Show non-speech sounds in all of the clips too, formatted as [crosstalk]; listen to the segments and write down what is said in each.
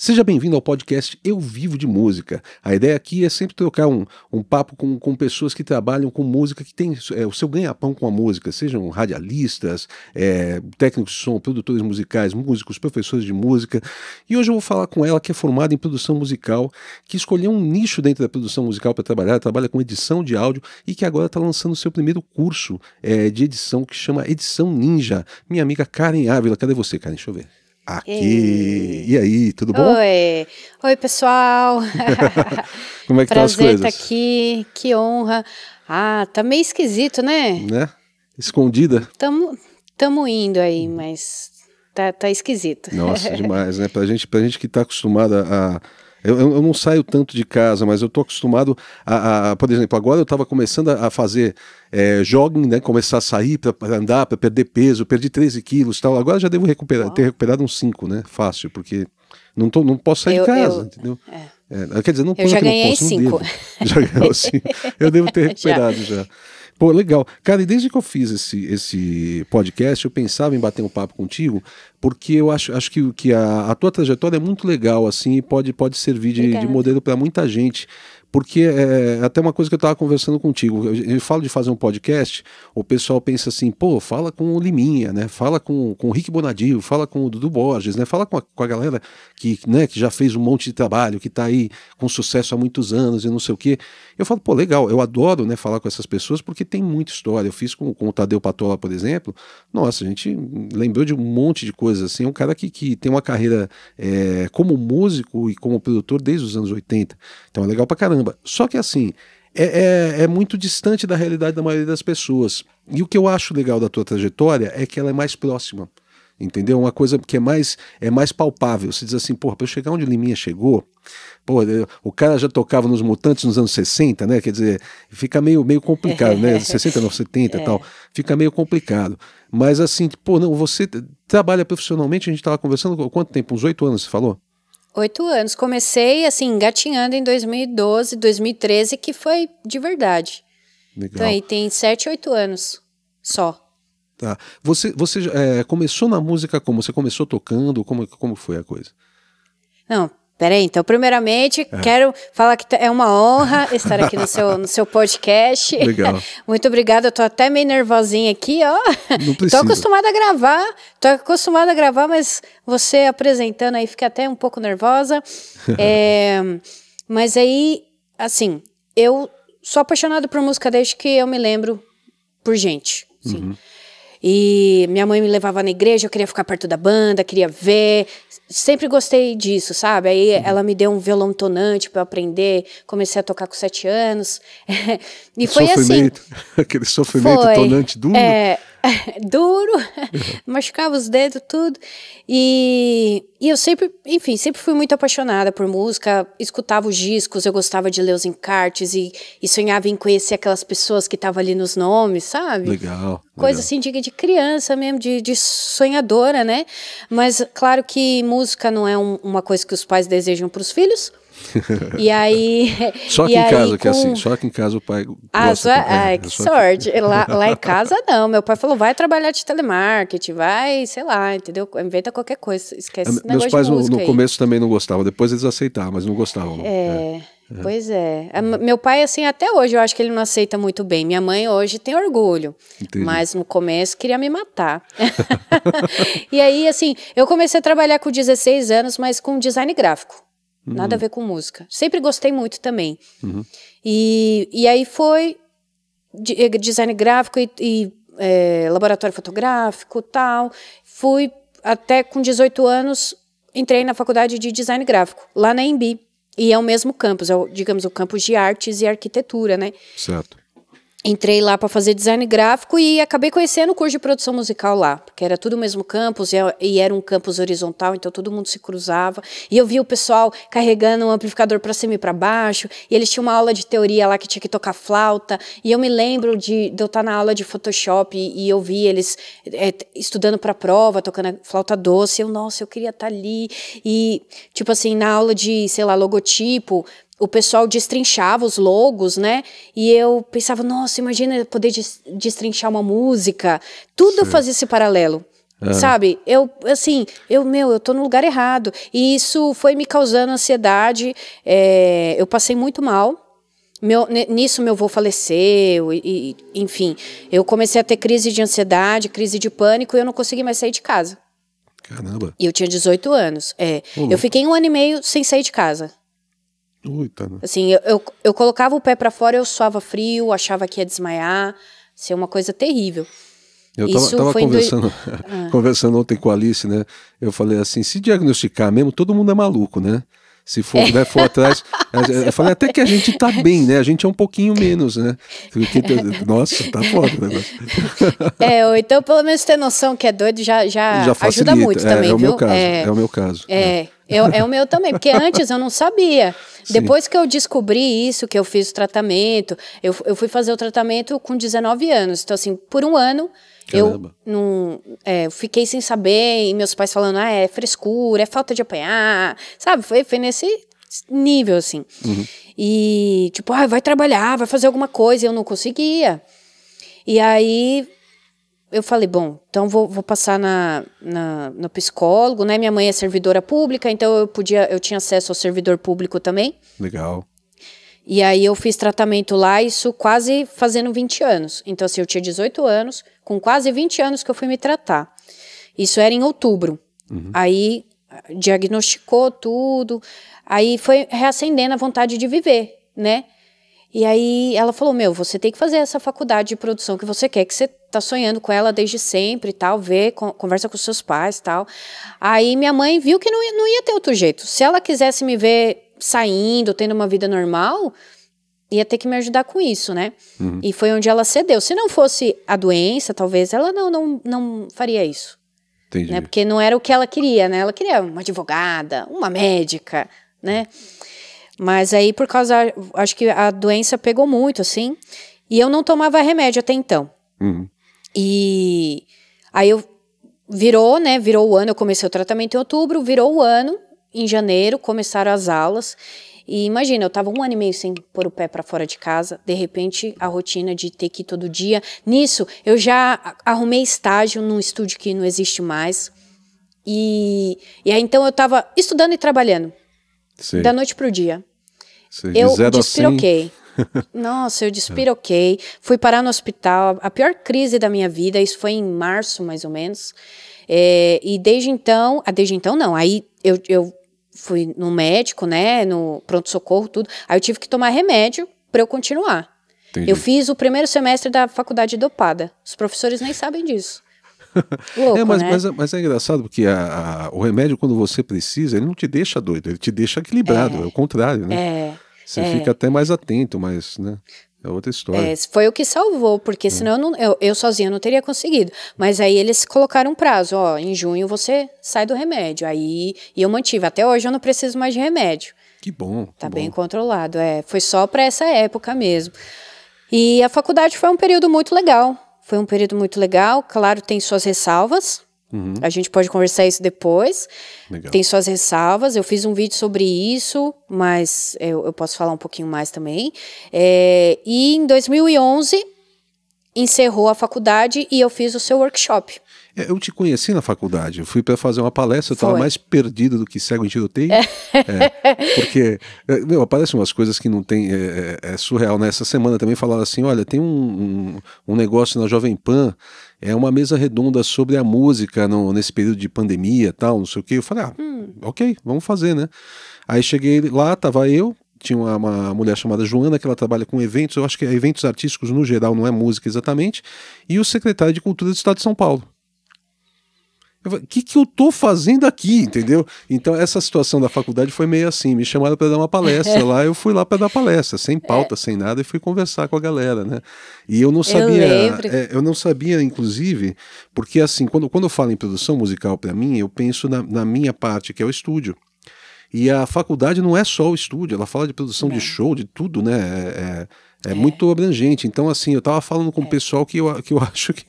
Seja bem-vindo ao podcast Eu Vivo de Música. A ideia aqui é sempre trocar um, um papo com, com pessoas que trabalham com música, que têm é, o seu ganha-pão com a música, sejam radialistas, é, técnicos de som, produtores musicais, músicos, professores de música. E hoje eu vou falar com ela, que é formada em produção musical, que escolheu um nicho dentro da produção musical para trabalhar, trabalha com edição de áudio e que agora está lançando o seu primeiro curso é, de edição que chama Edição Ninja. Minha amiga Karen Ávila, cadê você, Karen? Deixa eu ver aqui. E, e aí, tudo bom? Oi, oi pessoal. [laughs] Como é que Prazer tá as coisas? Prazer tá aqui, que honra. Ah, tá meio esquisito, né? Né? Escondida. Tamo, tamo indo aí, mas tá, tá esquisito. Nossa, [laughs] demais, né? Pra gente, pra gente que tá acostumada a eu, eu, não saio tanto de casa, mas eu tô acostumado a, a por exemplo, agora eu estava começando a, a fazer é, jogging, né? Começar a sair para andar, para perder peso, perdi 13 quilos tal. Agora já devo recuperar, ter recuperado uns 5, né? Fácil, porque não, tô, não posso sair eu, de casa, eu, entendeu? É. É, quer dizer, não Eu já ganhei 5. [laughs] Já ganhei 5. Eu devo ter [laughs] recuperado já. já. Pô, legal. Cara, e desde que eu fiz esse, esse podcast, eu pensava em bater um papo contigo, porque eu acho, acho que, que a, a tua trajetória é muito legal, assim, e pode, pode servir de, de modelo para muita gente. Porque é, é até uma coisa que eu estava conversando contigo. Eu, eu, falo de fazer um podcast, o pessoal pensa assim, pô, fala com o Liminha, né? Fala com, com o Rick Bonadio, fala com o Dudu Borges, né? Fala com a, com a galera que, né, que já fez um monte de trabalho, que está aí com sucesso há muitos anos e não sei o quê. Eu falo, pô, legal, eu adoro né, falar com essas pessoas porque tem muita história. Eu fiz com, com o Tadeu Patola, por exemplo. Nossa, a gente lembrou de um monte de coisas assim. Um cara que, que tem uma carreira é, como músico e como produtor desde os anos 80. Então é legal pra caramba. Só que assim. É, é, é, muito distante da realidade da maioria das pessoas. E o que eu acho legal da tua trajetória é que ela é mais próxima entendeu? Uma coisa que é mais é mais palpável. Você diz assim, porra, para eu chegar onde Liminha chegou, porra, o cara já tocava nos Mutantes nos anos 60, né? Quer dizer, fica meio, meio complicado, né? 60, [laughs] 70 e é. tal. Fica meio complicado. Mas assim, pô, não, você trabalha profissionalmente, a gente estava conversando há quanto tempo? Uns oito anos, você falou? Oito anos. Comecei, assim, engatinhando em 2012, 2013, que foi de verdade. Legal. Então aí tem sete, oito anos só. Tá. Você, você é, começou na música como? Você começou tocando? Como, como foi a coisa? Não, peraí. Então, primeiramente, é. quero falar que é uma honra [laughs] estar aqui no seu, no seu podcast. Legal. [laughs] Muito obrigada. Eu tô até meio nervosinha aqui, ó. Não [laughs] precisa. Tô acostumada a gravar, tô acostumada a gravar, mas você apresentando aí fica até um pouco nervosa. é, mas aí, assim, eu sou apaixonada por música desde que eu me lembro por gente. Sim. Uhum. E minha mãe me levava na igreja, eu queria ficar perto da banda, queria ver. Sempre gostei disso, sabe? Aí uhum. ela me deu um violão tonante para eu aprender. Comecei a tocar com sete anos. [laughs] e foi assim. sofrimento, assim. [laughs] Aquele sofrimento foi, tonante do. É, [laughs] duro, [laughs] machucava os dedos, tudo. E, e eu sempre, enfim, sempre fui muito apaixonada por música, escutava os discos, eu gostava de ler os encartes e, e sonhava em conhecer aquelas pessoas que estavam ali nos nomes, sabe? Legal. Coisa legal. assim de, de criança mesmo, de, de sonhadora, né? Mas claro que música não é um, uma coisa que os pais desejam para os filhos. E aí. [laughs] Só aqui em aí, casa, com... que é assim, só aqui em casa o pai. Ah, só, ai, que sorte. Lá, lá em [laughs] casa, não. Meu pai falou: vai trabalhar de telemarketing, vai, sei lá, entendeu? Inventa qualquer coisa. Esquece. É, meus pais no, no começo também não gostavam, depois eles aceitaram, mas não gostavam. Não. É. é. É. Pois é. Ah, meu pai, assim, até hoje eu acho que ele não aceita muito bem. Minha mãe hoje tem orgulho, Entendi. mas no começo queria me matar. [laughs] e aí, assim, eu comecei a trabalhar com 16 anos, mas com design gráfico. Nada a uhum. ver com música. Sempre gostei muito também. Uhum. E, e aí foi de, eh, design gráfico e, e é, laboratório fotográfico tal. Fui até com 18 anos, entrei na faculdade de design gráfico, lá na Embi. E é o mesmo campus, é o, digamos, o campus de artes e arquitetura, né? Certo entrei lá para fazer design gráfico e acabei conhecendo o curso de produção musical lá, porque era tudo o mesmo campus e é, era um campus horizontal, então todo mundo se cruzava. E eu via o pessoal carregando um amplificador para cima e para baixo, e eles tinham uma aula de teoria lá que tinha que tocar flauta, e eu me lembro de, de eu estar tá na aula de Photoshop e, e eu vi eles é, estudando para prova, tocando flauta doce, eu, nossa, eu queria estar tá ali. E tipo assim, na aula de, sei lá, logotipo, o pessoal destrinchava os logos, né? E eu pensava, nossa, imagina poder destrinchar uma música. Tudo Sim. eu fazia esse paralelo. Uhum. Sabe? Eu, assim, eu, meu, eu tô no lugar errado. E isso foi me causando ansiedade. É, eu passei muito mal. Meu, nisso meu avô faleceu, e, e, enfim. Eu comecei a ter crise de ansiedade, crise de pânico, e eu não consegui mais sair de casa. Caramba. E eu tinha 18 anos. É. eu fiquei um ano e meio sem sair de casa. Tá, né? Assim, eu, eu, eu, colocava o pé para fora, eu suava frio, achava que ia desmaiar. ser uma coisa terrível. Eu estava conversando, [laughs] ah. [laughs] conversando ontem com a Alice, né? Eu falei assim, se diagnosticar mesmo, todo mundo é maluco, né? Se for, é. né, for atrás. [laughs] eu falei até que a gente tá bem, né? A gente é um pouquinho menos, né? Nossa, tá foda o negócio. É, ou então pelo menos ter noção que é doido já, já, já ajuda muito é, também, é viu? O meu caso, é, é o meu caso. É. é. Eu, é o meu também, porque antes eu não sabia. Sim. Depois que eu descobri isso, que eu fiz o tratamento, eu, eu fui fazer o tratamento com 19 anos. Então, assim, por um ano eu não é, fiquei sem saber, e meus pais falando, ah, é frescura, é falta de apanhar, sabe? Foi, foi nesse nível, assim. Uhum. E, tipo, ah, vai trabalhar, vai fazer alguma coisa, e eu não conseguia. E aí eu falei, bom, então vou, vou passar na, na, no psicólogo, né? Minha mãe é servidora pública, então eu podia, eu tinha acesso ao servidor público também. Legal. E aí eu fiz tratamento lá, isso quase fazendo 20 anos. Então, assim, eu tinha 18 anos, com quase 20 anos que eu fui me tratar. Isso era em outubro. Uhum. Aí diagnosticou tudo, aí foi reacendendo a vontade de viver, né? E aí ela falou: Meu, você tem que fazer essa faculdade de produção que você quer, que você tá sonhando com ela desde sempre e tal, vê, con conversa com seus pais e tal. Aí minha mãe viu que não ia, não ia ter outro jeito. Se ela quisesse me ver saindo, tendo uma vida normal, ia ter que me ajudar com isso, né? Uhum. E foi onde ela cedeu. Se não fosse a doença, talvez ela não, não, não faria isso. Entendi. Né? Porque não era o que ela queria, né? Ela queria uma advogada, uma médica, né? Mas aí, por causa. Acho que a doença pegou muito, assim. E eu não tomava remédio até então. Uhum. E aí eu. Virou, né? Virou o ano. Eu comecei o tratamento em outubro, virou o ano. Em janeiro começaram as aulas. E imagina, eu tava um ano e meio sem pôr o pé para fora de casa, de repente a rotina de ter que ir todo dia. Nisso, eu já arrumei estágio num estúdio que não existe mais. E, e aí então eu tava estudando e trabalhando da noite pro dia. Eu de despiroquei. Assim. [laughs] Nossa, eu despiroquei. Fui parar no hospital. A pior crise da minha vida, isso foi em março, mais ou menos. É, e desde então, ah, desde então não, aí eu, eu fui no médico, né, no pronto-socorro, tudo. Aí eu tive que tomar remédio para eu continuar. Entendi. Eu fiz o primeiro semestre da faculdade dopada. Os professores nem sabem disso. [laughs] É, Louco, é, mas, né? mas, é, mas, é engraçado porque a, a, o remédio, quando você precisa, ele não te deixa doido, ele te deixa equilibrado, é, é o contrário, né? É, você é. fica até mais atento, mas, né? É outra história. É, foi o que salvou, porque é. senão eu, eu, eu sozinha não teria conseguido. Mas aí eles colocaram um prazo, ó, em junho você sai do remédio. Aí e eu mantive. Até hoje eu não preciso mais de remédio. Que bom. Que tá bom. bem controlado, é. Foi só para essa época mesmo. E a faculdade foi um período muito legal. Foi um período muito legal. Claro, tem suas ressalvas. Uhum. A gente pode conversar isso depois. Legal. Tem suas ressalvas. Eu fiz um vídeo sobre isso, mas eu, eu posso falar um pouquinho mais também. É, e em 2011 encerrou a faculdade e eu fiz o seu workshop. É, eu te conheci na faculdade, eu fui para fazer uma palestra, eu estava mais perdido do que cego em tiroteio. É. [laughs] É, porque, é, meu, aparecem umas coisas que não tem. É, é, é surreal, né? semana também falaram assim: olha, tem um, um, um, negócio na Jovem Pan, é uma mesa redonda sobre a música no, nesse período de pandemia tal, não sei o quê. Eu falei, ah, hum. ok, vamos fazer, né? Aí cheguei lá, tava eu, tinha uma, uma, mulher chamada Joana que ela trabalha com eventos, eu acho que é eventos artísticos no geral, não é música exatamente, e o secretário de Cultura do Estado de São Paulo. O que, que eu tô fazendo aqui, entendeu? Então, essa situação da faculdade foi meio assim: me chamaram para dar uma palestra [laughs] lá, eu fui lá para dar palestra, sem é. pauta, sem nada, e fui conversar com a galera, né? E eu não sabia, eu, é, eu não sabia, inclusive, porque assim, quando, quando eu falo em produção musical para mim, eu penso na, na minha parte, que é o estúdio. E a faculdade não é só o estúdio, ela fala de produção de show, de tudo, né? É, é, é, é, muito abrangente. Então, assim, eu tava falando com o é. pessoal que eu, que eu [laughs] acho que.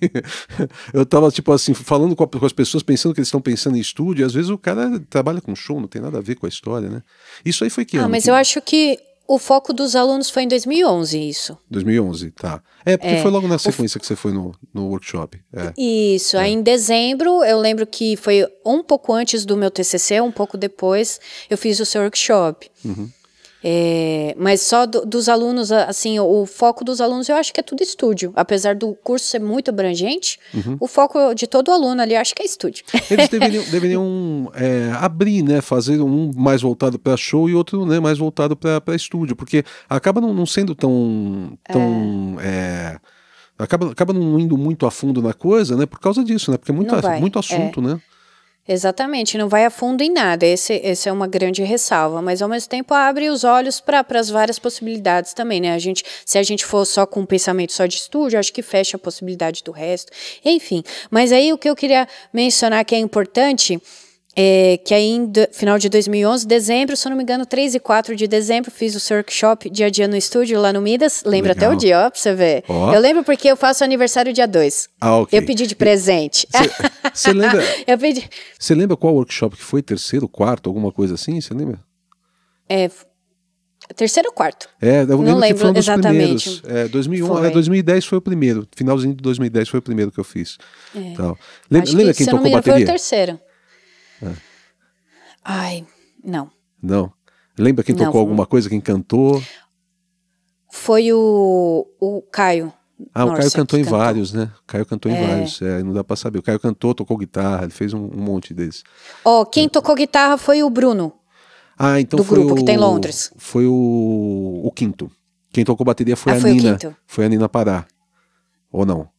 eu tava, tipo assim, falando com, a, com as pessoas, pensando que eles estão pensando em estúdio, e às vezes o cara trabalha com show, não tem nada a ver com a história, né? Isso aí foi que. Ah, mas que... eu acho que o foco dos alunos foi em 2011, isso. 2011, tá. É, porque é, foi logo na sequência que você foi no, no workshop. É. Isso, é. aí em dezembro, eu lembro que foi um pouco antes do meu TCC, um pouco depois, eu fiz o seu workshop. Uhum. É, mas só do, dos alunos, assim, o, o, foco dos alunos eu acho que é tudo estúdio. Apesar do curso ser muito abrangente, uhum. o foco de todo aluno ali acho que é estúdio. [laughs] Eles deveriam, deveriam é, abrir, né? Fazer um mais voltado para show e outro né, mais voltado para estúdio, porque acaba não, não sendo tão. tão é. é acaba, acaba não indo muito a fundo na coisa, né? Por causa disso, né? Porque é muito, muito assunto, é. né? Exatamente, não vai a fundo em nada. Esse, esse é uma grande ressalva, mas ao mesmo tempo abre os olhos para as várias possibilidades também, né? A gente, se a gente for só com um pensamento só de estúdio, acho que fecha a possibilidade do resto. Enfim, mas aí o que eu queria mencionar que é importante é, que aí em do, final de 2011, dezembro, se eu não me engano, 3 e 4 de dezembro, fiz o seu workshop dia a dia no estúdio lá no Midas. Lembro Legal. até o dia, ó, pra você ver. Oh. Eu lembro porque eu faço aniversário dia 2. Ah, ok. Eu pedi de presente. Você lembra? [laughs] eu pedi. Você lembra qual workshop que foi? Terceiro, quarto, alguma coisa assim? Você lembra? É, Terceiro ou quarto? É, eu não lembro um exatamente. Primeiros. É, 2001, foi. É, 2010 foi o primeiro. Finalzinho de 2010 foi o primeiro que eu fiz. É. Então, lembra, lembra que, quem tocou não me bateria? Foi o terceiro. É. Ai, não. Não. Lembra quem tocou não, alguma coisa, quem cantou? Foi o, o Caio. Ah, o Caio cantou em cantou. vários, né? O Caio cantou é... em vários, é, não dá pra saber. O Caio cantou, tocou guitarra, ele fez um, um monte desses. Ó, oh, quem é. tocou guitarra foi o Bruno. Ah, então do foi grupo o, que tá tem Londres. Foi o, o quinto. Quem tocou bateria foi ah, a foi Nina. Foi a Nina Pará. Ou não?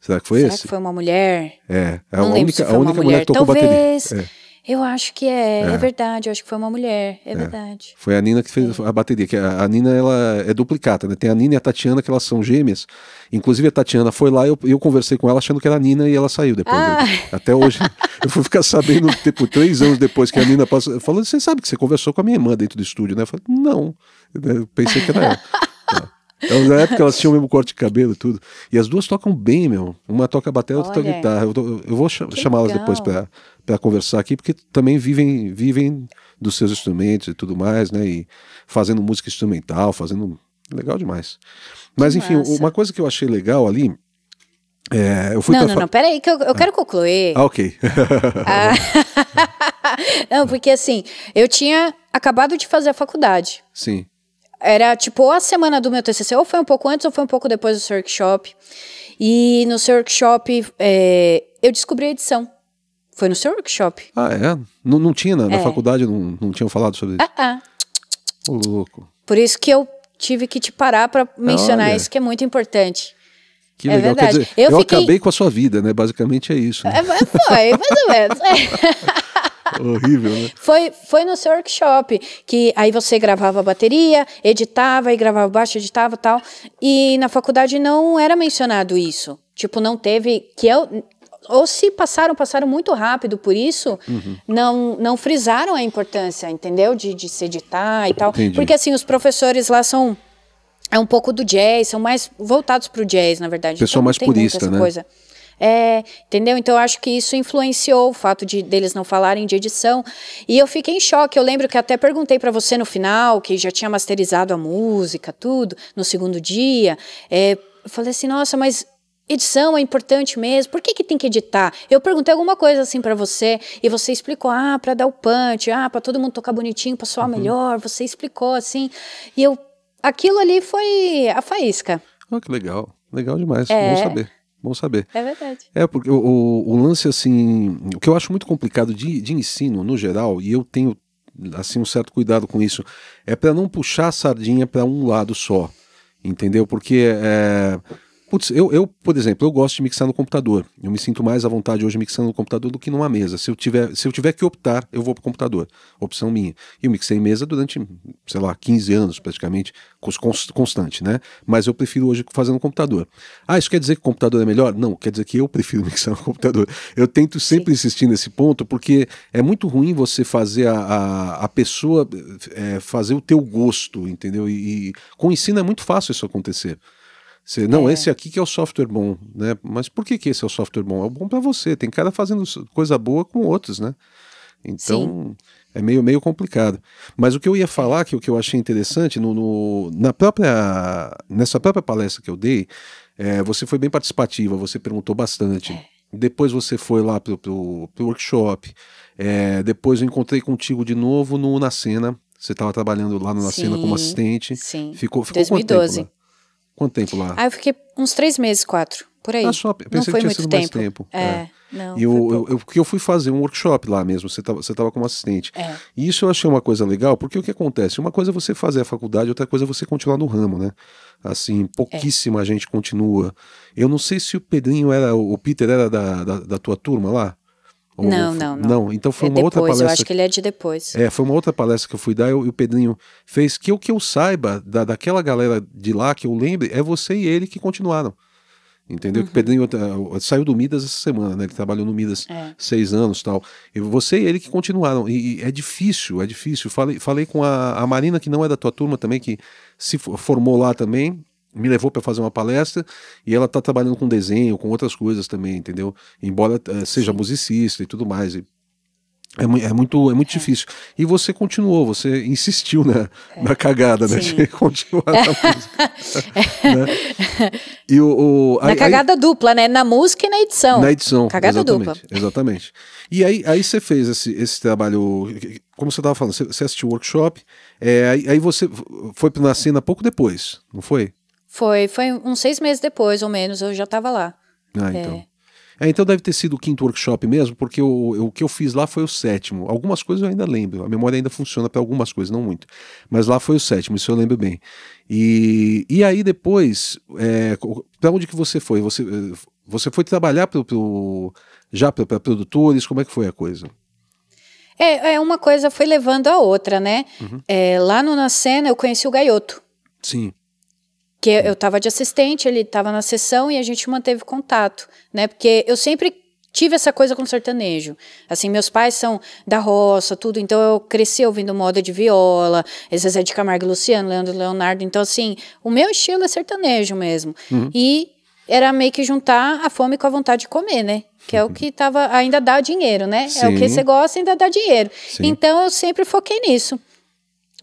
Será que foi Será esse? Que foi uma mulher? É, é não a única, a única mulher, mulher, tocou Talvez... bateria. É. Eu acho que é, é, é, verdade, eu acho que foi uma mulher, é, é. verdade. Foi a Nina que fez é. a bateria, que a, a, Nina ela é duplicata, né? Tem a Nina e a Tatiana que elas são gêmeas. Inclusive a Tatiana foi lá, eu, eu conversei com ela achando que era a Nina e ela saiu depois. Né? Ah. Né? Até hoje [laughs] eu fui ficar sabendo tipo três anos depois que a Nina passou, falando "Você sabe que você conversou com a minha irmã dentro do estúdio, né?" Eu falei: "Não, eu pensei que era ela." Elas, é na época elas tinham o mesmo corte de cabelo e tudo. E as duas tocam bem, meu. Uma toca bateria, outra toca guitarra. Eu, tô, eu vou chamá-las depois para conversar aqui, porque também vivem, vivem dos seus instrumentos e tudo mais, né? E fazendo música instrumental, fazendo. Legal demais. Mas, que enfim, massa. uma coisa que eu achei legal ali. É, eu fui não, não, não, peraí, que eu, eu ah. quero concluir. Ah, ok. ah. [laughs] não, porque assim, eu tinha acabado de fazer a faculdade. Sim era tipo a semana do meu TCC, ou foi um pouco antes ou foi um pouco depois do seu workshop. E no seu workshop é, eu descobri a edição. Foi no seu workshop. Ah, é? Não, não tinha, na, é. faculdade não, não tinham falado sobre isso? Ah, ah. Ô, louco. Por isso que eu tive que te parar para mencionar isso que é muito importante. Que é legal. Verdade. Dizer, eu, eu fiquei... acabei com a sua vida, né? Basicamente é isso. Né? É, foi, mais ou menos. É. [laughs] Horrível, né? Foi, foi no seu workshop, que aí você gravava a bateria, editava e gravava baixo, editava tal. E na faculdade não era mencionado isso. Tipo, não teve. Que eu, ou se passaram, passaram muito rápido por isso, uhum. não, não frisaram a importância, entendeu? De, de se editar e tal. Entendi. Porque assim, os professores lá são. É um pouco do jazz, são mais voltados para o jazz, na verdade. pessoa então, mais purista, né? Coisa. É, entendeu? Então eu acho que isso influenciou o fato de deles não falarem de edição. E eu fiquei em choque. Eu lembro que até perguntei para você no final, que já tinha masterizado a música, tudo, no segundo dia. É, eu falei assim, nossa, mas edição é importante mesmo, por que, que tem que editar? Eu perguntei alguma coisa assim para você e você explicou, ah, para dar o punch, ah, para todo mundo tocar bonitinho, para soar uhum. melhor, você explicou assim. E eu, aquilo ali foi a faísca. Oh, que legal, legal demais, é... saber. Bom saber. É verdade. É, porque o, o, o lance, assim, o que eu acho muito complicado de, de ensino, no geral, e eu tenho, assim, um certo cuidado com isso, é para não puxar a sardinha para um lado só, entendeu? Porque é, Putz, eu, eu, por exemplo, eu gosto de mixar no computador. Eu me sinto mais à vontade hoje mixando no computador do que numa mesa. Se eu tiver, se eu tiver que optar, eu vou pro computador. Opção minha. E Eu mixei mesa durante, sei lá, 15 anos praticamente, constante, né? Mas eu prefiro hoje fazer no computador. Ah, isso quer dizer que o computador é melhor? Não, quer dizer que eu prefiro [laughs] mixar no computador. Eu tento sempre Sim. insistir nesse ponto, porque é muito ruim você fazer a, a, a pessoa é, fazer o teu gosto, entendeu? E, e com ensino é muito fácil isso acontecer. Você, não, é. esse aqui que é o software bom, né? Mas por que, que esse é o software bom? É bom para você. Tem cara fazendo coisa boa com outros, né? Então, Sim. é meio, meio complicado. Mas o que eu ia falar, que o que eu achei interessante, no, no na própria, nessa própria palestra que eu dei, é, você foi bem participativa, você perguntou bastante. É. Depois você foi lá pro, pro, pro workshop. É, depois eu encontrei contigo de novo no cena Você estava trabalhando lá no Nascena como assistente. Sim. Ficou, ficou 2012. Quanto tempo, Quanto tempo lá? Ah, eu fiquei uns três meses, quatro, por aí. Ah, só, pensei não que foi tinha muito sido tempo. mais tempo. É, é. não. E eu, eu, eu, fui fazer um workshop lá mesmo, você estava você tava como assistente. É. E isso eu achei uma coisa legal, porque o que acontece? Uma coisa é você fazer a faculdade, outra coisa é você continuar no ramo, né? Assim, pouquíssima é. gente continua. Eu não sei se o Pedrinho era, o Peter era da, da, da tua turma lá? Ou não, não, não. Não, então foi é uma depois, outra palestra. Eu acho que ele é de depois. É, foi uma outra palestra que eu fui dar e o Pedrinho fez. Que o que eu saiba da, daquela galera de lá, que eu lembre, é você e ele que continuaram. Entendeu? Uhum. Que o uhum. Pedrinho eh, saiu do Midas essa semana, né? Ele trabalhou no Midas é. seis anos tal. E você e ele que continuaram. E, e é difícil, é difícil. Falei, falei com a, a, Marina, que não é da tua turma também, que se formou lá também me levou para fazer uma palestra e ela está trabalhando com desenho, com outras coisas também, entendeu? Embora uh, seja musicista e tudo mais. E é, é, muito, é muito é. difícil. E você continuou, você insistiu na, né, é. na cagada, né? De [laughs] continuar na música. [laughs] né? e o, o aí, na cagada aí, dupla, né? Na música e na edição. Na edição. Cagada exatamente, dupla. Exatamente. E aí, aí você fez esse, esse trabalho. Como você estava falando, você, assistiu o workshop, é, aí, aí você foi para na cena pouco depois, não foi? Foi, foi uns seis meses depois, ou menos, eu já estava lá. Ah, é. então. É, então deve ter sido o quinto workshop mesmo, porque o, o que eu fiz lá foi o sétimo. Algumas coisas eu ainda lembro, a memória ainda funciona para algumas coisas, não muito. Mas lá foi o sétimo, isso eu lembro bem. E, e aí depois, é, para onde que você foi? Você, eh, você foi trabalhar pro, pro já para produtores? Como é que foi a coisa? É, é uma coisa foi levando a outra, né? Uhum. É, lá no Nascena eu conheci o Gaioto. Sim que eu estava de assistente, ele estava na sessão e a gente manteve contato, né? Porque eu sempre tive essa coisa com sertanejo. Assim, meus pais são da roça, tudo, então eu cresci ouvindo moda de viola, Zezé de Camargo e Luciano, Leandro Leonardo, então assim, o meu estilo é sertanejo mesmo. Uhum. E era meio que juntar a fome com a vontade de comer, né? Que é o uhum. que tava, ainda dá dinheiro, né? Sim. É o que você gosta, ainda dá dinheiro. Sim. Então eu sempre foquei nisso.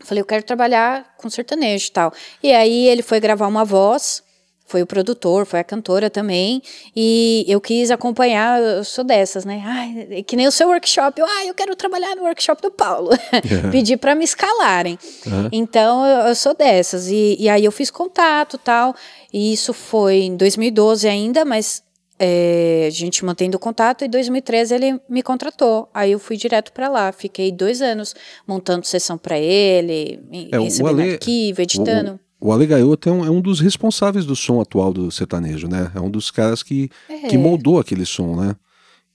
Falei, eu quero trabalhar com sertanejo e tal. E aí ele foi gravar uma voz, foi o produtor, foi a cantora também, e eu quis acompanhar, eu sou dessas, né? Ai, é que nem o seu workshop, eu, ah, eu quero trabalhar no workshop do Paulo. Uhum. [laughs] [laughs] Pedi para me escalarem. Uhum. Então, eu, eu, sou dessas. E, e aí eu fiz contato tal, e isso foi em 2012 ainda, mas é, a gente mantendo contato, e em 2013 ele me contratou. Aí eu fui direto para lá, fiquei dois anos montando sessão para ele, é, recebendo Ale, arquivo, editando. O, o Ale Gaiota é um, é um, dos responsáveis do som atual do sertanejo, né? É um dos caras que, é. que moldou aquele som, né?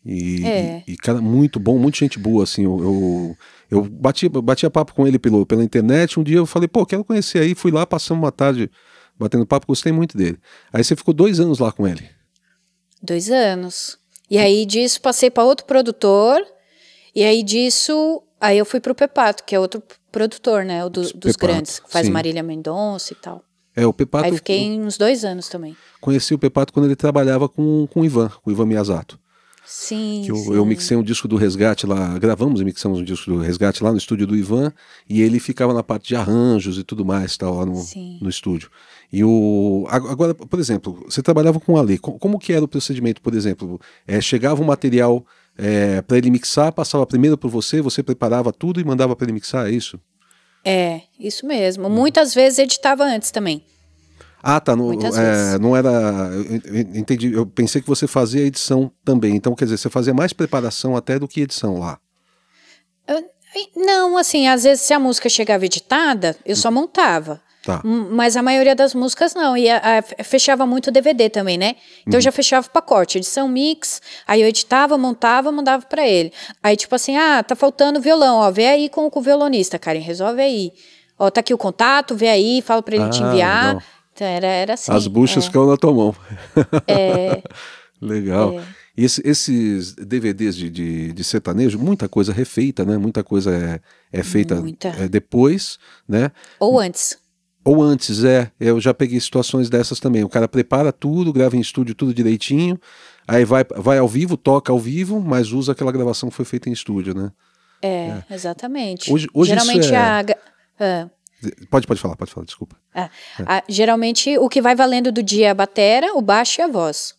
E, é. e, e, cara, muito bom, muita gente boa, assim. Eu, eu, eu bati, batia papo com ele pelo, pela internet. Um dia eu falei, pô, quero conhecer aí. Fui lá, passamos uma tarde batendo papo, gostei muito dele. Aí você ficou dois anos lá com ele. Dois anos. E aí disso passei para outro produtor. E aí disso, aí eu fui para o Pepato, que é outro produtor, né? O do, dos Pepato, grandes, faz sim. Marília Mendonça e tal. É, o Pepato. Aí fiquei uns dois anos também. Conheci o Pepato quando ele trabalhava com, com o Ivan, com o Ivan Miyazato. Sim, eu, sim. eu, mixei um disco do Resgate lá, gravamos e mixamos um disco do Resgate lá no estúdio do Ivan, e ele ficava na parte de arranjos e tudo mais, tá, lá no, sim. no estúdio. E o agora, por exemplo, você trabalhava com a lei. Como que era o procedimento, por exemplo? É, chegava um material é, para ele mixar, passava primeiro por você, você preparava tudo e mandava para ele mixar, é isso? É, isso mesmo. Hum. Muitas vezes editava antes também. Ah, tá. No, é, não era. Eu, entendi. Eu pensei que você fazia edição também. Então, quer dizer, você fazia mais preparação até do que edição lá. Eu, não, assim, às vezes se a música chegava editada, eu hum. só montava. Tá. Mas a maioria das músicas não. E a, a, fechava muito DVD também, né? Então uhum. eu já uhum. fechava o pacote, edição mix, aí eu editava, montava, mandava para ele. Aí, tipo assim, ah, tá faltando violão, ó, vê aí com, com o violonista, Karen, resolve aí. Ó, tá aqui o contato, vê aí, fala pra ele ah, te enviar. Então era, era assim. As buchas é. ficam na tua mão. É. [laughs] legal. É. Esse, esses DVDs de, de, de, sertanejo, muita coisa refeita, né? Muita coisa é, é feita é, depois, né? Ou antes. Ou antes, é. Eu já peguei situações dessas também. O cara prepara tudo, grava em estúdio tudo direitinho, aí vai, vai ao vivo, toca ao vivo, mas usa aquela gravação que foi feita em estúdio, né? É, é. exatamente. Hoje, hoje Geralmente é... a. Ah. Pode, pode falar, pode falar, desculpa. Ah, é. ah, geralmente o que vai valendo do dia é a batera, o baixo e a voz.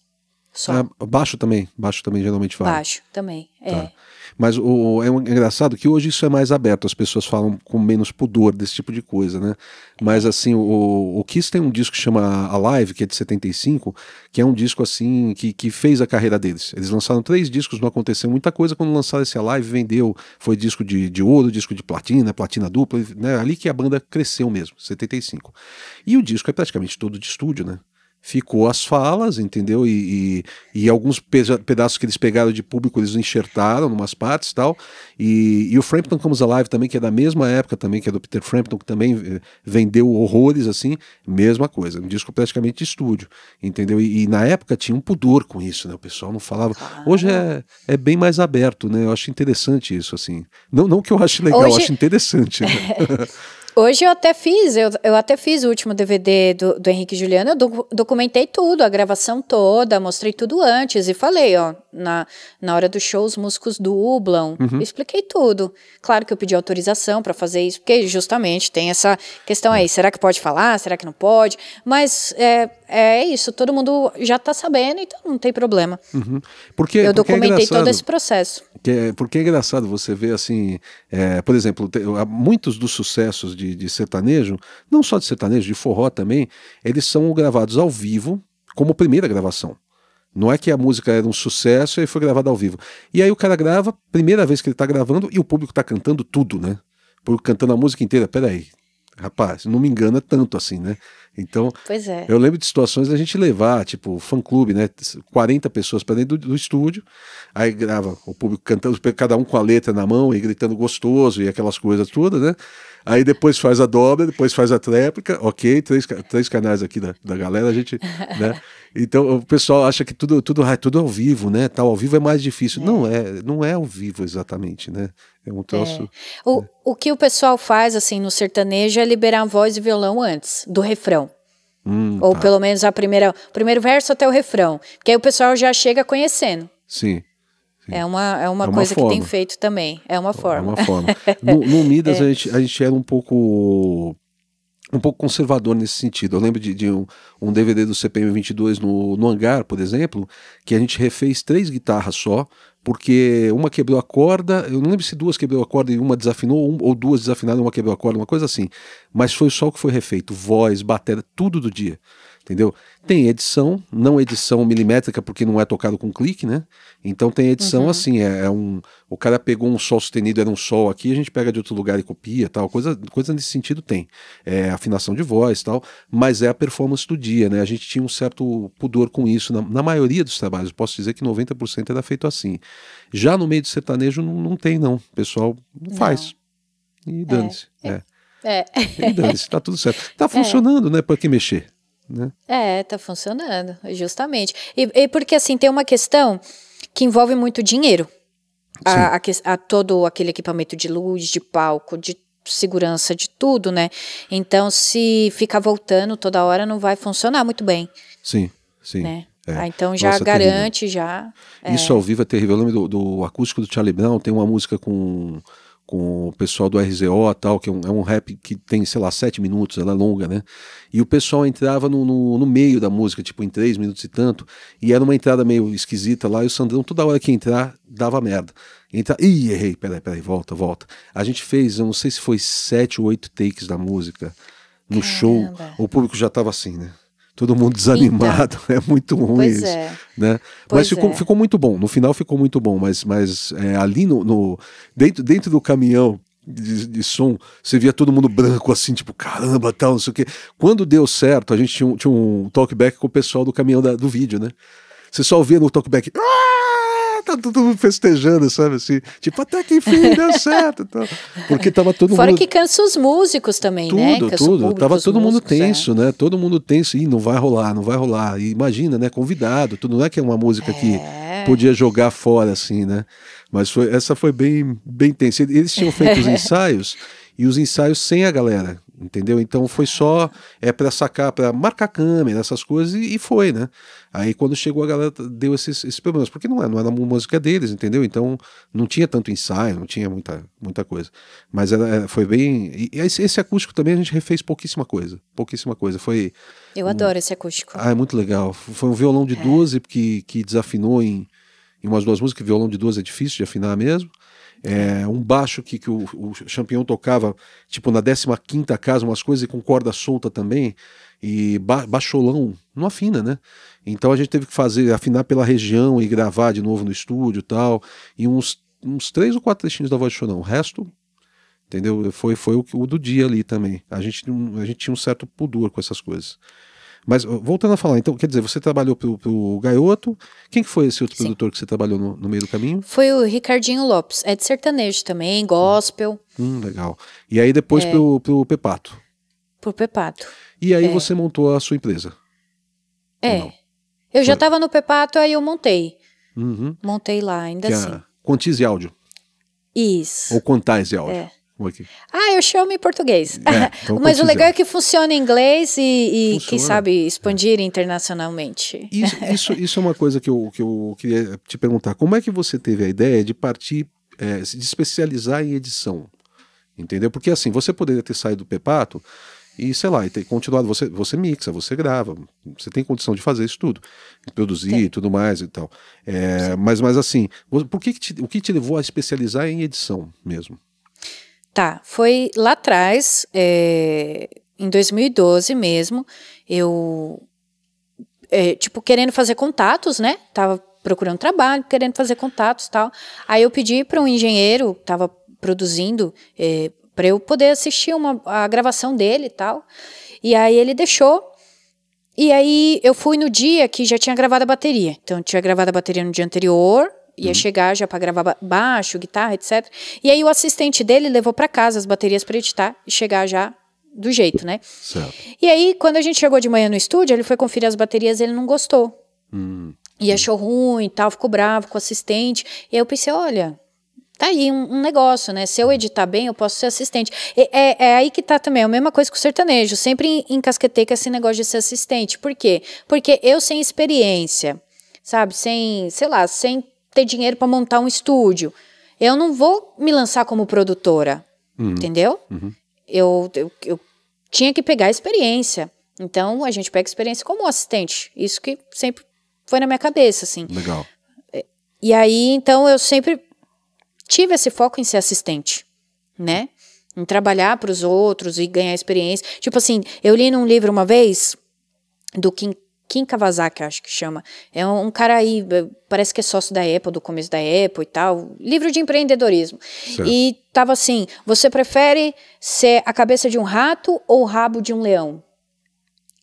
Só. Ah, baixo também, baixo também geralmente vale. Baixo também, é. tá. é. Mas o, é, um, é engraçado que hoje isso é mais aberto, as pessoas falam com menos pudor desse tipo de coisa, né? Mas assim, o, o Kiss tem um disco que chama Alive, que é de 75, que é um disco assim que, que fez a carreira deles. Eles lançaram três discos, não aconteceu muita coisa quando lançaram esse Alive, vendeu, foi disco de, de ouro, disco de platina, platina dupla, né? Ali que a banda cresceu mesmo, 75. E o disco é praticamente todo de estúdio, né? ficou as falas, entendeu? E, e, e alguns pedaços que eles pegaram de público, eles enxertaram umas partes e tal. E, o Frampton Comes Alive também, que é da mesma época também, que é do Peter Frampton, que também eh, vendeu horrores, assim, mesma coisa. Um disco praticamente de estúdio, entendeu? E, na época tinha um pudor com isso, né? O pessoal não falava. Hoje é, é bem mais aberto, né? Eu acho interessante isso, assim. Não, não que eu ache legal, Hoje... eu acho interessante. Né? [laughs] Hoje eu até fiz, eu, eu até fiz o último DVD do, do Henrique Juliano, eu do, documentei tudo, a gravação toda, mostrei tudo antes e falei, ó, na, na hora do show os músicos dublam, uhum. expliquei tudo. Claro que eu pedi autorização para fazer isso, porque justamente tem essa questão aí, será que pode falar, será que não pode? Mas é, é isso, todo mundo já tá sabendo, então não tem problema. Uhum. Porque, eu porque é documentei é todo esse processo. Que, é, porque é engraçado você ver assim, é, por exemplo, te, muitos dos sucessos de de, de sertanejo, não só de sertanejo, de forró também, eles são gravados ao vivo como primeira gravação. Não é que a música era um sucesso e foi gravada ao vivo. E aí o cara grava, primeira vez que ele tá gravando, e o público tá cantando tudo, né? Por cantando a música inteira. Peraí, rapaz, não me engana tanto assim, né? Então, é. eu lembro de situações da gente levar, tipo, fã-clube, né? 40 pessoas para dentro do, do, estúdio, aí grava o público cantando, cada um com a letra na mão e gritando gostoso e aquelas coisas todas, né? Aí depois faz a dobra, depois faz a tréplica, ok, três, três canais aqui da, da galera, a gente, [laughs] né? Então o pessoal acha que tudo, tudo, ah, tudo ao vivo, né? Tal ao vivo é mais difícil. É. Não é, não é ao vivo exatamente, né? É um troço. É. Né? O, né? o que o pessoal faz assim no sertanejo é liberar voz e violão antes do refrão. Hum, Ou tá. pelo menos a primeira, primeiro verso até o refrão, que aí o pessoal já chega conhecendo. Sim. É uma, é uma, é uma coisa forma. que tem feito também. É uma forma. É, é uma forma. [laughs] no, no Midas, é. a, gente, a gente era um pouco um pouco conservador nesse sentido. Eu lembro de, de um, um, DVD do CPM 22 no, no hangar, por exemplo, que a gente refez três guitarras só, porque uma quebrou a corda, eu não lembro se duas quebrou a corda e uma desafinou, um, ou duas desafinaram e uma quebrou a corda, uma coisa assim. Mas foi só o que foi refeito: voz, bateria, tudo do dia, entendeu? Tem edição, não edição milimétrica, porque não é tocado com clique, né? Então tem edição uhum. assim, é, é, um. O cara pegou um sol sustenido, era um sol aqui, a gente pega de outro lugar e copia, tal, coisa, coisa nesse sentido tem. É afinação de voz tal, mas é a performance do dia, né? A gente tinha um certo pudor com isso. Na, na maioria dos trabalhos, posso dizer que 90% era feito assim. Já no meio do sertanejo não, não tem, não. O pessoal não. faz. E é, dane-se. É. é. É. Dane-se, tá tudo certo. Tá [laughs] é. funcionando, é. né? Por que mexer? né? É, tá funcionando, justamente. E, e porque assim, tem uma questão que envolve muito dinheiro. A, a, a, todo aquele equipamento de luz, de palco, de segurança, de tudo, né? Então, se ficar voltando toda hora, não vai funcionar muito bem. Sim, sim. Né? É. Ah, então já Nossa, é garante, terrível. já. É. Isso é. ao vivo é terrível. Eu lembro do, do acústico do Charlie Brown, tem uma música com com o pessoal do RZO tal, que é um, é um rap que tem, sei lá, sete minutos, ela é longa, né? E o pessoal entrava no, no, no, meio da música, tipo, em três minutos e tanto, e era uma entrada meio esquisita lá, e o Sandrão, toda hora que entrar, dava merda. Entra, ih, errei, peraí, peraí, volta, volta. A gente fez, eu não sei se foi sete ou oito takes da música no Caramba. show, o público já tava assim, né? todo mundo desanimado, então, [laughs] é muito ruim pois isso. É. Né? Pois mas ficou, é. ficou muito bom, no final ficou muito bom, mas, mas é, ali no, no, dentro, dentro do caminhão de, de, som, você via todo mundo branco assim, tipo, caramba, tal, não sei o quê. Quando deu certo, a gente tinha um, tinha um talkback com o pessoal do caminhão da, do vídeo, né? Você só ouvia no talkback. Aaah! tá todo mundo festejando, sabe? Assim, tipo, até que enfim, [laughs] deu certo. Então, porque tava todo mundo Fora que cansa os músicos também, tudo, né? Canso tudo, Tava todo músicos, mundo é. tenso, é. né? Todo mundo tenso. e não vai rolar, não vai rolar. E imagina, né? Convidado, tudo. Não é que é uma música é. que podia jogar fora, assim, né? Mas foi, essa foi bem, bem tensa. Eles tinham feito os [laughs] ensaios e os ensaios sem a galera, entendeu? Então foi só é para sacar, para marcar câmera, essas coisas e, e, foi, né? Aí quando chegou a galera deu esses, esses problemas, porque não era, é, não era música deles, entendeu? Então não tinha tanto ensaio, não tinha muita, muita coisa. Mas era, foi bem. E, e esse, acústico também a gente refez pouquíssima coisa, pouquíssima coisa. Foi. Eu um, adoro esse acústico. Ah, é muito legal. Foi um violão de é. 12 que, que desafinou em, em umas duas músicas, violão de 12 é difícil de afinar mesmo é, um baixo que, que o, o Champion tocava, tipo, na 15 casa, umas coisas com corda solta também, e ba baixolão, não afina, né? Então a gente teve que fazer, afinar pela região e gravar de novo no estúdio tal, e uns, uns três ou quatro trechinhos da voz de Chorão, o resto... Entendeu? Foi, foi o, o do dia ali também. A gente, a gente tinha um certo pudor com essas coisas. Mas voltando a falar, então, quer dizer, você trabalhou pro, pro gaioto? Quem que foi esse outro Sim. produtor que você trabalhou no, no, meio do caminho? Foi o Ricardinho Lopes. É de sertanejo também, hum. gospel. Hum, legal. E aí depois é. pro, pro Pepato. Pro Pepato. E aí é. você montou a sua empresa? É. Eu já estava no Pepato, aí eu montei. Uhum. Montei lá, ainda que é assim. É Quantize áudio. Isso. Ou quantize áudio. É. É ah, eu chamo em português. É, então [laughs] Mas o legal é que funciona em inglês e, e quem sabe, é. expandir é. internacionalmente. Isso, [laughs] isso, isso, é uma coisa que eu, que eu queria te perguntar. Como é que você teve a ideia de partir, é, de especializar em edição? Entendeu? Porque assim, você poderia ter saído do Pepato e, sei lá, e ter continuado. Você, você mixa, você grava, você tem condição de fazer isso tudo, produzir e tudo mais e tal. É, mas, mas assim, por que, que te, o que te levou a especializar em edição mesmo? Tá, foi lá atrás, é, em 2012 mesmo, eu, é, tipo, querendo fazer contatos, né? Tava procurando trabalho, querendo fazer contatos tal. Aí eu pedi para um engenheiro, tava produzindo, é, para eu poder assistir uma, a gravação dele e tal. E aí ele deixou. E aí eu fui no dia que já tinha gravado a bateria. Então, eu tinha gravado a bateria no dia anterior, ia uhum. chegar já para gravar baixo, guitarra, etc. E aí o assistente dele levou para casa as baterias para editar e chegar já do jeito, né? Certo. E aí quando a gente chegou de manhã no estúdio, ele foi conferir as baterias, ele não gostou. Uhum. E achou ruim e tal, ficou bravo com o assistente. E aí eu pensei, olha, tá aí um, um, negócio, né? Se eu uhum. editar bem, eu posso ser assistente. E, é, é, aí que tá também, é a mesma coisa com o sertanejo. Sempre encasquetei com esse negócio de ser assistente. Por quê? Porque eu sem experiência, sabe? Sem, sei lá, sem ter dinheiro para montar um estúdio. Eu não vou me lançar como produtora, uhum. entendeu? Uhum. Eu, eu, eu tinha que pegar experiência. Então, a gente pega experiência como assistente. Isso que sempre foi na minha cabeça, assim. Legal. É, e aí, então, eu sempre tive esse foco em ser assistente, né? Em trabalhar para os outros e ganhar experiência. Tipo assim, eu li num livro uma vez do King Kim Kawasaki, acho que chama. É um, cara aí, é, parece que é sócio da Apple, do começo da Apple e tal. Livro de empreendedorismo. Certo. E tava assim: você prefere ser a cabeça de um rato ou o rabo de um leão?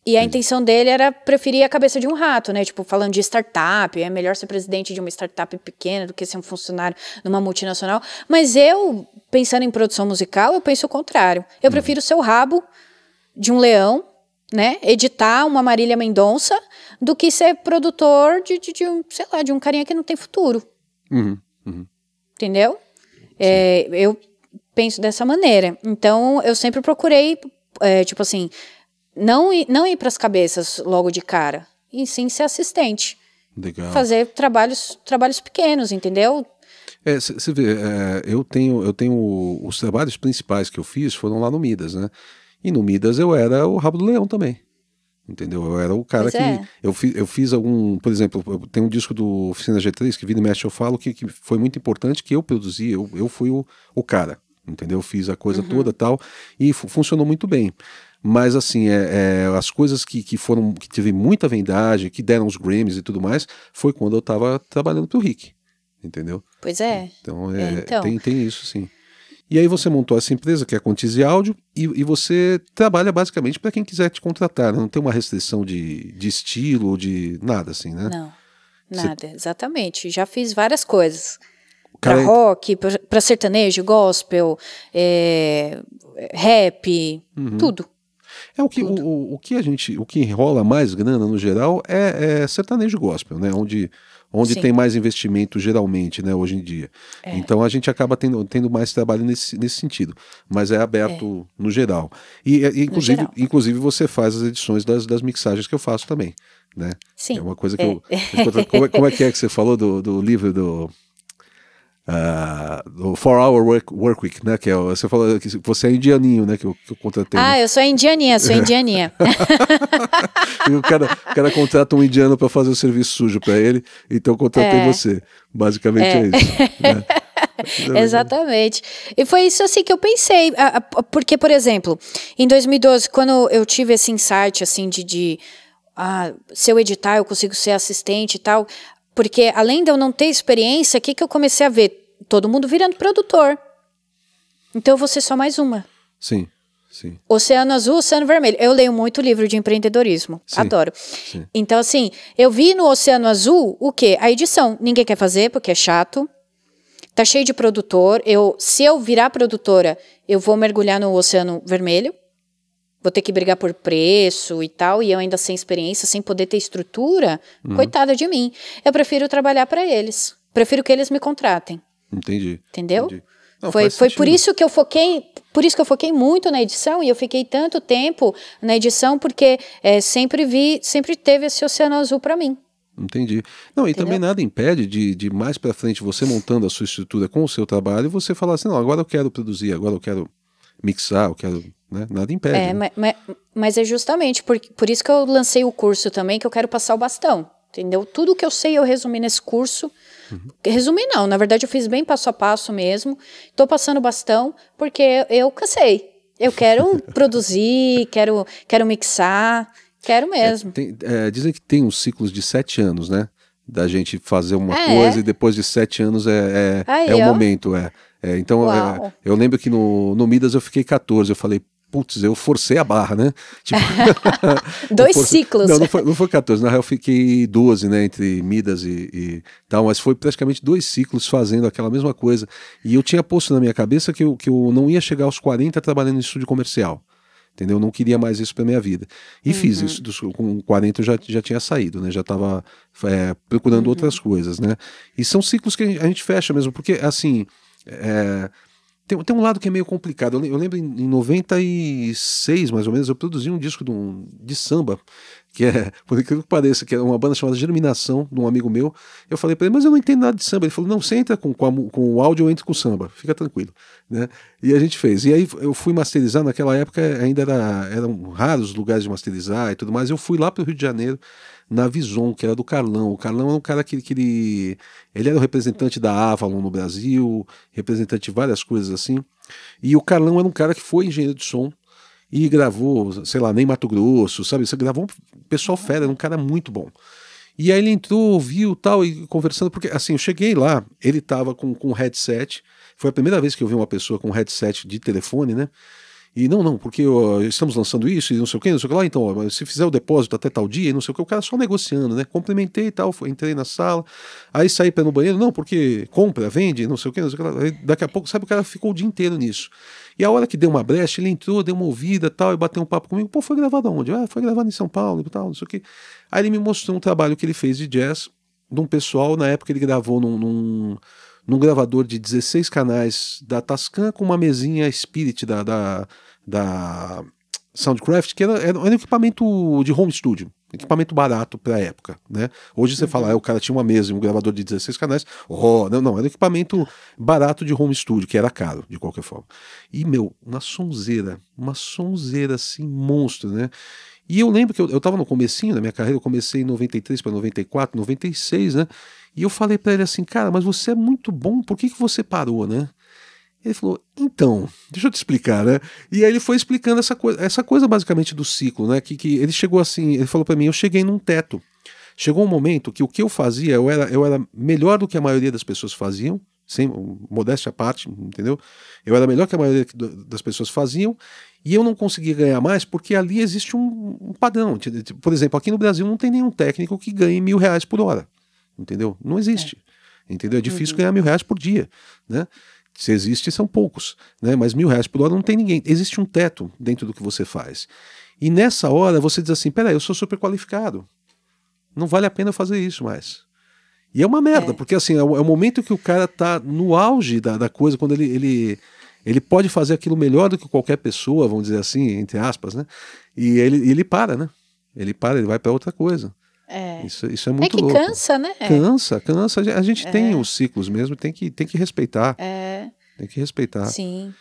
E a intenção dele era preferir a cabeça de um rato, né? Tipo, falando de startup, é melhor ser presidente de uma startup pequena do que ser um funcionário numa multinacional. Mas eu, pensando em produção musical, eu penso o contrário. Eu uhum. prefiro ser o rabo de um leão né, editar uma Marília Mendonça do que ser produtor de, de, de, um, sei lá, de um carinha que não tem futuro. Uhum, uhum. Entendeu? É, eu penso dessa maneira. Então, eu sempre procurei, é, tipo assim, não ir, não ir para as cabeças logo de cara, e sim ser assistente. Legal. Fazer trabalhos, trabalhos pequenos, entendeu? É, você vê, é, eu tenho, eu tenho os trabalhos principais que eu fiz foram lá no Midas, né? E no Midas eu era o rabo do leão também. Entendeu? Eu era o cara que. É. Eu, fiz, eu fiz algum. Por exemplo, tem um disco do Oficina G3 que vira e mexe eu falo que, que foi muito importante que eu produzi, eu, eu fui o, o cara. Entendeu? Eu fiz a coisa uhum. toda tal. E funcionou muito bem. Mas assim, é, é, as coisas que, que foram. que teve muita vendagem, que deram os Grammys e tudo mais, foi quando eu tava trabalhando pro Rick. Entendeu? Pois é. Então, é, é então... Tem, tem isso, sim. E aí você montou essa empresa, que é Contise Áudio, e, e, você trabalha basicamente para quem quiser te contratar, né? não tem uma restrição de, de estilo ou de nada assim, né? Não, nada, você... exatamente. Já fiz várias coisas. Para é- rock, para sertanejo, gospel, é, rap, uhum. tudo. É o que, o, o, que a gente, o que enrola mais grana no geral é, é sertanejo gospel, né? Onde onde Sim. tem mais investimento geralmente, né, hoje em dia. É. Então a gente acaba tendo, tendo mais trabalho nesse, nesse sentido, mas é aberto é. no geral. E, e é, inclusive, geral. inclusive você faz as edições das, das mixagens que eu faço também, né? Sim. É uma coisa que é. eu... Como, é, como é que é que você falou do, do livro do do ah, Four Hour work, work, Week, né? Que é, você falou que você é indianinho, né? Que eu, que eu contratei. Ah, né? eu sou indianinha, sou indianinha. [laughs] e o cara, o cara contrata um indiano para fazer o serviço sujo para ele, então eu contratei é. você. Basicamente é, é isso. Né? [laughs] Exatamente. E foi isso assim que eu pensei. Porque, por exemplo, em 2012, quando eu tive esse insight assim de, de ah, se eu editar, eu consigo ser assistente e tal. Porque além de eu não ter experiência, o que, que eu comecei a ver? Todo mundo virando produtor. Então eu vou ser só mais uma. Sim. Sim. Oceano Azul, Oceano Vermelho. Eu leio muito livro de empreendedorismo. Sim, adoro. Sim. Então, assim, eu vi no Oceano Azul o quê? A edição. Ninguém quer fazer porque é chato. Tá cheio de produtor. Eu, se eu virar produtora, eu vou mergulhar no Oceano Vermelho vou ter que brigar por preço e tal, e eu ainda sem experiência, sem poder ter estrutura, uhum. coitada de mim. Eu prefiro trabalhar para eles. Prefiro que eles me contratem. Entendi. Entendeu? Entendi. Não, foi foi por isso que eu foquei, por isso que eu foquei muito na edição e eu fiquei tanto tempo na edição porque é, sempre vi, sempre teve esse oceano azul para mim. Entendi. Não, e também nada impede de, de mais para frente você montando a sua estrutura com o seu trabalho, você falar assim, não, agora eu quero produzir, agora eu quero mixar, eu quero né? Nada impede. É, né? mas, mas, é justamente por, por isso que eu lancei o curso também, que eu quero passar o bastão. Entendeu? Tudo que eu sei eu resumi nesse curso. Uhum. Resumi não, na verdade eu fiz bem passo a passo mesmo. Estou passando o bastão porque eu cansei. Eu quero [laughs] produzir, quero, quero mixar, quero é, mesmo. É, tem, é, dizem que tem uns ciclos de sete anos, né? Da gente fazer uma ah, é? coisa e depois de sete anos é, é, Aí, é o momento, é. É, então, é, eu lembro que no, no Midas eu fiquei 14. Eu falei, putz, eu forcei a barra, né? Tipo, [laughs] [laughs] Dois forcei... ciclos. Não, não foi, não foi 14, na real fiquei 12, né, entre Midas e, e, tal, mas foi praticamente dois ciclos fazendo aquela mesma coisa. E eu tinha posto na minha cabeça que eu, que eu não ia chegar aos 40 trabalhando em estúdio comercial. Entendeu? Eu não queria mais isso para minha vida. E uhum. fiz isso, dos, com 40 eu já, já tinha saído, né? Já estava é, procurando uhum. outras coisas, né? E são ciclos que a gente fecha mesmo, porque, assim, é, tem, tem um lado que é meio complicado. Eu, lembro em, em 96, mais ou menos, eu produzi um disco de, um, de samba, que é, [laughs] por incrível que pareça, que é uma banda chamada Germinação, de um amigo meu. Eu falei para ele, mas eu não entendo nada de samba. Ele falou, não, você entra com, com, a, com o áudio, eu entro com o samba, fica tranquilo. Né? E a gente fez. E aí eu fui masterizar, naquela época ainda era, eram raros os lugares de masterizar e tudo mais. Eu fui lá para o Rio de Janeiro na Vison, que era do Carlão. O Carlão era é um cara que, que ele, ele era o representante da Avalon no Brasil, representante de várias coisas assim. E o Carlão era um cara que foi engenheiro de som e gravou, sei lá, nem Mato Grosso, sabe? Você gravou um pessoal fera, era um cara muito bom. E aí ele entrou, ouviu tal, e conversando, porque assim, eu cheguei lá, ele tava com, com um headset, foi a primeira vez que eu vi uma pessoa com um headset de telefone, né? E não, não, porque ó, estamos lançando isso e não sei o que, não sei o que lá, então, ó, se fizer o depósito até tal dia e não sei o que, o cara só negociando, né? Complementei e tal, entrei na sala, aí saí para no banheiro, não, porque compra, vende, não sei o que, não sei o que lá. Aí, daqui a pouco, sabe, o cara ficou o dia inteiro nisso. E a hora que deu uma brecha, ele entrou, deu uma ouvida tal, e bateu um papo comigo, pô, foi gravado aonde? Ah, foi gravado em São Paulo e tal, não sei o que. Aí ele me mostrou um trabalho que ele fez de jazz, de um pessoal, na época ele gravou num, num num gravador de 16 canais da Tascam com uma mesinha Spirit da, da, da Soundcraft, que era, era, um equipamento de home studio. Equipamento barato para a época, né? Hoje você fala, uhum. ah, o cara tinha uma mesa e um gravador de 16 canais. Oh, não, não, era um equipamento barato de home studio, que era caro, de qualquer forma. E, meu, uma sonzeira, uma sonzeira assim, monstro, né? E eu lembro que eu, eu tava no comecinho da minha carreira, eu comecei em 93 para 94, 96, né? E eu falei para ele assim, cara, mas você é muito bom, por que, que você parou, né? Ele falou, então, deixa eu te explicar, né? E aí ele foi explicando essa, coisa essa coisa basicamente do ciclo, né? Que, que ele chegou assim, ele falou para mim, eu cheguei num teto. Chegou um momento que o que eu fazia, eu era, eu era melhor do que a maioria das pessoas faziam, sem modéstia à parte, entendeu? Eu era melhor que a maioria das pessoas faziam e eu não conseguia ganhar mais porque ali existe um, um padrão. Por exemplo, aqui no Brasil não tem nenhum técnico que ganhe mil reais por hora entendeu? Não existe. É. Entendeu? É difícil uhum. ganhar mil reais por dia, né? Se existe, são poucos, né? Mas mil reais por hora não tem ninguém. Existe um teto dentro do que você faz. E nessa hora você diz assim: peraí, eu sou super qualificado. Não vale a pena eu fazer isso mais. E é uma merda, é. porque assim, é o, é o, momento que o cara tá no auge da, da coisa, quando ele, ele, ele pode fazer aquilo melhor do que qualquer pessoa, vamos dizer assim, entre aspas, né? E ele, ele para, né? Ele para, ele vai para outra coisa. É. Isso, isso é, é muito é que louco. cansa, né? É. Cansa, cansa. A gente é. tem os ciclos mesmo, tem que, tem que respeitar. É. Tem que respeitar. Sim.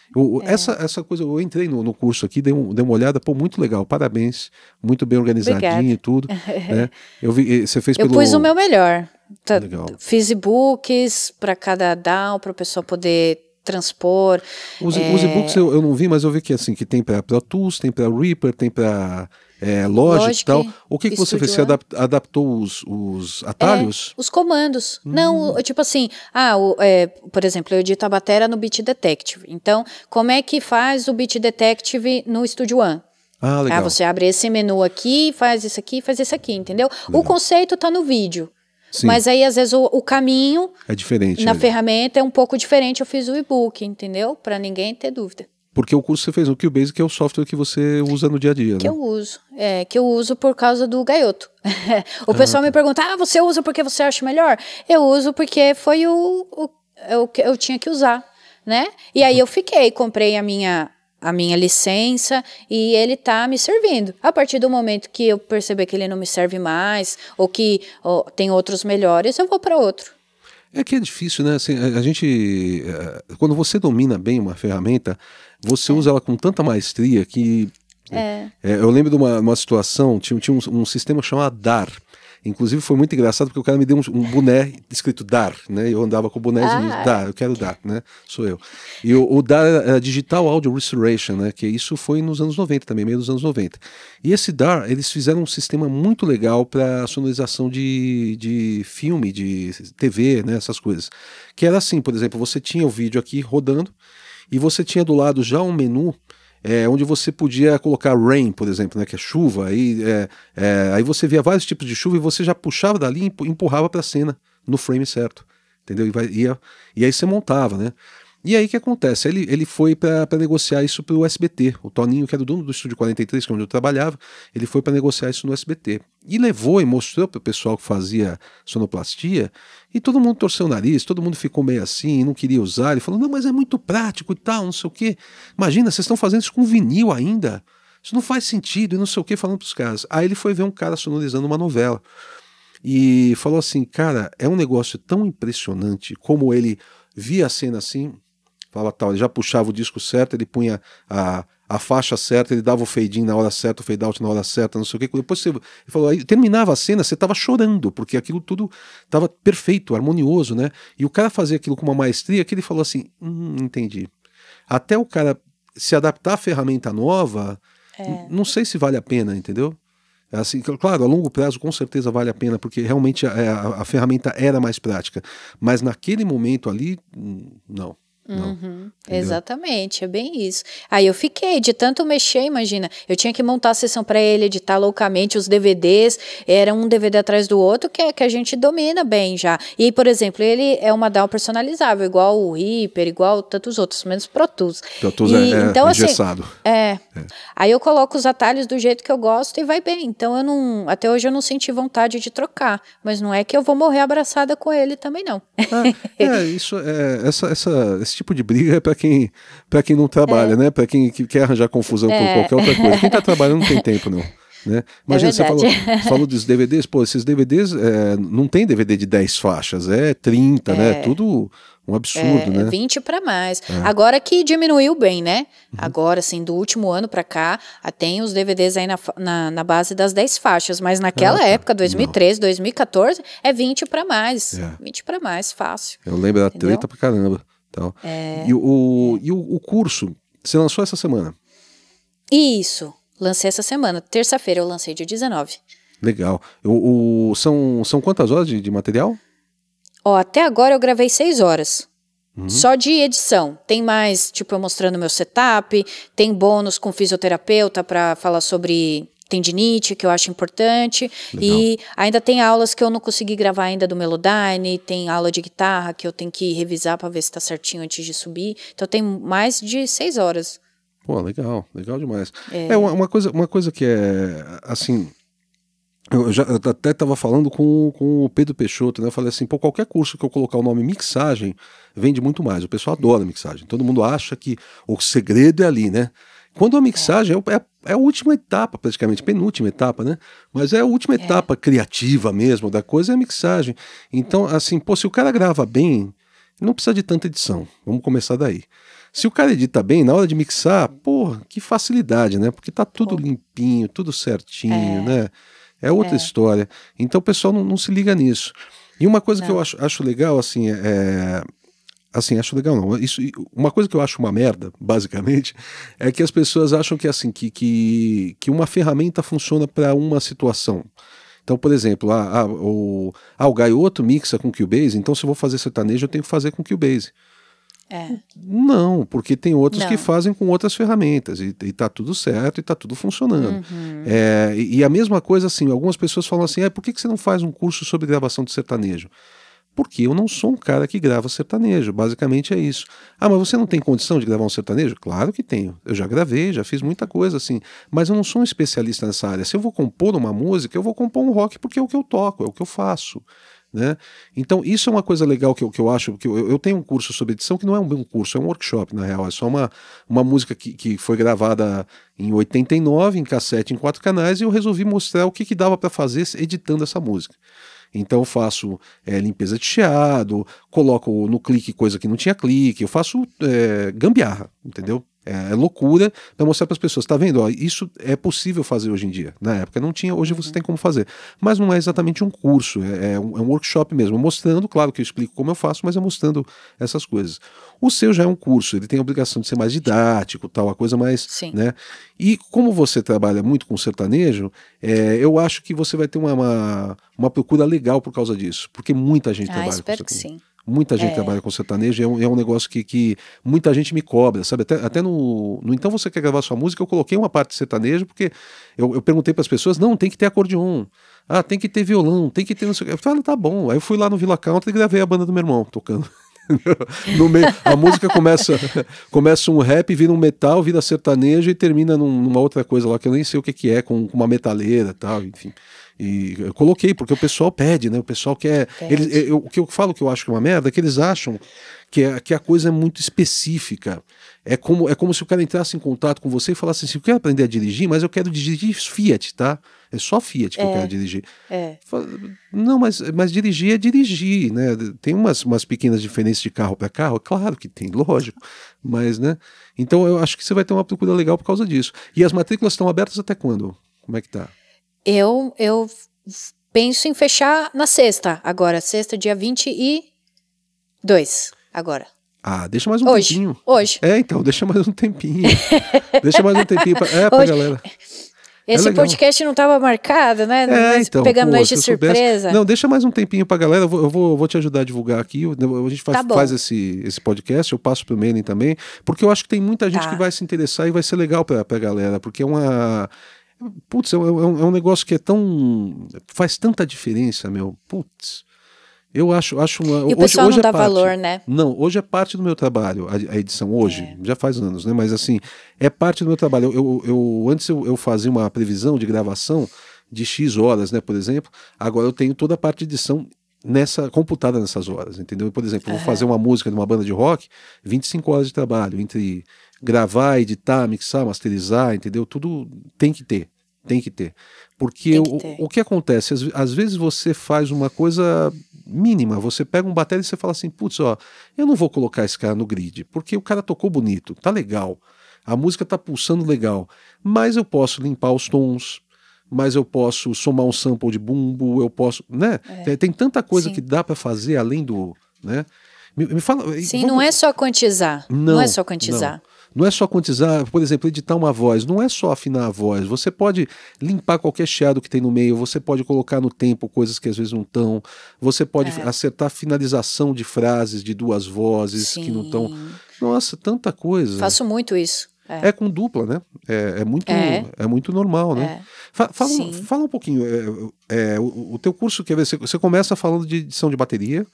é. essa, essa coisa, eu entrei no, no curso aqui, dei, um, dei uma olhada, pô, muito legal, parabéns, muito bem organizadinho Obrigada. e tudo. [laughs] né? Eu vi, eh, você fez pelo... Eu pus o meu melhor. Tá, legal. Fiz e-books para cada DAO, para o pessoal poder transpor. Os, é... os eh, e-books eu, eu, não vi, mas eu vi que assim que tem para Pro Tools, tem para Reaper, tem para é, lógica, e tal. O que, que você fez? Você adap adaptou os, os atalhos? É, os comandos. Hum. Não, tipo assim, ah, o, é, por exemplo, eu edito a batera no Beat Detective. Então, como é que faz o Beat Detective no Studio One? Ah, legal. Ah, você abre esse menu aqui, faz isso aqui, faz isso aqui, entendeu? Legal. O conceito está no vídeo. Sim. Mas aí, às vezes, o, o caminho é diferente. Na ferramenta é um pouco diferente. Eu fiz o e-book, entendeu? Para ninguém ter dúvida. Porque o curso que você fez no QBasic é o software que você usa no dia a dia, que né? eu uso, é, que eu uso por causa do gaioto. [laughs] o ah, pessoal ah, me tá. pergunta, ah, você usa porque você acha melhor? Eu uso porque foi o, o, é o que eu tinha que usar, né? E aí eu fiquei, comprei a minha a minha licença e ele tá me servindo. A partir do momento que eu perceber que ele não me serve mais ou que tem outros melhores, eu vou para outro. É que é difícil, né? Assim, a gente, eh, quando você domina bem uma ferramenta, você é. usa ela com tanta maestria que. É. É, eu lembro de uma, uma situação, tinha, tinha um, um, sistema chamado DAR. Inclusive foi muito engraçado porque o cara me deu um, um boné escrito DAR, né? Eu andava com o e ah. DAR, eu quero DAR, né? Sou eu. E o, o DAR era Digital Audio Restoration, né? Que isso foi nos anos 90 também, meio dos anos 90. E esse DAR, eles fizeram um sistema muito legal para sonorização de, de filme, de TV, né? Essas coisas. Que era assim, por exemplo, você tinha o vídeo aqui rodando, e você tinha do lado já um menu é, onde você podia colocar rain, por exemplo, né, que é chuva, aí, é, é, aí você via vários tipos de chuva e você já puxava dali e empurrava para a cena no frame certo. Entendeu? E, vai, ia, e aí você montava, né? E aí o que acontece? Ele, ele foi para negociar isso para o SBT. O Toninho, que era o dono do Estúdio 43, que é onde eu trabalhava, ele foi para negociar isso no SBT. E levou e mostrou para o pessoal que fazia sonoplastia, e todo mundo torceu o nariz, todo mundo ficou meio assim, não queria usar. Ele falou: não, mas é muito prático e tal, não sei o quê. Imagina, vocês estão fazendo isso com vinil ainda. Isso não faz sentido, e não sei o que, falando para os caras. Aí ele foi ver um cara sonorizando uma novela. E falou assim: cara, é um negócio tão impressionante como ele via a cena assim fala tal, ele já puxava o disco certo, ele punha a, a faixa certa, ele dava o fade in na hora certa, o fade out na hora certa, não sei o que. Depois você falou, terminava a cena, você estava chorando, porque aquilo tudo estava perfeito, harmonioso, né? E o cara fazia aquilo com uma maestria que ele falou assim: hum, entendi. Até o cara se adaptar à ferramenta nova, é. não sei se vale a pena, entendeu? É assim, claro, a longo prazo com certeza vale a pena, porque realmente a, é, a, a ferramenta era mais prática. Mas naquele momento ali, hum, não. Uhum, exatamente, é bem isso. Aí eu fiquei, de tanto mexer, imagina, eu tinha que montar a sessão para ele, editar loucamente os DVDs, era um DVD atrás do outro que, é, que a gente domina bem já. E, por exemplo, ele é uma DAO personalizável, igual o Reaper, igual tantos outros, menos Pro Tools. Pro Tools é, e, é, então, é assim, É, é. Aí eu coloco os atalhos do jeito que eu gosto e vai bem. Então eu não, até hoje eu não senti vontade de trocar, mas não é que eu vou morrer abraçada com ele também não. É, [laughs] é isso, é, essa, essa, esse tipo de briga é para quem, quem não trabalha, é. né? Para quem que quer arranjar confusão é. por qualquer outra coisa. Quem está [laughs] trabalhando não tem tempo, não. Né? Imagina, é você falou, falou dos DVDs, pô, esses DVDs é, não tem DVD de 10 faixas, é 30, né? é. né? Tudo um absurdo, é, né? 20 para mais. É. Agora que diminuiu bem, né? Uhum. Agora, assim, do último ano para cá, ah, tem os DVDs aí na, na, na, base das 10 faixas, mas naquela ah, tá. época, 2013, não. 2014, é 20 para mais. É. 20 para mais, fácil. Eu lembro da treta pra caramba. Então, é... E, o, é. e o, o curso, você lançou essa semana? Isso, lancei essa semana. Terça-feira eu lancei dia 19. Legal. O, o, são, são quantas horas de, de material? Ó, até agora eu gravei seis horas. Uhum. Só de edição. Tem mais, tipo, eu mostrando meu setup, tem bônus com fisioterapeuta para falar sobre tendinite, que eu acho importante. Legal. E ainda tem aulas que eu não consegui gravar ainda do Melodyne, tem aula de guitarra que eu tenho que revisar para ver se está certinho antes de subir. Então tem mais de seis horas. Pô, legal, legal demais. É, é uma, uma, coisa, uma coisa que é assim. Eu, já, eu até estava falando com, com o Pedro Peixoto, né? Eu falei assim, pô, qualquer curso que eu colocar o nome mixagem, vende muito mais. O pessoal adora mixagem. Todo mundo acha que o segredo é ali, né? Quando a mixagem é, é, é a última etapa, praticamente, penúltima etapa, né? Mas é a última é. etapa criativa mesmo da coisa, é a mixagem. Então, assim, pô, se o cara grava bem, não precisa de tanta edição. Vamos começar daí. Se o cara edita bem, na hora de mixar, porra, que facilidade, né? Porque tá tudo Pô. limpinho, tudo certinho, é. né? É outra é. história. Então o pessoal não, não, se liga nisso. E uma coisa não. que eu acho, acho legal, assim, é, é assim, acho legal não. Isso, uma coisa que eu acho uma merda, basicamente, é que as pessoas acham que assim, que, que, que uma ferramenta funciona para uma situação. Então, por exemplo, ah, ah, o, ah, o gaioto mixa com Cubase, então se eu vou fazer sertanejo, eu tenho que fazer com Cubase. É. Não, porque tem outros não. que fazem com outras ferramentas e, e tá tudo certo e tá tudo funcionando. Uhum. É, e, e, a mesma coisa, assim, algumas pessoas falam assim: ah, por que, que você não faz um curso sobre gravação de sertanejo? Porque eu não sou um cara que grava sertanejo, basicamente é isso. Ah, mas você não tem condição de gravar um sertanejo? Claro que tenho. Eu já gravei, já fiz muita coisa assim, mas eu não sou um especialista nessa área. Se eu vou compor uma música, eu vou compor um rock porque é o que eu toco, é o que eu faço. Né? Então, isso é uma coisa legal que eu, que eu acho. que eu, eu tenho um curso sobre edição que não é um, um curso, é um workshop, na real. É só uma, uma música que, que foi gravada em 89, em cassete, em quatro canais, e eu resolvi mostrar o que, que dava para fazer editando essa música. Então eu faço é, limpeza de chiado, coloco no clique coisa que não tinha clique, eu faço é, gambiarra, entendeu? É, é, loucura para mostrar para as pessoas, tá vendo? Ó, isso é possível fazer hoje em dia. Na época não tinha, hoje você uhum. tem como fazer. Mas não é exatamente um curso, é, é, um, é um, workshop mesmo, mostrando, claro que eu explico como eu faço, mas é mostrando essas coisas. O seu já é um curso, ele tem a obrigação de ser mais didático, tal, a coisa mais. Sim. Né? E como você trabalha muito com sertanejo, é, eu acho que você vai ter uma, uma, uma, procura legal por causa disso, porque muita gente ah, trabalha espero com sertanejo. Que sim. Muita gente é. trabalha com sertanejo, é um, é um negócio que, que muita gente me cobra, sabe? Até, até no, no Então Você Quer Gravar Sua Música, eu coloquei uma parte de sertanejo, porque eu, eu perguntei para as pessoas: não, tem que ter acordeon, ah, tem que ter violão, tem que ter não sei o que. Eu falei: ah, tá bom. Aí eu fui lá no Vila Country e gravei a banda do meu irmão tocando. [laughs] no meio, a música começa, começa um rap, vira um metal, vira sertanejo e termina num, numa outra coisa lá que eu nem sei o que, que é, com, uma metaleira tal, enfim. E eu coloquei, porque o pessoal pede, né? O pessoal quer. Eles, eu, o que eu falo que eu acho que é uma merda é que eles acham que, é, que a coisa é muito específica. É como, é como se o cara entrasse em contato com você e falasse assim: eu quero aprender a dirigir, mas eu quero dirigir Fiat, tá? É só Fiat que é, eu quero dirigir. É. Não, mas, mas dirigir é dirigir, né? Tem umas, umas pequenas diferenças de carro para carro, claro que tem, lógico, [laughs] mas, né? Então eu acho que você vai ter uma procura legal por causa disso. E as matrículas estão abertas até quando? Como é que tá? Eu, eu penso em fechar na sexta, agora, sexta, dia 22, agora. Ah, deixa mais um hoje, tempinho. Hoje. É, então, deixa mais um tempinho. [laughs] deixa mais um tempinho pra, é, pra hoje. galera. É esse é podcast não estava marcado, né? É, então, pegando nós de surpresa. Não, deixa mais um tempinho pra galera, eu vou, eu vou, vou te ajudar a divulgar aqui. a gente faz, tá faz, esse, esse podcast, eu passo pro Menem também, porque eu acho que tem muita gente tá. que vai se interessar e vai ser legal pra, pra galera, porque é uma Putz, é, é um, é um negócio que é tão. faz tanta diferença, meu. Putz. Eu acho, acho uma. E o pessoal hoje, não é dá parte, valor, né? Não, hoje é parte do meu trabalho, a, a edição, hoje, é. já faz anos, né? Mas assim, é parte do meu trabalho. Eu, eu, eu antes eu, eu, fazia uma previsão de gravação de X horas, né? Por exemplo, agora eu tenho toda a parte de edição nessa computada nessas horas, entendeu? Por exemplo, vou fazer uma música de uma banda de rock, 25 horas de trabalho, entre gravar, editar, mixar, masterizar, entendeu? Tudo tem que ter. Tem que ter. Porque que ter. O, o, que acontece? Às, às, vezes você faz uma coisa mínima, você pega um bater e você fala assim, putz, ó, eu não vou colocar esse cara no grid, porque o cara tocou bonito, tá legal, a música tá pulsando legal, mas eu posso limpar os tons, mas eu posso somar um sample de bumbo, eu posso, né? É. Tem, tem, tanta coisa Sim. que dá para fazer além do, né? Me, me fala, Sim, vamos... não é só quantizar. Não, não é só quantizar. Não. Não é só quantizar, por exemplo, editar uma voz, não é só afinar a voz. Você pode limpar qualquer chiado que tem no meio, você pode colocar no tempo coisas que às vezes não estão, você pode é. acertar a finalização de frases de duas vozes Sim. que não estão. Nossa, tanta coisa. Faço muito isso. É. é, com dupla, né? É, é muito, é. é. muito normal, né? É. Fala, fala, um pouquinho. É, é, o, o teu curso, quer ver, você, você começa falando de edição de bateria,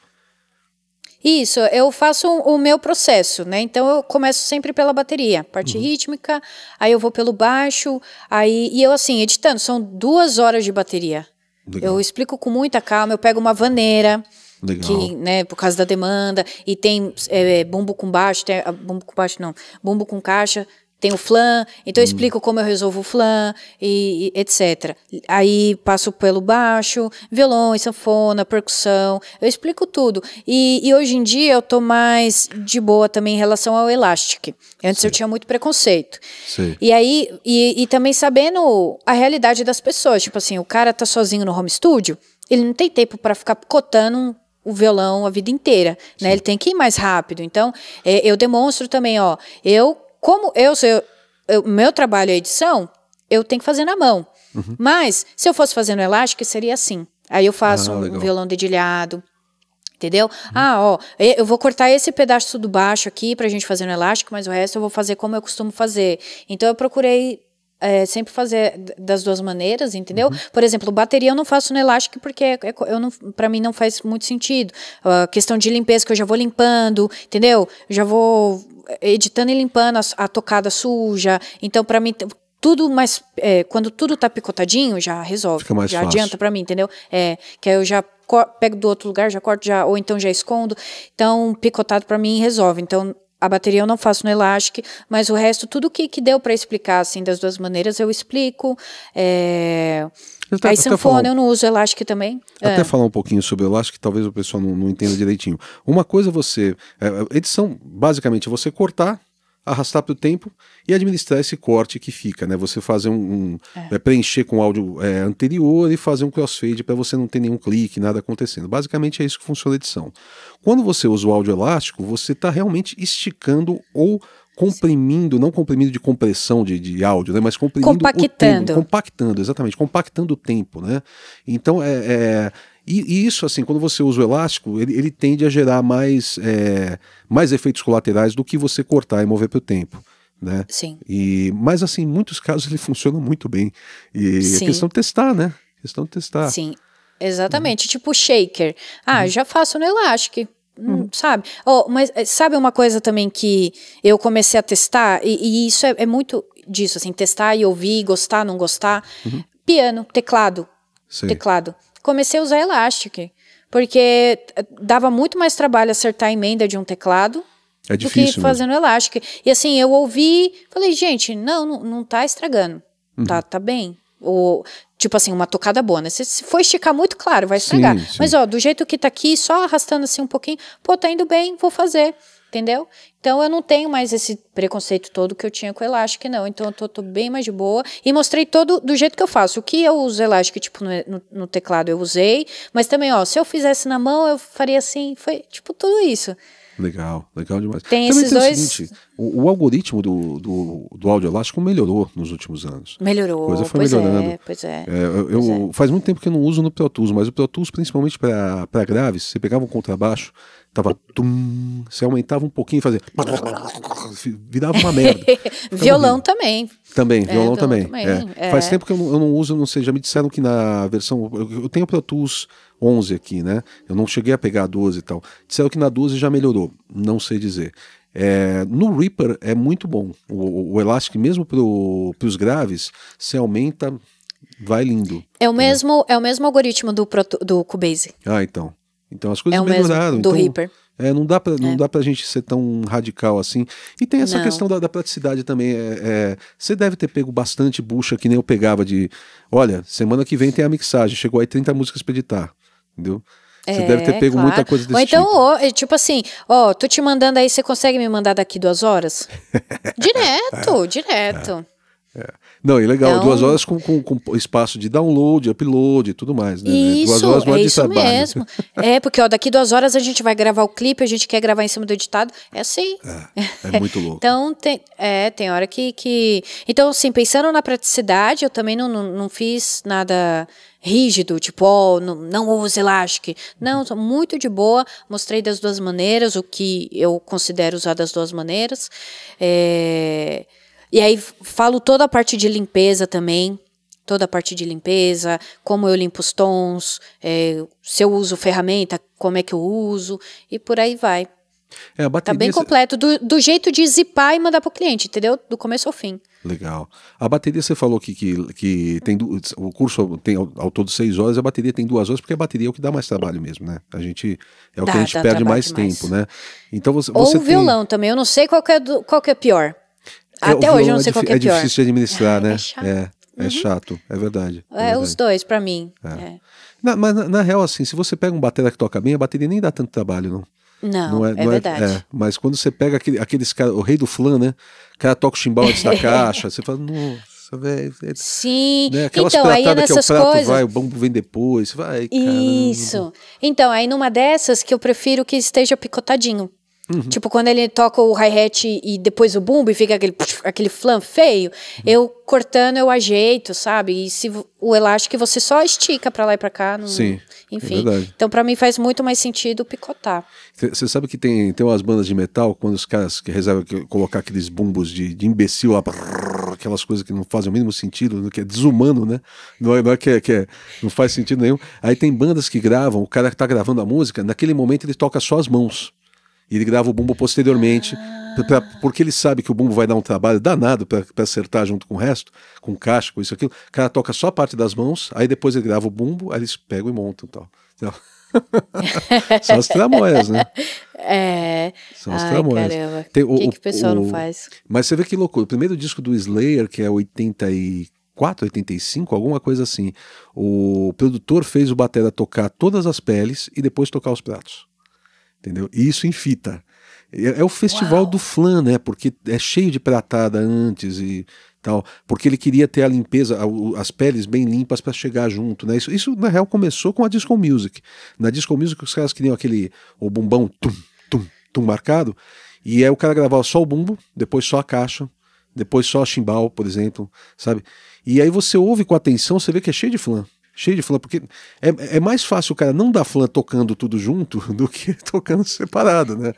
isso, eu faço o meu processo, né? Então eu começo sempre pela bateria, parte uhum. rítmica, aí eu vou pelo baixo, aí e eu assim, editando, são duas horas de bateria. Legal. Eu explico com muita calma, eu pego uma vaneira. Legal. Que, né, por causa da demanda, e tem é, bumbo com baixo, tem, ah, bumbo com baixo não, bumbo com caixa, tem o flan, então eu hum. explico como eu resolvo o flan e, e etc. Aí passo pelo baixo, violão, sanfona, percussão, eu explico tudo. E, e, hoje em dia eu tô mais de boa também em relação ao elastic. Antes Sim. eu tinha muito preconceito. Sim. E aí, e, e também sabendo a realidade das pessoas, tipo assim, o cara tá sozinho no home studio, ele não tem tempo para ficar cotando o violão a vida inteira, né? Sim. Ele tem que ir mais rápido. Então, é, eu demonstro também, ó, eu como eu, eu, o meu trabalho é edição, eu tenho que fazer na mão. Uhum. Mas, se eu fosse fazer no elástico, seria assim. Aí eu faço ah, um legal. violão dedilhado, entendeu? Uhum. Ah, ó, eu vou cortar esse pedaço do baixo aqui pra gente fazer no elástico, mas o resto eu vou fazer como eu costumo fazer. Então eu procurei é, sempre fazer das duas maneiras, entendeu? Uhum. Por exemplo, bateria eu não faço no elástico porque é, é eu não, para mim não faz muito sentido. A ah, questão de limpeza que eu já vou limpando, entendeu? já vou editando e limpando a, a tocada suja. Então, para mim, tudo mais. É, quando tudo tá picotadinho, já resolve. Fica mais já fácil. adianta para mim, entendeu? É, que aí eu já pego do outro lugar, já corto, já, ou então já escondo. Então, picotado para mim resolve. Então, a bateria eu não faço no elástico mas o resto, tudo que, que deu para explicar, assim, das duas maneiras, eu explico. É Tá até, Aí sanfona eu não uso elástico também. Até é. falar um pouquinho sobre elástico, que talvez o pessoal não, não entenda direitinho. Uma coisa é você. É, é, edição, basicamente, é você cortar, arrastar para o tempo e administrar esse corte que fica, né? Você fazer um. um é. preencher com áudio anterior e fazer um crossfade para você não ter nenhum clique, nada acontecendo. Basicamente é isso que funciona a edição. Quando você usa o áudio elástico, você está realmente esticando ou comprimindo, não comprimindo de compressão de, de áudio, né, mas comprimindo compactando. o tempo, compactando, exatamente, compactando o tempo, né? Então é, é e, isso assim, quando você usa o elástico, ele, ele tende a gerar mais é, mais efeitos colaterais do que você cortar e mover para o tempo. Né? Sim. E, mas assim, em muitos casos ele [laughs] funciona muito bem. E é Sim. é questão de testar, né? É questão de testar. Sim, exatamente. Uhum. Tipo shaker. Ah, uhum. já faço no elástico. Hum, uhum. Sabe? Oh, mas eh, sabe uma coisa também que eu comecei a testar? E, e isso é, é, muito disso, assim, testar e ouvir, gostar, não gostar. Uhum. Piano, teclado. Teclado. Comecei a usar elástico porque eh, dava muito mais trabalho acertar a emenda de um teclado é do que fazendo elástico E assim, eu ouvi, falei, gente, não, não, não tá estragando. Tá, uhum. Tá, tá bem. Ou, Tipo assim, uma tocada boa, né? Se, se for esticar muito, claro, vai estragar. Sim, sim. Mas, ó, do jeito que tá aqui, só arrastando assim um pouquinho, pô, tá indo bem, vou fazer. Entendeu? Então eu não tenho mais esse preconceito todo que eu tinha com elástico, não. Então eu tô, tô, bem mais de boa. E mostrei todo do jeito que eu faço. O que eu uso elástico, tipo, no, no, no teclado eu usei. Mas também, ó, se eu fizesse na mão, eu faria assim. Foi, tipo, tudo isso. Legal, legal demais. Tem Também esses tem dois. O, seguinte, o, o, algoritmo do, do, do áudio elástico melhorou nos últimos anos. Melhorou. A coisa foi pois é, melhorando. É, pois é. é eu, pois eu é. Faz muito tempo que eu não uso no Pro Tools, mas o Pro Tools, principalmente para graves, você pegava um contrabaixo, tava. Tum, você aumentava um pouquinho e fazia. Virava uma merda. [laughs] violão também. Também, é, violão, também. É. É. Faz tempo que eu não, eu não uso, não sei, já me disseram que na versão. Eu, eu tenho o Pro Tools 11 aqui, né? Eu não cheguei a pegar a 12 e tal. Disseram que na 12 já melhorou, não sei dizer. É, no Reaper é muito bom. O, o Elastic, mesmo para os graves, se aumenta, vai lindo. É o mesmo, é, é o mesmo algoritmo do, do Cubase. Ah, então. Então as coisas é melhoraram. do então, Reaper. É, não dá para é. não dá pra gente ser tão radical assim. E tem essa não. questão da, da, praticidade também. É, é, você deve ter pego bastante bucha que nem eu pegava de, olha, semana que vem tem a mixagem, chegou aí 30 músicas para editar entendeu? Você é, deve ter é, pego claro. muita coisa desse Ou então, tipo. Ou, é tipo assim, ó, tô te mandando aí, você consegue me mandar daqui duas horas? [laughs] direto, é, direto. É, é. Não, e legal, então, duas horas com, com, com, espaço de download, upload e tudo mais, né? né? Isso, duas horas mais é, é isso trabalho. mesmo. é, porque ó, daqui duas horas a gente vai gravar o clipe, a gente quer gravar em cima do editado, é assim. É, é muito louco. [laughs] então, tem, é, tem hora que, que... Então, assim, pensando na praticidade, eu também não, não, não fiz nada rígido, tipo, oh, não, não use elástico. Não, sou muito de boa, mostrei das duas maneiras, o que eu considero usar das duas maneiras. É... E aí falo toda a parte de limpeza também, toda a parte de limpeza, como eu limpo os tons, é, se eu uso ferramenta, como é que eu uso, e por aí vai. É, a bateria... Tá bem completo, do, do jeito de zipar e mandar para o cliente, entendeu? Do começo ao fim. Legal. A bateria, você falou que, que, que tem du... o curso tem ao, ao, todo seis horas, a bateria tem duas horas, porque a bateria é o que dá mais trabalho mesmo, né? A gente é o dá, que a gente perde mais tempo, né? Então você, Ou você violão também, eu não sei qual é, do, qual é pior. É, Até hoje eu não é sei qual é, é pior. É difícil de administrar, é, né? É chato. É, é uhum. é verdade. É, verdade. os dois, para mim. Na, mas na, na, real, assim, se você pega um batera que toca bem, a bateria nem dá tanto trabalho, não. Não, não é, é não é, verdade. É, é, mas quando você pega aquele, aqueles caras, o rei do flan, né? O cara toca o chimbal antes da [laughs] caixa, você fala, nossa, velho. É Sim, né? Aquelas então, aí é nessas que é o prato coisas... vai, o bambu vem depois, vai. Isso. Então, aí numa dessas que eu prefiro que esteja picotadinho. Uhum. Tipo, quando ele toca o hi-hat e depois o bumbo e fica aquele, aquele flan feio, uhum. eu cortando eu ajeito, sabe? E se o elástico você só estica para lá e para cá. Não... Sim. Enfim. É então, para mim faz muito mais sentido picotar. Você sabe que tem, tem umas bandas de metal, quando os caras que reservam colocar aqueles bumbos de, de imbecil lá, brrr, aquelas coisas que não fazem o mínimo sentido, né, que é desumano, né? Não é, não é que, é, que é, não faz sentido nenhum. Aí tem bandas que gravam, o cara que tá gravando a música, naquele momento ele toca só as mãos. E ele grava o bumbo posteriormente, ah. pra, porque ele sabe que o bumbo vai dar um trabalho danado para acertar junto com o resto, com caixa, com isso aquilo. O cara toca só a parte das mãos, aí depois ele grava o bumbo, aí eles pegam e montam e tal. Então, [laughs] São as tramóias, né? É. São as Ai, tramóias. Tem, o, que, que o pessoal não faz? Mas você vê que loucura. O primeiro disco do Slayer, que é 84, 85, alguma coisa assim. O produtor fez o Batera tocar todas as peles e depois tocar os pratos entendeu? E isso em fita. É, é o festival Uau. do flan, né? Porque é cheio de pratada antes e tal, porque ele queria ter a limpeza, as peles bem limpas para chegar junto, né? Isso, isso na real começou com a disco music. Na disco music os caras queriam aquele o bumbão tum tum tum marcado e aí o cara gravava só o bumbo, depois só a caixa, depois só a chimbal, por exemplo, sabe? E aí você ouve com atenção, você vê que é cheio de flan cheio de flan, porque é, é mais fácil o cara não dar flan tocando tudo junto [laughs] do que tocando separado, né?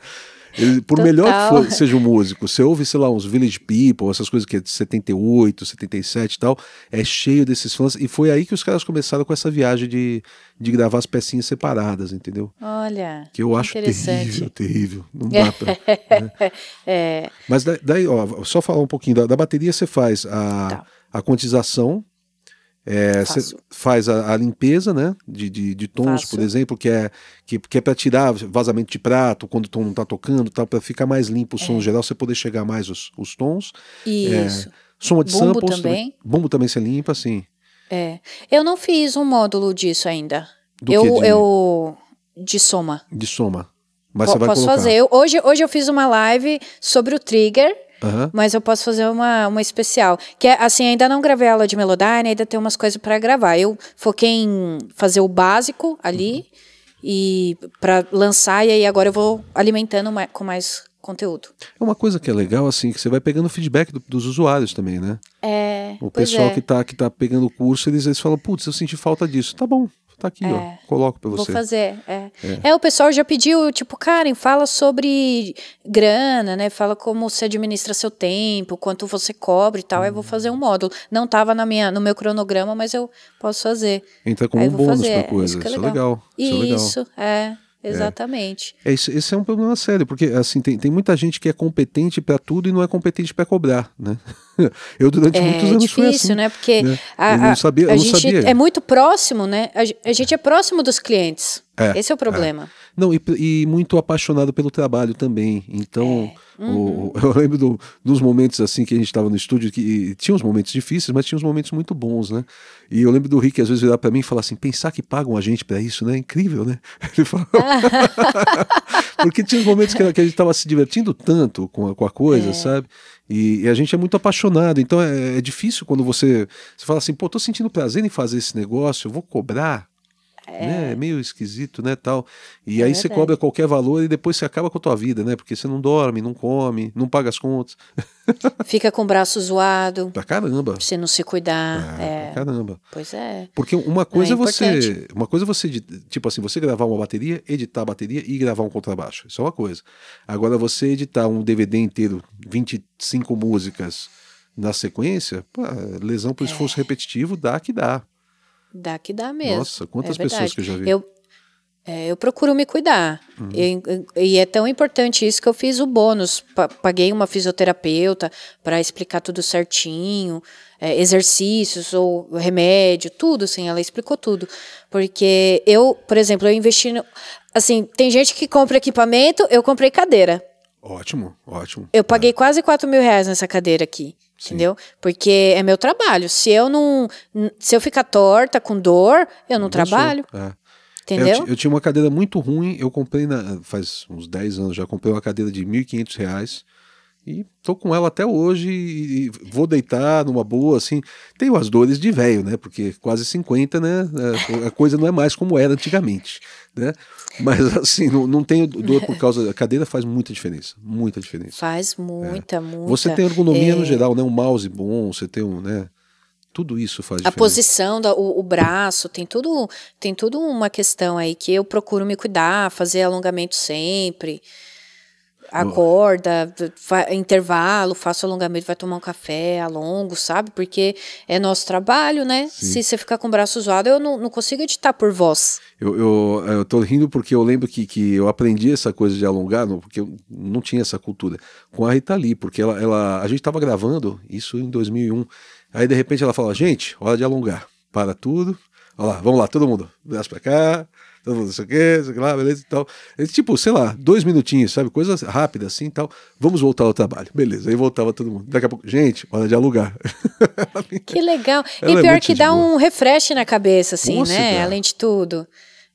Ele, por Total. melhor que seja o músico, você ouve, sei lá, uns Village People, essas coisas que é de 78, 77 e tal, é cheio desses fãs. E foi aí que os caras começaram com essa viagem de, de gravar as pecinhas separadas, entendeu? Olha. Que eu acho terrível, terrível. Não dá pra. né? [laughs] é. Mas daí, ó, só falar um pouquinho da, da bateria, você faz a, tá. a quantização é, você faz a, a, limpeza né, de, de, de tons, Faço. por exemplo, que é que, que é para tirar vazamento de prato quando o tom não está tocando, tá, para ficar mais limpo o som é. geral, você poder chegar mais os, os tons. É, Isso. É, soma de bumbo samples. Também. também. Bumbo também você limpa, sim. É. Eu não fiz um módulo disso ainda. Do eu, de... eu. De soma. De soma. Mas P você vai posso colocar. fazer. Eu, hoje, hoje eu fiz uma live sobre o trigger Uhum. Mas eu posso fazer uma, uma especial. Que é, assim, ainda não gravei aula de Melodyne, ainda tem umas coisas para gravar. Eu foquei em fazer o básico ali uhum. e para lançar, e aí agora eu vou alimentando mais, com mais conteúdo. É uma coisa que é legal, assim, que você vai pegando feedback do, dos usuários também, né? É. O pessoal é. que, tá, que tá pegando o curso, eles, eles falam, putz, eu senti falta disso. Tá bom, tá aqui, é. ó. Coloco pra você. Vou fazer, é. é. é. o pessoal já pediu, tipo, Karen, fala sobre grana, né? Fala como você administra seu tempo, quanto você cobra e tal. Hum. Aí eu vou hum. fazer um módulo. Não tava na minha, no meu cronograma, mas eu posso fazer. Entra como um bônus fazer. pra coisa. É Isso, é legal. Isso, é legal. Isso, é. É. Exatamente. É, é isso, esse é um problema sério, porque assim tem, tem muita gente que é competente para tudo e não é competente para cobrar, né? [laughs] Eu durante é muitos anos difícil, assim, né? Porque né? A, a, não sabia, a gente sabia. é muito próximo, né? A, a, é. gente é próximo dos clientes. É, Esse é o é. problema. É. Não, e, e, muito apaixonado pelo trabalho também. Então, é. uhum. o, [laughs] eu lembro do, dos momentos assim que a gente estava no estúdio, que tinha uns momentos difíceis, mas tinha uns momentos muito bons, né? E eu lembro do Rick às vezes virar para mim e falar assim: pensar que pagam a gente para isso, né? Incrível, né? [laughs] Ele falou. [laughs] Porque tinha uns momentos que, que a gente estava se divertindo tanto com a, com a coisa, é. sabe? E, e, a gente é muito apaixonado, então é, é, difícil quando você, você fala assim, pô, tô sentindo prazer em fazer esse negócio, eu vou cobrar é. Né? É meio esquisito, né, tal. E é aí verdade. você cobra qualquer valor e depois você acaba com a tua vida, né? Porque você não dorme, não come, não paga as contas. [laughs] Fica com o braço zoado. Pra caramba. Se não se cuidar. Ah, é. Pra caramba. Pois é. Porque uma é coisa é você, uma coisa você, tipo assim, você gravar uma bateria, editar a bateria e gravar um contrabaixo. Isso é uma coisa. Agora você editar um DVD inteiro, 25 músicas na sequência, pô, lesão por é. esforço é. repetitivo dá que dá. Dá que dá mesmo. Nossa, quantas é pessoas que eu já vi. Eu, é, eu procuro me cuidar. Uhum. E, e, é tão importante isso que eu fiz o bônus. Paguei uma fisioterapeuta para explicar tudo certinho, é, exercícios ou remédio, tudo, assim, ela explicou tudo. Porque eu, por exemplo, eu investi. No, assim, tem gente que compra equipamento, eu comprei cadeira. Ótimo, ótimo. Eu paguei é. quase 4 mil reais nessa cadeira aqui. Sim. Entendeu? Porque é meu trabalho. Se eu não. Se eu ficar torta, com dor, eu não, não trabalho. É. Entendeu? Eu, eu, tinha uma cadeira muito ruim, eu comprei na, faz uns 10 anos já, comprei uma cadeira de R$ reais e tô com ela até hoje e vou deitar numa boa, assim. Tenho as dores de velho, né? Porque quase 50, né? A coisa não é mais como era antigamente, né? Mas assim, não, não tenho dor por [laughs] causa da cadeira faz muita diferença, muita diferença. Faz muita, é. muita. Você tem ergonomia é... no geral, né? Um mouse bom, você tem um, né? Tudo isso faz diferença. A posição, o, o, braço, tem tudo, tem tudo uma questão aí que eu procuro me cuidar, fazer alongamento sempre acorda, fa intervalo, faço alongamento, vai tomar um café, alongo, sabe? Porque é nosso trabalho, né? Sim. Se você ficar com o braço zoado, eu não, não consigo editar por voz. Eu, eu, eu, tô rindo porque eu lembro que, que eu aprendi essa coisa de alongar, porque eu não tinha essa cultura, com a Rita Lee, porque ela, ela, a gente tava gravando isso em 2001, aí de repente ela fala, gente, hora de alongar, para tudo, Olha lá, vamos lá, todo mundo. Braço para cá, Todo mundo, isso aqui, isso aqui lá, beleza e tal. É tipo, sei lá, dois minutinhos, sabe? Coisa rápida assim e tal. Vamos voltar ao trabalho. Beleza, aí voltava todo mundo. Daqui a pouco, gente, hora de alugar. [laughs] que legal. e é pior é que dá boa. um refresh na cabeça, assim, Nossa, né? Cara. Além de tudo.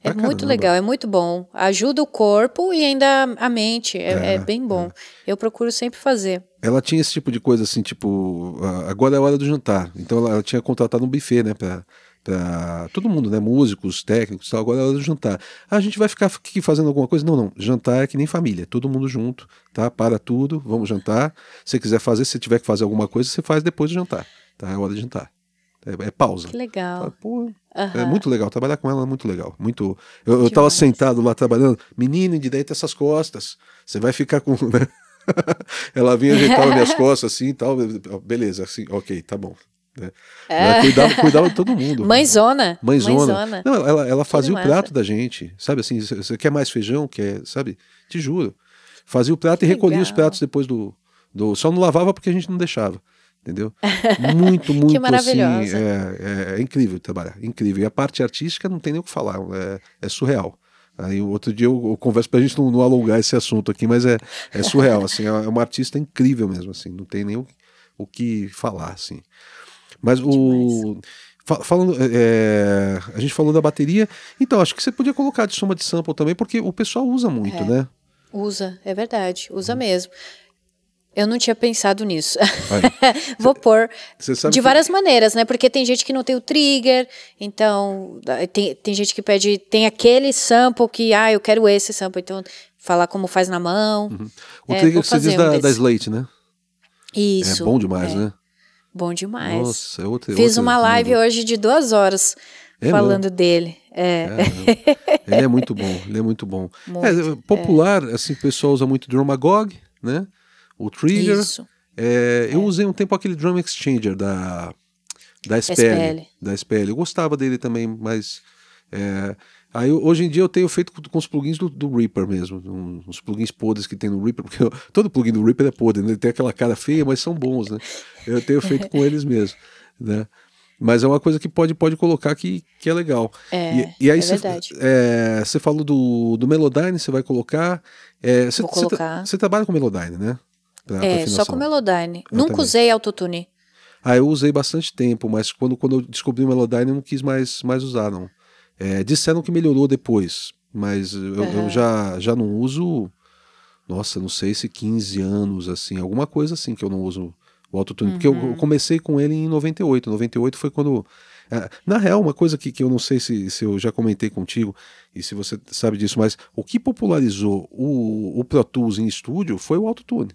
É ah, muito legal, é muito bom. Ajuda o corpo e ainda a mente. É, é, é bem bom. É. Eu procuro sempre fazer. Ela tinha esse tipo de coisa assim, tipo, agora é a hora do jantar. Então ela, ela tinha contratado um buffet, né? Pra, para todo mundo, né? Músicos, técnicos, tal. Agora é hora do jantar. Ah, a gente vai ficar aqui fazendo alguma coisa? Não, não. Jantar é que nem família, todo mundo junto, tá? Para tudo, vamos jantar. Se quiser fazer, se tiver que fazer alguma coisa, você faz depois do jantar, tá? É hora de jantar. É, é pausa. Que legal. Tá, uhum. É muito legal. Trabalhar com ela é muito legal. Muito. Eu, eu tava sentado lá trabalhando. Menino, direita essas costas. Você vai ficar com. [laughs] Né? ela vinha ajeitar minhas costas assim e tal. Beleza, assim, ok, tá bom. Né? É. Ela cuidava, cuidava de todo mundo. [laughs] Mãezona. Mãezona. Mãezona. Não, ela, ela fazia Tudo o prato massa. Né? da gente, sabe assim, você quer mais feijão, quer, sabe? Te juro. Fazia o prato que e recolhia legal. os pratos depois do, do... Só não lavava porque a gente não deixava, entendeu? Muito, [laughs] muito, que assim, é, é, é, incrível trabalhar, incrível. E a parte artística não tem nem o que falar, é, é surreal. Aí outro dia eu, eu converso pra gente não, não, alongar esse assunto aqui, mas é, é surreal, assim, é, é uma artista incrível mesmo, assim, não tem nem o, o que falar, assim. Mas o. Falando, é, é, a gente falou da bateria, então acho que você podia colocar de soma de sample também, porque o pessoal usa muito, é, né? Usa, é verdade, usa hum. mesmo. Eu não tinha pensado nisso. [laughs] Vou pôr de várias que... maneiras, né? Porque tem gente que não tem o trigger, então tem, tem gente que pede, tem aquele sample que, ah, eu quero esse sample, então falar como faz na mão. Uhum. O é, trigger que você diz um da, da, Slate, né? Isso. É bom demais, é. né? Bom demais. Nossa, é outro, Fiz outro uma live hoje de duas horas é falando mesmo. dele. É. é ele é muito bom, ele é muito bom. [laughs] É, muito, é. popular, assim, o pessoal usa muito Dromagog, né? O Trigger. Isso. É, eu usei um tempo aquele Drum Exchanger da, da SPL, SPL. Da SPL. Eu gostava dele também, mas... É, Aí hoje em dia eu tenho feito com os plugins do, do Reaper mesmo, uns plugins podres que tem no Reaper, porque eu, todo plugin do Reaper é podre, né? ele tem aquela cara feia, mas são bons, né? Eu tenho feito com eles mesmo, [laughs] né? Mas é uma coisa que pode, pode colocar que, que é legal. É, e, e aí é cê, verdade. Você é, falou do, do Melodyne, você vai colocar. Você é, colocar... trabalha com Melodyne, né? Pra, é, pra só com Melodyne. Eu Nunca também. usei Autotune. Ah, eu usei bastante tempo, mas quando, quando eu descobri o Melodyne, eu não quis mais, mais usar, não. É, disseram que melhorou depois, mas eu, uhum. eu, já, já não uso, nossa, não sei se 15 anos, assim, alguma coisa assim que eu não uso o autotune, uhum. porque eu, eu, uhum. comecei com ele em 98. 98 foi quando. É, na real, uma coisa que, que eu não sei se, se eu já comentei contigo e se você sabe disso, mas o que popularizou o, o Pro Tools em estúdio foi o autotune.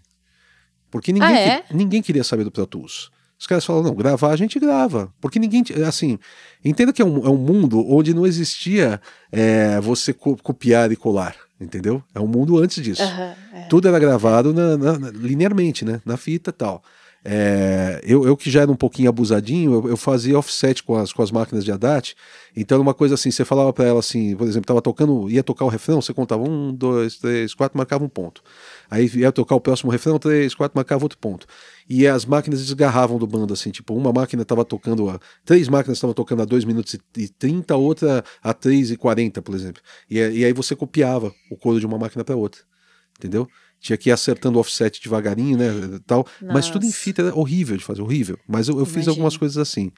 Porque ah, ninguém, ah, é? que, ninguém queria saber do Pro Tools. Os caras falam, não, gravar a gente grava. Porque ninguém. Assim, entenda que é um, é um mundo onde não existia é, você co copiar e colar, entendeu? É um mundo antes disso. Uhum, é. Tudo era gravado na, na, na, linearmente, né? Na fita tal. É, eu, eu que já era um pouquinho abusadinho, eu, eu, fazia offset com as, com as máquinas de Haddad. Então uma coisa assim, você falava para ela assim, por exemplo, tava tocando, ia tocar o refrão, você contava um, dois, três, quatro, marcava um ponto. Aí ia tocar o próximo refrão, três, quatro, marcava outro ponto. E é, as máquinas desgarravam do bando, assim, tipo, uma máquina estava tocando, a, três máquinas estavam tocando a 2 minutos e 30, outra a 3 e 40, por exemplo. E, é, e aí você copiava o coro de uma máquina para outra, entendeu? tinha que ir acertando o offset devagarinho, né, tal. Mas tudo em fita era horrível de fazer, horrível. Mas eu, eu fiz algumas coisas assim.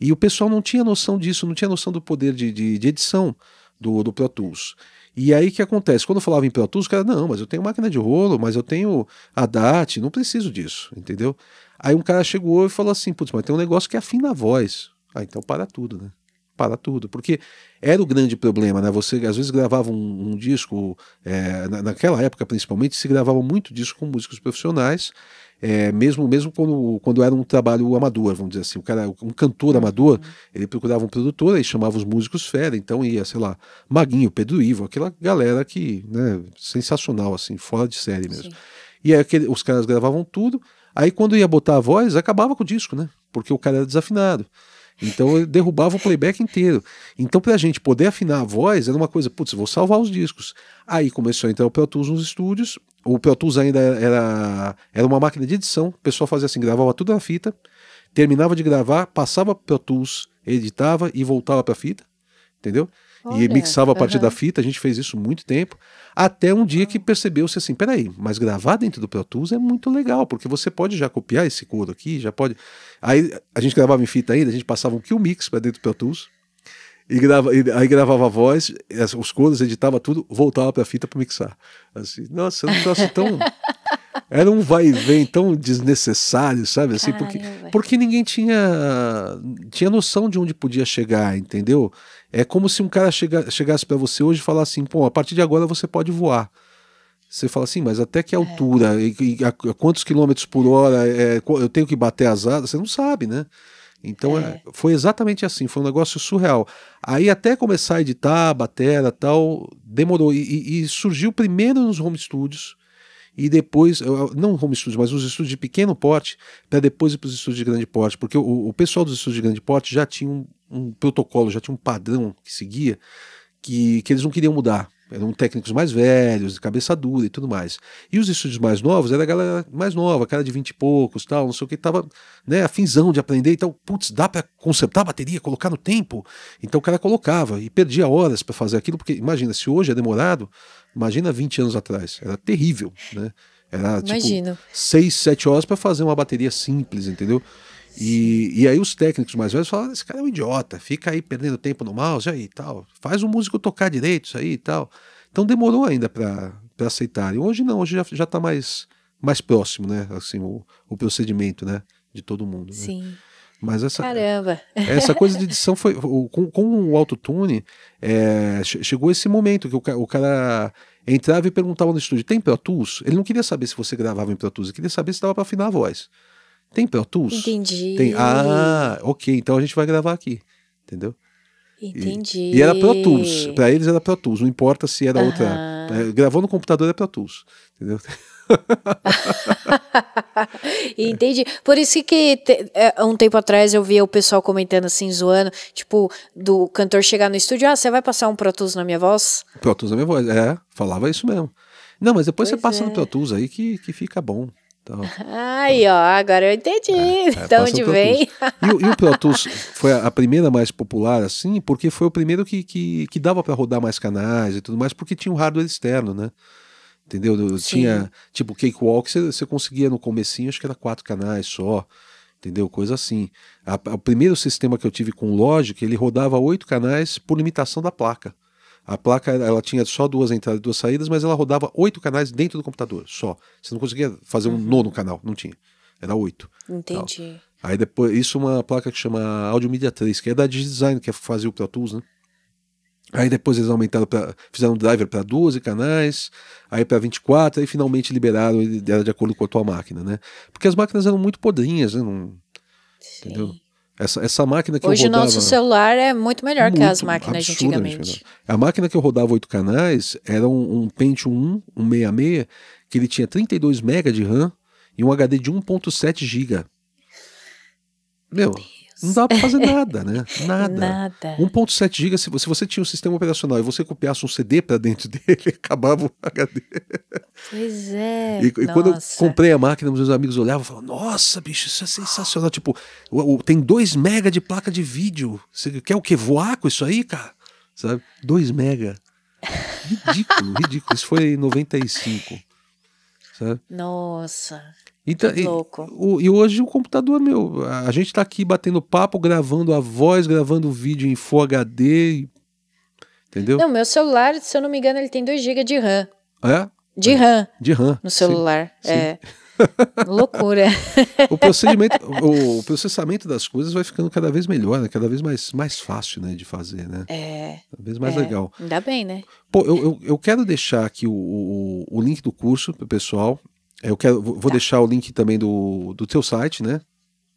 E o pessoal não tinha noção disso, não tinha noção do poder de, de, de edição do, do Pro Tools. E aí o que acontece? Quando eu falava em Peltus, os caras, não, mas eu tenho máquina de rolo, mas eu tenho a DAT, não preciso disso, entendeu? Aí um cara chegou e falou assim: putz, mas tem um negócio que é afina a voz. Ah, então para tudo, né? para tudo, porque era o grande problema, né? Você às vezes gravava um, um disco, é, na, naquela época principalmente, se gravava muito disco com músicos profissionais, é, mesmo mesmo quando, quando era um trabalho amador, vamos dizer assim, o cara, um cantor uhum. amador, ele procurava um produtor e chamava os músicos fera, então ia, sei lá, Maguinho, Pedro Ivo, aquela galera que, né, sensacional, assim, fora de série mesmo. Sim. E aí aquele, os caras gravavam tudo, aí quando ia botar a voz, acabava com o disco, né? Porque o cara era desafinado. Então eu derrubava o playback inteiro. Então, para a gente poder afinar a voz, era uma coisa, putz, vou salvar os discos. Aí começou a entrar o Pro Tools nos estúdios. O Pro Tools ainda era, era uma máquina de edição. O pessoal fazia assim, gravava tudo na fita, terminava de gravar, passava pro Pro Tools, editava e voltava para a fita. Entendeu? Olha, e mixava a partir da fita, a gente fez isso muito tempo, até um dia que percebeu-se assim, peraí, mas gravar dentro do Pro Tools é muito legal, porque você pode já copiar esse coro aqui, já pode... Aí a gente gravava em fita ainda, a gente passava um kill mix para dentro do Pro Tools, e grava, e, aí gravava a voz, os coros, editava tudo, voltava para a fita para mixar. Assim, nossa, um troço tão... [laughs] Era um vai e vem tão desnecessário, sabe? Assim, porque, porque ninguém tinha, tinha noção de onde podia chegar, entendeu? É como se um cara chega, chegasse para você hoje e falasse assim: pô, a partir de agora você pode voar. Você fala assim, mas até que é. altura? É. E, e a, a, quantos quilômetros por hora é, eu tenho que bater as asas? Você não sabe, né? Então é, é. foi exatamente assim, foi um negócio surreal. Aí até começar a editar, batera tal, demorou. E, e surgiu primeiro nos home studios, e depois, não home studios, mas os estúdios de pequeno porte, para depois ir para os estúdios de grande porte, porque o, o pessoal dos estúdios de grande porte já tinha um, um protocolo, já tinha um padrão que seguia, que, que eles não queriam mudar. Eram técnicos mais velhos, de cabeça dura e tudo mais. E os estúdios mais novos era a galera mais nova, cara de 20 e poucos, tal, não sei o que, tava, né, afinzão de aprender e tal. Putz, dá para consertar a bateria, colocar no tempo? Então o cara colocava e perdia horas para fazer aquilo, porque imagina, se hoje é demorado, imagina 20 anos atrás, era terrível, né? Era tipo, Imagino. tipo 6, horas para fazer uma bateria simples, entendeu? E, e, aí os técnicos mais velhos falavam, esse cara é um idiota, fica aí perdendo tempo no mouse aí e tal, faz o músico tocar direito isso aí e tal. Então demorou ainda para aceitarem. Hoje não, hoje já, já tá mais, mais próximo, né? Assim, o, o procedimento, né? De todo mundo. Né. Sim. Né? Mas essa, Caramba. [laughs] essa coisa de edição foi. Com, com o autotune, é, chegou esse momento que o, o cara entrava e perguntava no estúdio: tem Pro Tools? Ele não queria saber se você gravava em Pro Tools, ele queria saber se dava para afinar a voz. Tem Pro Tools? Entendi. Tem. Ah, ok. Então a gente vai gravar aqui. Entendeu? Entendi. E, e era Pro Tools. Pra eles era Pro Tools. Não importa se era uh -huh. outra. É, gravou no computador é Pro Tools. Entendeu? [laughs] Entendi. Por isso que te, é, um tempo atrás eu via o pessoal comentando assim, zoando, tipo, do cantor chegar no estúdio, ah, você vai passar um Pro Tools na minha voz? Pro Tools na minha voz, é, falava isso mesmo. Não, mas depois pois você passa é. no Pro Tools aí que, que fica bom. Então, Aí, tá. ó, agora eu entendi. É, [laughs] é então, onde vem? E, e, o [laughs] Pro Tools foi a, a, primeira mais popular, assim, porque foi o primeiro que, que, que dava para rodar mais canais e tudo mais, porque tinha um hardware externo, né? Entendeu? Sim. Tinha, tipo, Cakewalk, você, você conseguia no comecinho, acho que era quatro canais só, entendeu? Coisa assim. A, a, o primeiro sistema que eu tive com Logic, ele rodava oito canais por limitação da placa. A placa ela tinha só duas entradas e duas saídas, mas ela rodava oito canais dentro do computador só. Você não conseguia fazer um uhum. nono canal, não tinha. Era oito. Entendi. Tal. Aí depois, isso é uma placa que chama Audio Media 3, que é da Digidesign, que é fazia o Pro Tools, né? Aí depois eles aumentaram para fizeram um driver para 12 canais, aí para 24, aí finalmente liberaram era de acordo com a tua máquina, né? Porque as máquinas eram muito podrinhas, né? Não, Sim. entendeu? Essa, essa máquina que Hoje eu rodava... Hoje o nosso celular é muito melhor muito, que as máquinas antigamente. A máquina que eu rodava oito canais era um, um Pentium 1, um 66, que ele tinha 32 MB de RAM e um HD de 1.7 GB. Meu, Deus. Não dá para fazer nada, né? [laughs] Nada. nada. 1.7 GB, se você, se você tinha um sistema operacional e você copiasse um CD para dentro [laughs] dele, acabava o HD. Pois é. E, e quando eu comprei a máquina, meus amigos olhavam e falavam: Nossa, bicho, isso é sensacional. Tipo, o, o, tem 2 mega de placa de vídeo. Você quer o quê? Voar com isso aí, cara? Sabe? 2 mega. Ridículo, [laughs] ridículo. Isso foi em 95. Sabe? Nossa. Então, Louco. E, o, e, hoje o computador, é meu, a gente tá aqui batendo papo, gravando a voz, gravando vídeo em Full HD. Entendeu? Não, meu celular, se eu não me engano, ele tem 2 GB de RAM. É? De é. RAM. De RAM. No celular. Sim, é. Sim. Loucura. [laughs] o, procedimento, o, o, processamento das coisas vai ficando cada vez melhor, né? cada vez mais, mais fácil né, de fazer, né? É. Cada vez mais é, legal. Ainda bem, né? Pô, eu, eu, eu quero deixar aqui o, o, o link do curso para o pessoal. É, eu quero, vou tá. deixar o link também do, do teu site, né?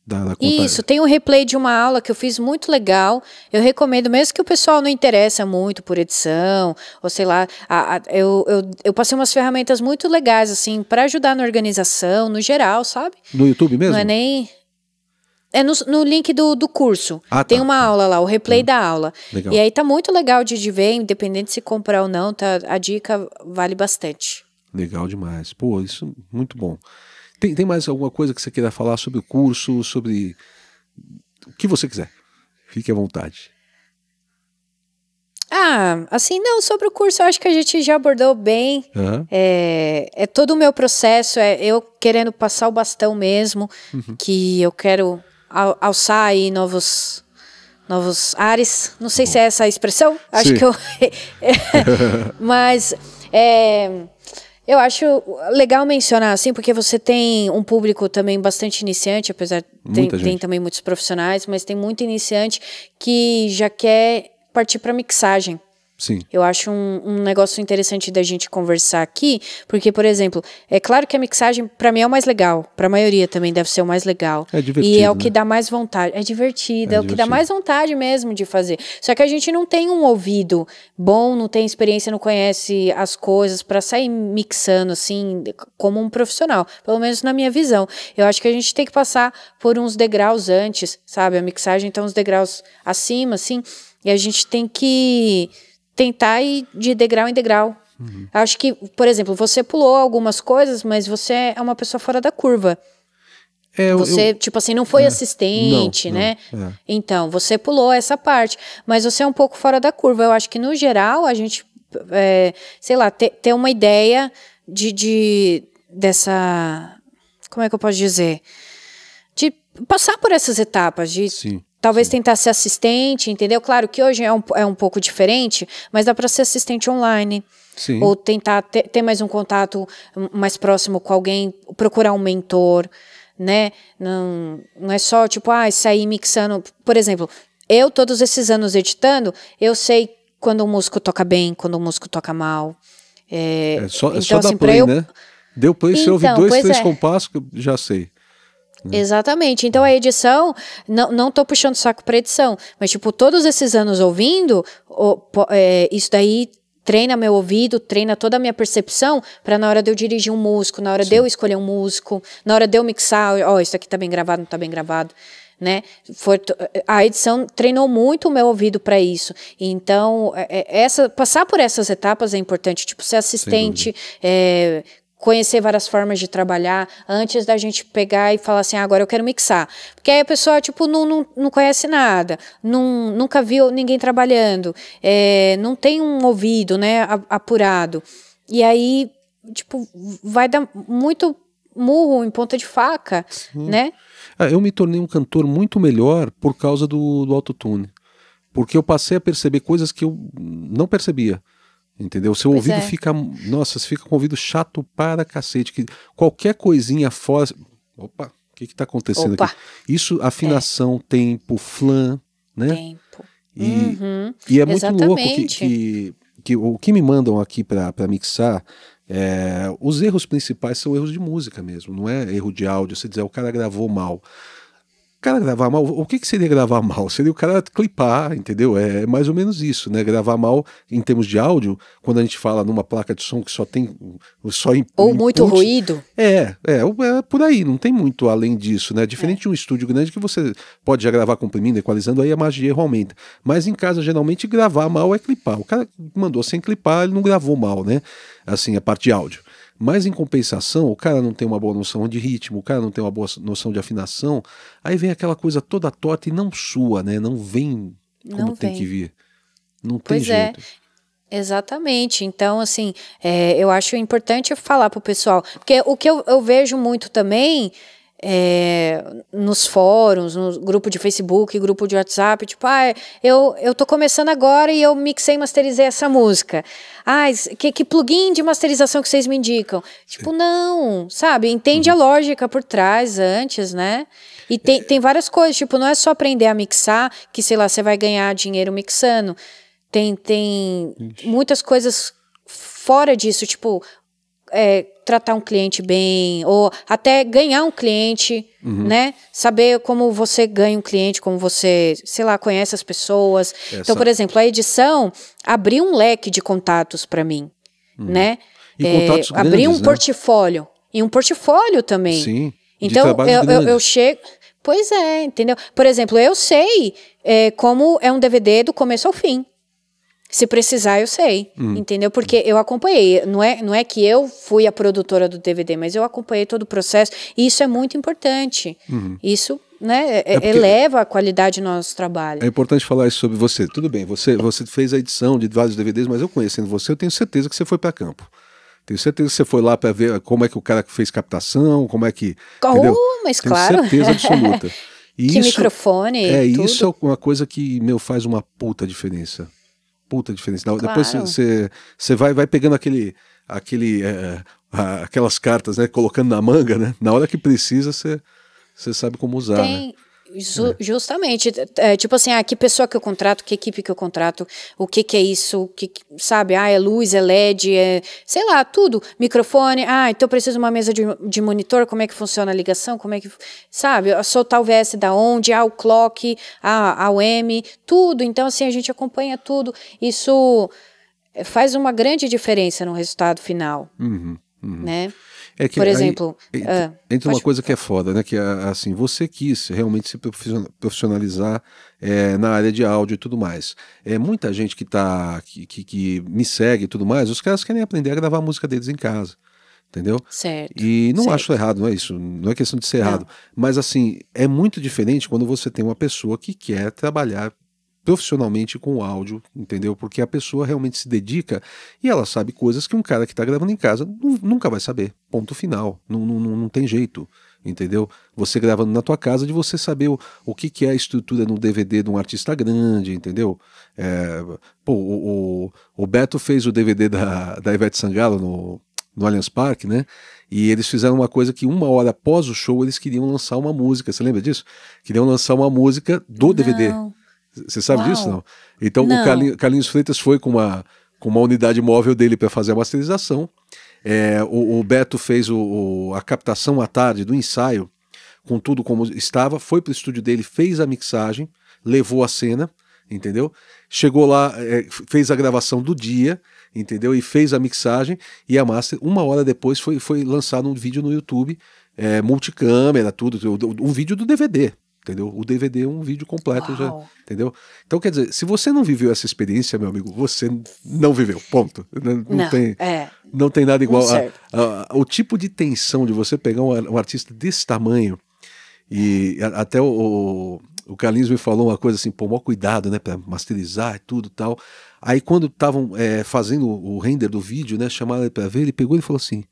Da, da Isso, tem um replay de uma aula que eu fiz muito legal. Eu recomendo, mesmo que o pessoal não interessa muito por edição, ou sei lá, a, a, eu, eu, eu, passei umas ferramentas muito legais, assim, para ajudar na organização, no geral, sabe? No YouTube mesmo? Não é nem. É no, no link do, do curso. Ah, tem tá. uma aula lá, o replay hum, da aula. Legal. E aí tá muito legal de, de ver, independente se comprar ou não, tá, a dica vale bastante. Legal demais. Pô, isso muito bom. Tem, tem mais alguma coisa que você queira falar sobre o curso, sobre o que você quiser? Fique à vontade. Ah, assim, não, sobre o curso eu acho que a gente já abordou bem. Uhum. É, é, todo o meu processo, é eu querendo passar o bastão mesmo, uhum. que eu quero al alçar aí novos, novos ares. Não sei Bom. se é essa a expressão, acho Sim. que eu. [laughs] [laughs] Mas. É, eu acho legal mencionar, assim, porque você tem um público também bastante iniciante, apesar tem, ter também muitos profissionais, mas tem muito iniciante que já quer partir para mixagem. Sim. Eu acho um, um, negócio interessante da gente conversar aqui, porque, por exemplo, é claro que a mixagem, para mim, é o mais legal. Para a maioria também deve ser o mais legal. É divertido. E é o né? que né? dá mais vontade. É divertido, é, é o que dá mais vontade mesmo de fazer. Só que a gente não tem um ouvido bom, não tem experiência, não conhece as coisas para sair mixando, assim, como um profissional. Pelo menos na minha visão. Eu acho que a gente tem que passar por uns degraus antes, sabe? A mixagem tem tá então, uns degraus acima, assim. E a gente tem que tentar ir de degrau em degrau. Uhum. Acho que, por exemplo, você pulou algumas coisas, mas você é uma pessoa fora da curva. É, você, eu, tipo assim, não foi é, assistente, não, né? Não, é. Então, você pulou essa parte. Mas você é um pouco fora da curva. Eu acho que, no geral, a gente, é, sei lá, ter, uma ideia de, de, dessa. Como é que eu posso dizer? De passar por essas etapas, de Sim. Talvez tentar ser assistente, entendeu? Claro que hoje é um, é um pouco diferente, mas dá para ser assistente online. Sim. Ou tentar ter, ter mais um contato mais próximo com alguém, procurar um mentor, né? Não, não é só tipo, ah, sair mixando. Por exemplo, eu, todos esses anos editando, eu sei quando um músico toca bem, quando um músico toca mal. É, é só, é então, só assim, play, eu... né? Deu play, então, eu ouve dois, três é. compassos, já sei. Né? Exatamente. Então a edição, não, não tô puxando saco pra edição, mas tipo, todos esses anos ouvindo, é, isso daí treina meu ouvido, treina toda a minha percepção para na hora de eu dirigir um músico, na hora Sim. de eu escolher um músico, na hora de eu mixar, ó, oh, isso aqui tá bem gravado, não tá bem gravado, né? a edição treinou muito o meu ouvido para isso. Então, é, é, essa passar por essas etapas é importante, tipo ser assistente, é, conhecer várias formas de trabalhar antes da gente pegar e falar assim, ah, agora eu quero mixar. Porque aí a pessoa, tipo, não, não, não conhece nada, não, nunca viu ninguém trabalhando, é, não tem um ouvido, né, apurado. E aí, tipo, vai dar muito murro em ponta de faca, Sim. né? Ah, eu me tornei um cantor muito melhor por causa do, do autotune. Porque eu passei a perceber coisas que eu não percebia. Entendeu? O seu pois ouvido é. fica. Nossa, você fica com o ouvido chato para cacete. Que qualquer coisinha fora. Opa, o que está acontecendo Opa. aqui? Isso, é. afinação, é. tempo, flan, né? Tempo. E, uhum. e é muito Exatamente. louco que, que, que, o que me mandam aqui para mixar. É, os erros principais são erros de música mesmo, não é erro de áudio. Você dizer, ah, o cara gravou mal. Cara, gravar mal, o que, que seria gravar mal? Seria o cara clipar, entendeu? É mais ou menos isso, né? Gravar mal em termos de áudio, quando a gente fala numa placa de som que só tem. Só in, ou input, muito ruído. É, é, é por aí, não tem muito além disso, né? Diferente é. de um estúdio grande que você pode já gravar comprimindo, equalizando, aí a magia de erro aumenta. Mas em casa, geralmente, gravar mal é clipar. O cara mandou sem clipar, ele não gravou mal, né? Assim, a parte de áudio. Mas em compensação, o cara não tem uma boa noção de ritmo, o cara não tem uma boa noção de afinação, aí vem aquela coisa toda torta e não sua, né? Não vem como não tem vem. que vir. Não pois tem é. jeito. É. Exatamente. Então, assim, é, eu acho importante falar para o pessoal. Porque o que eu, eu vejo muito também é, nos fóruns, no grupo de Facebook, grupo de WhatsApp, tipo, ah, eu, eu tô começando agora e eu mixei e masterizei essa música. Ah, que, que plugin de masterização que vocês me indicam? Tipo, Sim. Tipo, não, sabe? Entende uhum. a lógica por trás antes, né? E tem, é. tem várias coisas, tipo, não é só aprender a mixar, que sei lá, você vai ganhar dinheiro mixando. Tem, tem muitas coisas fora disso, tipo, é, tratar um cliente bem, ou até ganhar um cliente, uhum. né? Saber como você ganha um cliente, como você, sei lá, conhece as pessoas. Essa... Então, por exemplo, a edição abriu um leque de contatos para mim, uhum. né? E é, grandes, abriu um né? portfólio. E um portfólio também. Sim. Então, eu, eu, eu chego. Pois é, entendeu? Por exemplo, eu sei é, como é um DVD do começo ao fim. Se precisar, eu sei. Hum. Entendeu? Porque eu acompanhei. Não é, não é que eu fui a produtora do DVD, mas eu acompanhei todo o processo. E isso é muito importante. Uhum. Isso né, é, é eleva a qualidade do nosso trabalho. É importante falar isso sobre você. Tudo bem, você, você fez a edição de vários DVDs, mas eu conhecendo você, eu tenho certeza que você foi para campo. Tenho certeza que você foi lá para ver como é que o cara fez captação, como é que. Oh, entendeu? Uh, mas tenho claro. certeza absoluta. E [laughs] que isso, microfone. É, tudo. isso é uma coisa que, meu, faz uma puta diferença puta diferença. Claro. Depois você, você vai, vai pegando aquele, aquele, é, aquelas cartas, né? Colocando na manga, né? Na hora que precisa, você, você sabe como usar. Né? Tem, né? Ju, justamente. É, tipo assim, ah, que pessoa que eu contrato, que equipe que eu contrato, o que que é isso, o que, sabe? Ah, é luz, é LED, é, sei lá, tudo. Microfone, ah, então eu preciso de uma mesa de, de monitor, como é que funciona a ligação, como é que, sabe? Soltar o VS da onde, ah, o clock, ah, a UM, tudo. Então, assim, a gente acompanha tudo. Isso é, faz uma grande diferença no resultado final, uhum, uhum. né? É que, Por exemplo. Aí, ah, entra uma coisa que é foda, né? Que é, assim, você quis realmente se profissionalizar é, na área de áudio e tudo mais. É, muita gente que, tá, que, que, que me segue e tudo mais, os caras querem aprender a gravar a música deles em casa entendeu? Certo. E não certo. acho errado, não é isso, não é questão de ser não. errado, mas assim, é muito diferente quando você tem uma pessoa que quer trabalhar profissionalmente com o áudio, entendeu? Porque a pessoa realmente se dedica e ela sabe coisas que um cara que está gravando em casa nunca vai saber. Ponto final. Não, não, não tem jeito, entendeu? Você gravando na tua casa, de você saber o, o que, que é a estrutura no DVD de um artista grande, entendeu? É, pô, o, o, o, Beto fez o DVD da, da Ivete Sangalo no, no Allianz Parque, né? E eles fizeram uma coisa que uma hora após o show eles queriam lançar uma música. Você lembra disso? Queriam lançar uma música do Não. DVD. Você sabe Uau. disso, não? Então não. o Carlinhos, Carlinhos Freitas foi com uma, com uma unidade móvel dele para fazer a masterização. É, o, o, Beto fez o, o, a captação à tarde do ensaio, com tudo como estava, foi para o estúdio dele, fez a mixagem, levou a cena, entendeu? Chegou lá, é, fez a gravação do dia, entendeu? E fez a mixagem e a master. Uma hora depois foi, foi lançado um vídeo no YouTube, é, multicâmera, tudo, um vídeo do DVD, entendeu? O DVD é um vídeo completo já, entendeu? Então quer dizer, se você não viveu essa experiência, meu amigo, você não viveu, ponto. Não, não tem, é, não tem nada igual. A, a, a, o tipo de tensão de você pegar um, um artista desse tamanho e a, até o, o Carlinhos me falou uma coisa assim, pô, mó cuidado, né, para masterizar e tudo tal. Aí quando estavam é, fazendo o render do vídeo, né, chamaram ele para ver, ele pegou e falou assim,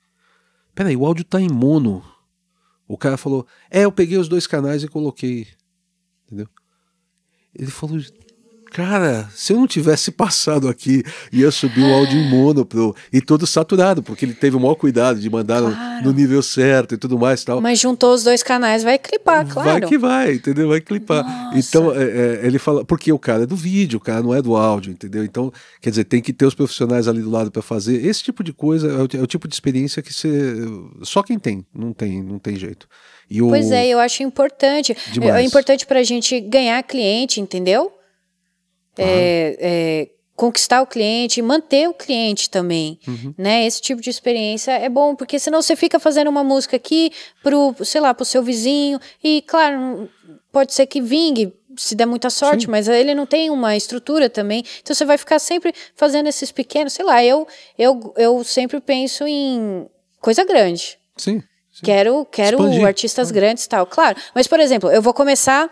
peraí, o áudio tá em mono. O cara falou: É, eu peguei os dois canais e coloquei. Entendeu? Ele falou: cara, se eu não tivesse passado aqui, ia subir o áudio em mono pro, e todo saturado, porque ele teve o maior cuidado de mandar claro. no, no, nível certo e tudo mais tal. Mas juntou os dois canais, vai clipar, claro. Vai que vai, entendeu? Vai clipar. Nossa. Então, é, é, ele fala, porque o cara é do vídeo, o cara não é do áudio, entendeu? Então, quer dizer, tem que ter os profissionais ali do lado para fazer. Esse tipo de coisa é o, é o tipo de experiência que você, só quem tem, não tem, não tem jeito. O... Pois é, eu acho importante. Demais. É importante para a gente ganhar cliente, entendeu? É, é, conquistar o cliente, manter o cliente também, uhum. né? Esse tipo de experiência é bom, porque senão você fica fazendo uma música aqui pro, sei lá, pro seu vizinho e, claro, pode ser que vingue se der muita sorte, Sim. mas ele não tem uma estrutura também. Então você vai ficar sempre fazendo esses pequenos, sei lá, eu eu, eu sempre penso em coisa grande. Sim. sim. Quero quero artistas Expandir. grandes tal, claro. Mas por exemplo, eu vou começar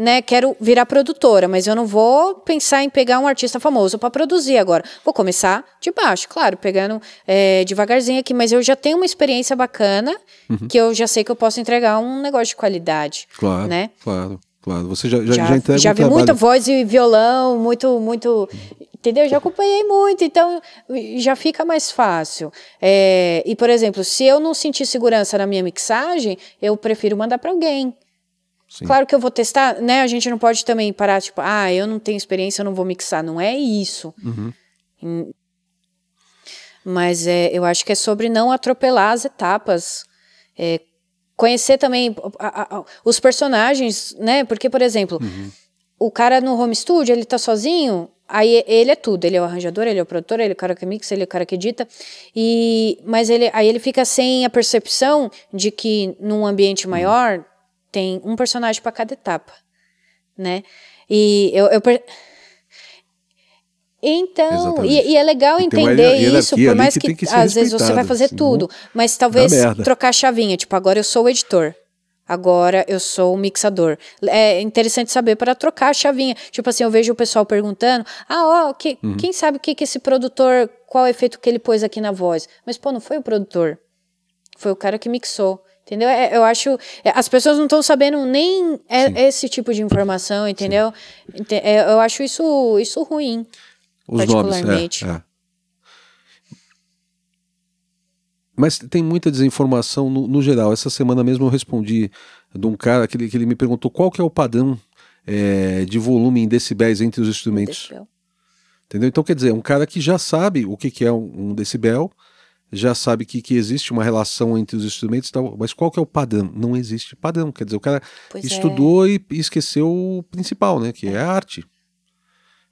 né, quero virar produtora, mas eu não vou pensar em pegar um artista famoso para produzir agora. Vou começar de baixo, claro, pegando é, devagarzinho aqui, mas eu já tenho uma experiência bacana uhum. que eu já sei que eu posso entregar um negócio de qualidade. Claro, né? claro. Claro, você já, já, já, já entrega Já vi trabalho. muita voz e violão, muito, muito. Entendeu? Já acompanhei muito, então já fica mais fácil. É, e, por exemplo, se eu não sentir segurança na minha mixagem, eu prefiro mandar para alguém. Sim. Claro que eu vou testar, né? A gente não pode também parar, tipo, ah, eu não tenho experiência, eu não vou mixar. Não é isso. Uhum. Mas é, eu acho que é sobre não atropelar as etapas. É, conhecer também a, a, os personagens, né? Porque, por exemplo, uhum. o cara no home studio, ele tá sozinho, aí ele é tudo. Ele é o arranjador, ele é o produtor, ele é o cara que mixa, ele é o cara que edita. E, mas ele, aí ele fica sem a percepção de que num ambiente uhum. maior tem um personagem para cada etapa, né? E eu, eu per... Então, e, e, é legal entender isso, por mais que, que às vezes você vai fazer tudo, mas talvez trocar a chavinha, tipo, agora eu sou o editor, agora eu sou o mixador. É interessante saber para trocar a chavinha. Tipo assim, eu vejo o pessoal perguntando: ah, ó, que, uhum. quem sabe o que, que esse produtor, qual é efeito que ele pôs aqui na voz? Mas, pô, não foi o produtor, foi o cara que mixou. Entendeu? É, eu acho. É, as pessoas não estão sabendo nem é, esse tipo de informação, entendeu? É, eu acho isso, isso ruim, Os é, particularmente. Nomes, é. Mas tem muita desinformação no, no, geral. Essa semana mesmo eu respondi de um cara que ele, que ele me perguntou qual que é o padrão de volume em decibéis entre os instrumentos. Decibel. Entendeu? Então, quer dizer, um cara que já sabe o que, que é um, um decibel, já sabe que, que existe uma relação entre os instrumentos e tal, mas qual que é o padrão? Não existe padrão, quer dizer, o cara pois estudou é. e, esqueceu o principal, né, que é, é a arte.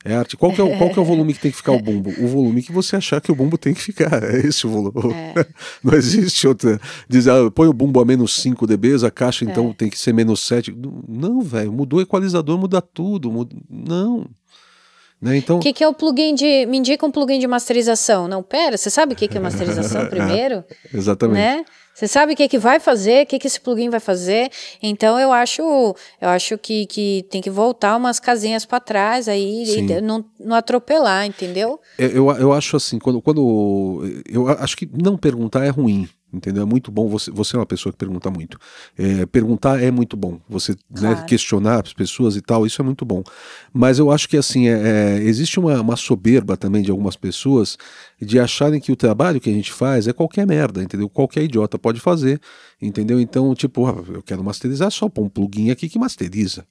É arte. Qual que é, o, qual que é o volume que tem que ficar o bumbo? O volume que você achar que o bumbo tem que ficar. [laughs] É esse o volume. É. [laughs] Não existe outra. Diz, ah, põe o bumbo a menos 5 dBs, a caixa então é. tem que ser menos 7. Não, velho. Mudou o equalizador, muda tudo. Muda... Não. Né? Então, o que, que é o plugin de. Me indica um plugin de masterização. Não, pera, você sabe o que, que é masterização [laughs] primeiro? É, exatamente. Né? Você sabe o que, que vai fazer, o que, que esse plugin vai fazer. Então eu acho, eu acho que, que tem que voltar umas casinhas para trás aí Sim. e não, não atropelar, entendeu? Eu, é, eu, eu acho assim, quando, quando. Eu acho que não perguntar é ruim. Entendeu? É muito bom. Você, você é uma pessoa que pergunta muito. É, perguntar é muito bom. Você né, claro. né, questionar as pessoas e tal, isso é muito bom. Mas eu acho que assim, é, é, existe uma, uma, soberba também de algumas pessoas de acharem que o trabalho que a gente faz é qualquer merda, entendeu? Qualquer idiota pode fazer, entendeu? Então, tipo, ah, eu quero masterizar, só põe um plugin aqui que masteriza.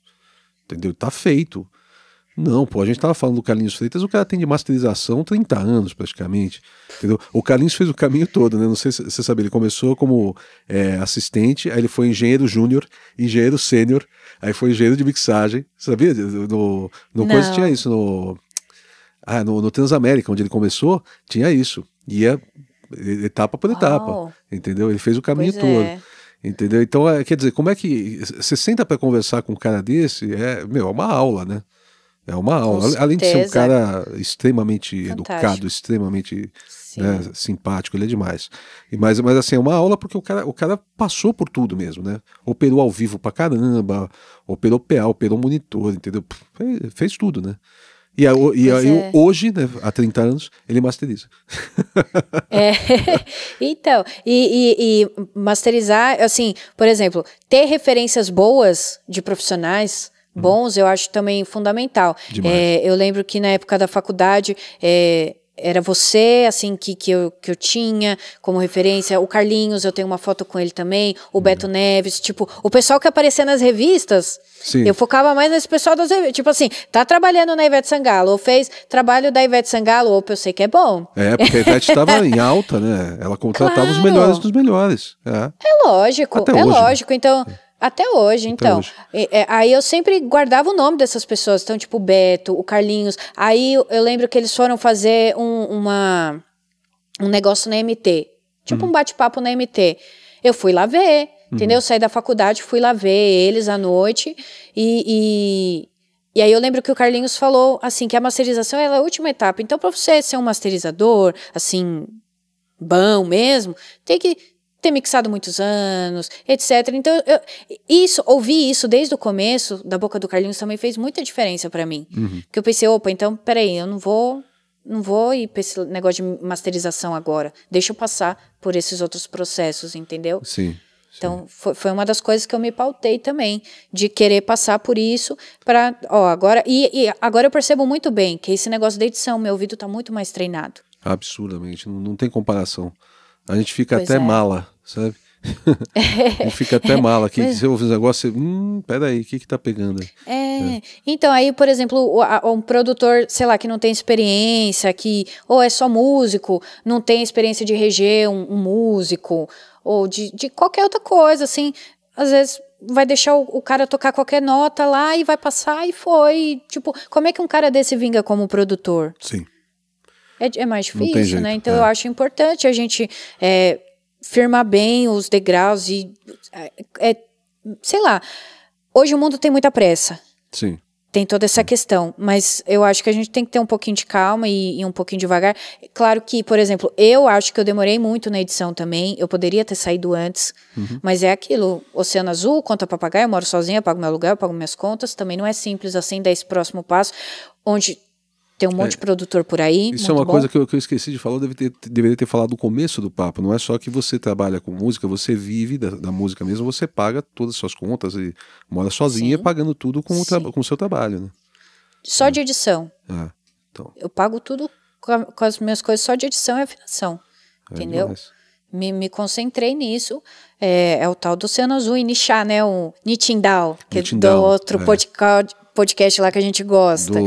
Entendeu? Tá feito. Não, pô, a gente tava falando do Carlinhos Freitas, o cara tem de masterização 30 anos praticamente, entendeu? O Carlinhos fez o caminho todo, né? Não sei se você sabe, ele começou como é, assistente, aí ele foi engenheiro júnior, engenheiro sênior, aí foi engenheiro de mixagem, sabia? No, no Não. coisa tinha isso, no, ah, no, no Transamérica, onde ele começou, tinha isso, ia etapa por etapa, oh. entendeu? Ele fez o caminho pois todo. É. Entendeu? Então, é, quer dizer, como é que você senta para conversar com um cara desse? É, meu, é uma aula, né? É uma aula. Com Além certeza. de ser um cara extremamente Fantástico. educado, extremamente né, simpático, ele é demais. E, mas, mas assim, é uma aula porque o cara, o cara passou por tudo mesmo, né? Operou ao vivo pra caramba, operou PA, operou monitor, entendeu? Fez, fez tudo, né? E, a, e, a, é. hoje, né, há 30 anos, ele masteriza. [laughs] É. [laughs] Então, e, e, e masterizar, assim, por exemplo, ter referências boas de profissionais bons, eu acho também fundamental. É, eu lembro que na época da faculdade. É, era você, assim, que, que, eu, que eu tinha como referência. O Carlinhos, eu tenho uma foto com ele também. O uhum. Beto Neves, tipo, o pessoal que aparecia nas revistas, Sim. eu focava mais nesse pessoal das revistas. Tipo assim, tá trabalhando na Ivete Sangalo, ou fez trabalho da Ivete Sangalo, ou eu sei que é bom. É, porque a Ivete estava em [laughs] alta, né? Ela contratava claro. os melhores dos melhores. É, é lógico, Até é hoje, né? lógico. Né? Então. É até hoje, Até então. Hoje. é, aí eu sempre guardava o nome dessas pessoas. Então, tipo, o Beto, o Carlinhos. Aí eu lembro que eles foram fazer um, uma, um negócio na MT. Tipo uhum. um bate-papo na MT. Eu fui lá ver, uhum. entendeu? Saí da faculdade, fui lá ver eles à noite. E, e, e, aí eu lembro que o Carlinhos falou, assim, que a masterização é a última etapa. Então, pra você ser um masterizador, assim, bom mesmo, tem que ter mixado muitos anos, etc. Então, eu, isso, ouvir isso desde o começo, da boca do Carlinhos, também fez muita diferença para mim. Uhum. eu pensei, opa, então, peraí, eu não vou não vou ir pra esse negócio de masterização agora. Deixa eu passar por esses outros processos, entendeu? Sim. Então, foi, foi, uma das coisas que eu me pautei também, de querer passar por isso para, ó, agora e, e, agora eu percebo muito bem que esse negócio da edição, meu ouvido está muito mais treinado. Absurdamente, não, não tem comparação. A gente fica pois até é. mala, sabe? É. [laughs] fica até mala aqui. Mas... eu ouve um negócio, hum, peraí, o que que tá pegando É. é. Então, aí, por exemplo, um produtor, sei lá, que não tem experiência, que ou é só músico, não tem experiência de reger um, um músico, ou de, de qualquer outra coisa, assim, às vezes vai deixar o, o, cara tocar qualquer nota lá e vai passar e foi. Tipo, como é que um cara desse vinga como produtor? Sim. É, é mais difícil, né? Então é. eu acho importante a gente é, firmar bem os degraus e. É, é, sei lá. Hoje o mundo tem muita pressa. Sim. Tem toda essa questão, mas eu acho que a gente tem que ter um pouquinho de calma e, e um pouquinho devagar. Claro que, por exemplo, eu acho que eu demorei muito na edição também, eu poderia ter saído antes, uhum. mas é aquilo: Oceano Azul, conta papagaio, eu moro sozinha, pago meu aluguel, pago minhas contas, também não é simples assim dar esse próximo passo, onde tem um monte é, de produtor por aí. Isso é uma bom. coisa que eu, que eu, esqueci de falar, eu deve ter, deveria ter falado no começo do papo. Não é só que você trabalha com música, você vive da, da música mesmo, você paga todas as suas contas e mora sozinha Sim. pagando tudo com o, com o seu trabalho, né? Só é. de edição. É. Então. Eu pago tudo com, a, com, as minhas coisas só de edição e afinação. É entendeu? Me, me, concentrei nisso. É, é, o tal do Oceano Azul e nichar, né? O Nitindal, que é do outro podcast podcast lá que a gente gosta. Do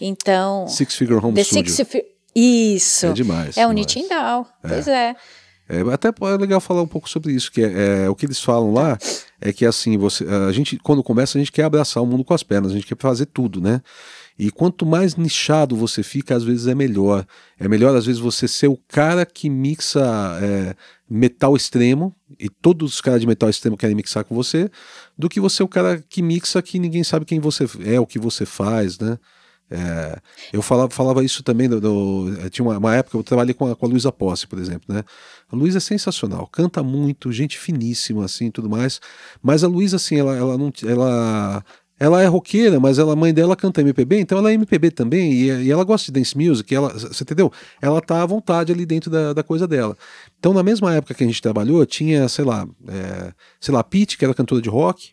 então. Six Figure Home the Studio. Six Fi isso. É demais. É o Nitin Down. É. Pois é. É, até é legal falar um pouco sobre isso, que é, é, o que eles falam lá é que assim, você, a gente quando começa a gente quer abraçar o mundo com as pernas, a gente quer fazer tudo, né? E quanto mais nichado você fica, às vezes é melhor. É melhor às vezes você ser o cara que mixa é, metal extremo e todos os caras de metal extremo querem mixar com você, do que você é o cara que mixa que ninguém sabe quem você é, o que você faz, né? É, eu falava, falava isso também, do, do eh, tinha uma, uma, época eu trabalhei com a, com a Luísa Posse, por exemplo, né? A Luísa é sensacional, canta muito, gente finíssima, assim, tudo mais, mas a Luísa, assim, ela, ela, não, ela ela é roqueira, mas a mãe dela canta MPB, então ela é MPB também, e, e ela gosta de dance music, ela, você entendeu? Ela tá à vontade ali dentro da, da coisa dela. Então, na mesma época que a gente trabalhou, tinha, sei lá, é, sei lá, Pete, que era cantora de rock,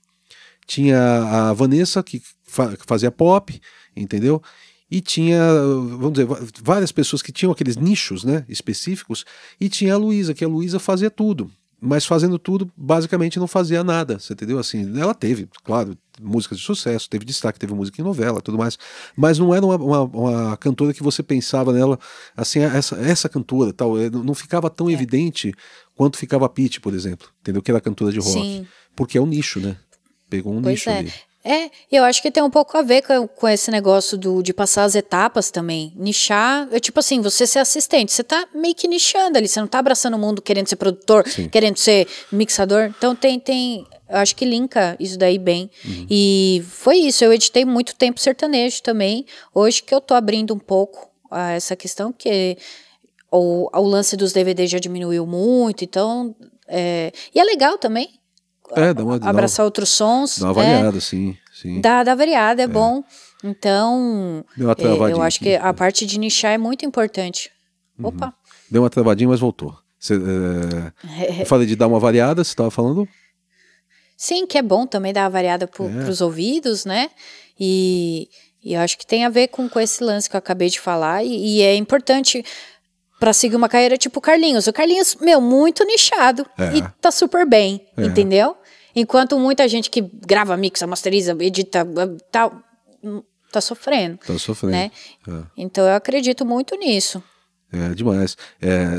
tinha a Vanessa, que, fa que fazia pop, entendeu? e tinha, vamos dizer, várias pessoas que tinham aqueles nichos né, específicos, e tinha a Luísa, que a Luísa fazia tudo mas fazendo tudo, basicamente não fazia nada, você entendeu? Assim, ela teve, claro, músicas de sucesso, teve destaque, teve música em novela, tudo mais, mas não era uma, uma, uma cantora que você pensava nela, assim, ah, essa, essa cantora tal, eh, não ficava tão é. evidente quanto ficava a Pete, por exemplo, entendeu? Que era cantora de rock, Sim. porque é um nicho, né? Pegou um pois nicho é. ali. É, eu acho que tem um pouco a ver com, com, esse negócio do, de passar as etapas também. Nichar, é tipo assim, você ser assistente, você tá meio que nichando ali, você não tá abraçando o mundo querendo ser produtor, Sim. querendo ser mixador. Então tem, tem, eu acho que linka isso daí bem. Uhum. E foi isso, eu editei muito tempo sertanejo também. Hoje que eu tô abrindo um pouco a essa questão, que o, o lance dos DVDs já diminuiu muito, então. É, e é legal também, é, dá uma, abraçar dá outros sons. Dá uma né? variada, sim, sim. Dá, dá variada, é, é. bom. Então, é, eu acho que a parte de nichar é muito importante. Uhum. Opa! Deu uma travadinha, mas voltou. Cê, é, [laughs] eu falei de dar uma variada, você estava falando? Sim, que é bom também dar uma variada para é. os ouvidos, né? E, e eu acho que tem a ver com, com esse lance que eu acabei de falar. e, e é importante para seguir uma carreira tipo Carlinhos. O Carlinhos, meu, muito nichado é. e tá super bem, é. entendeu? Enquanto muita gente que grava, mixa, masteriza, edita, ah, tal, tá, tá sofrendo. Tá sofrendo. Né? É. Então eu acredito muito nisso. É demais.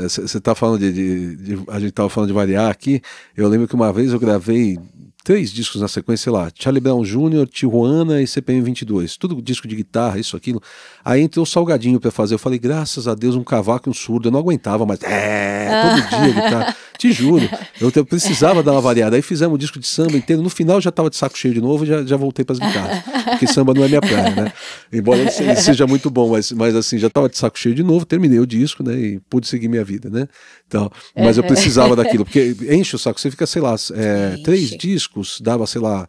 Você é, tá falando de, de, de, A gente tava falando de variar aqui. Eu lembro que uma vez eu gravei três discos na sequência, sei lá, Charlie Brown Jr., Tijuana e CPM 22, tudo disco de guitarra, isso, aquilo. Aí entrou o Salgadinho para fazer, eu falei, graças a Deus, um cavaco e um surdo, eu não aguentava mais, é, todo ah. dia guitarra. [laughs] Te juro. [laughs] Eu, eu, precisava dar uma variada. Aí fizemos um disco de samba inteiro. No final já estava de saco cheio de novo já, já voltei para as guitarras. Porque samba não é minha praia, né? Embora ele [laughs] seja muito bom, mas, mas assim, já estava de saco cheio de novo, terminei o disco, né? E pude seguir minha vida, né? Então, mas eu precisava daquilo, porque enche o saco, você fica, sei lá, é, três discos, dava, sei lá,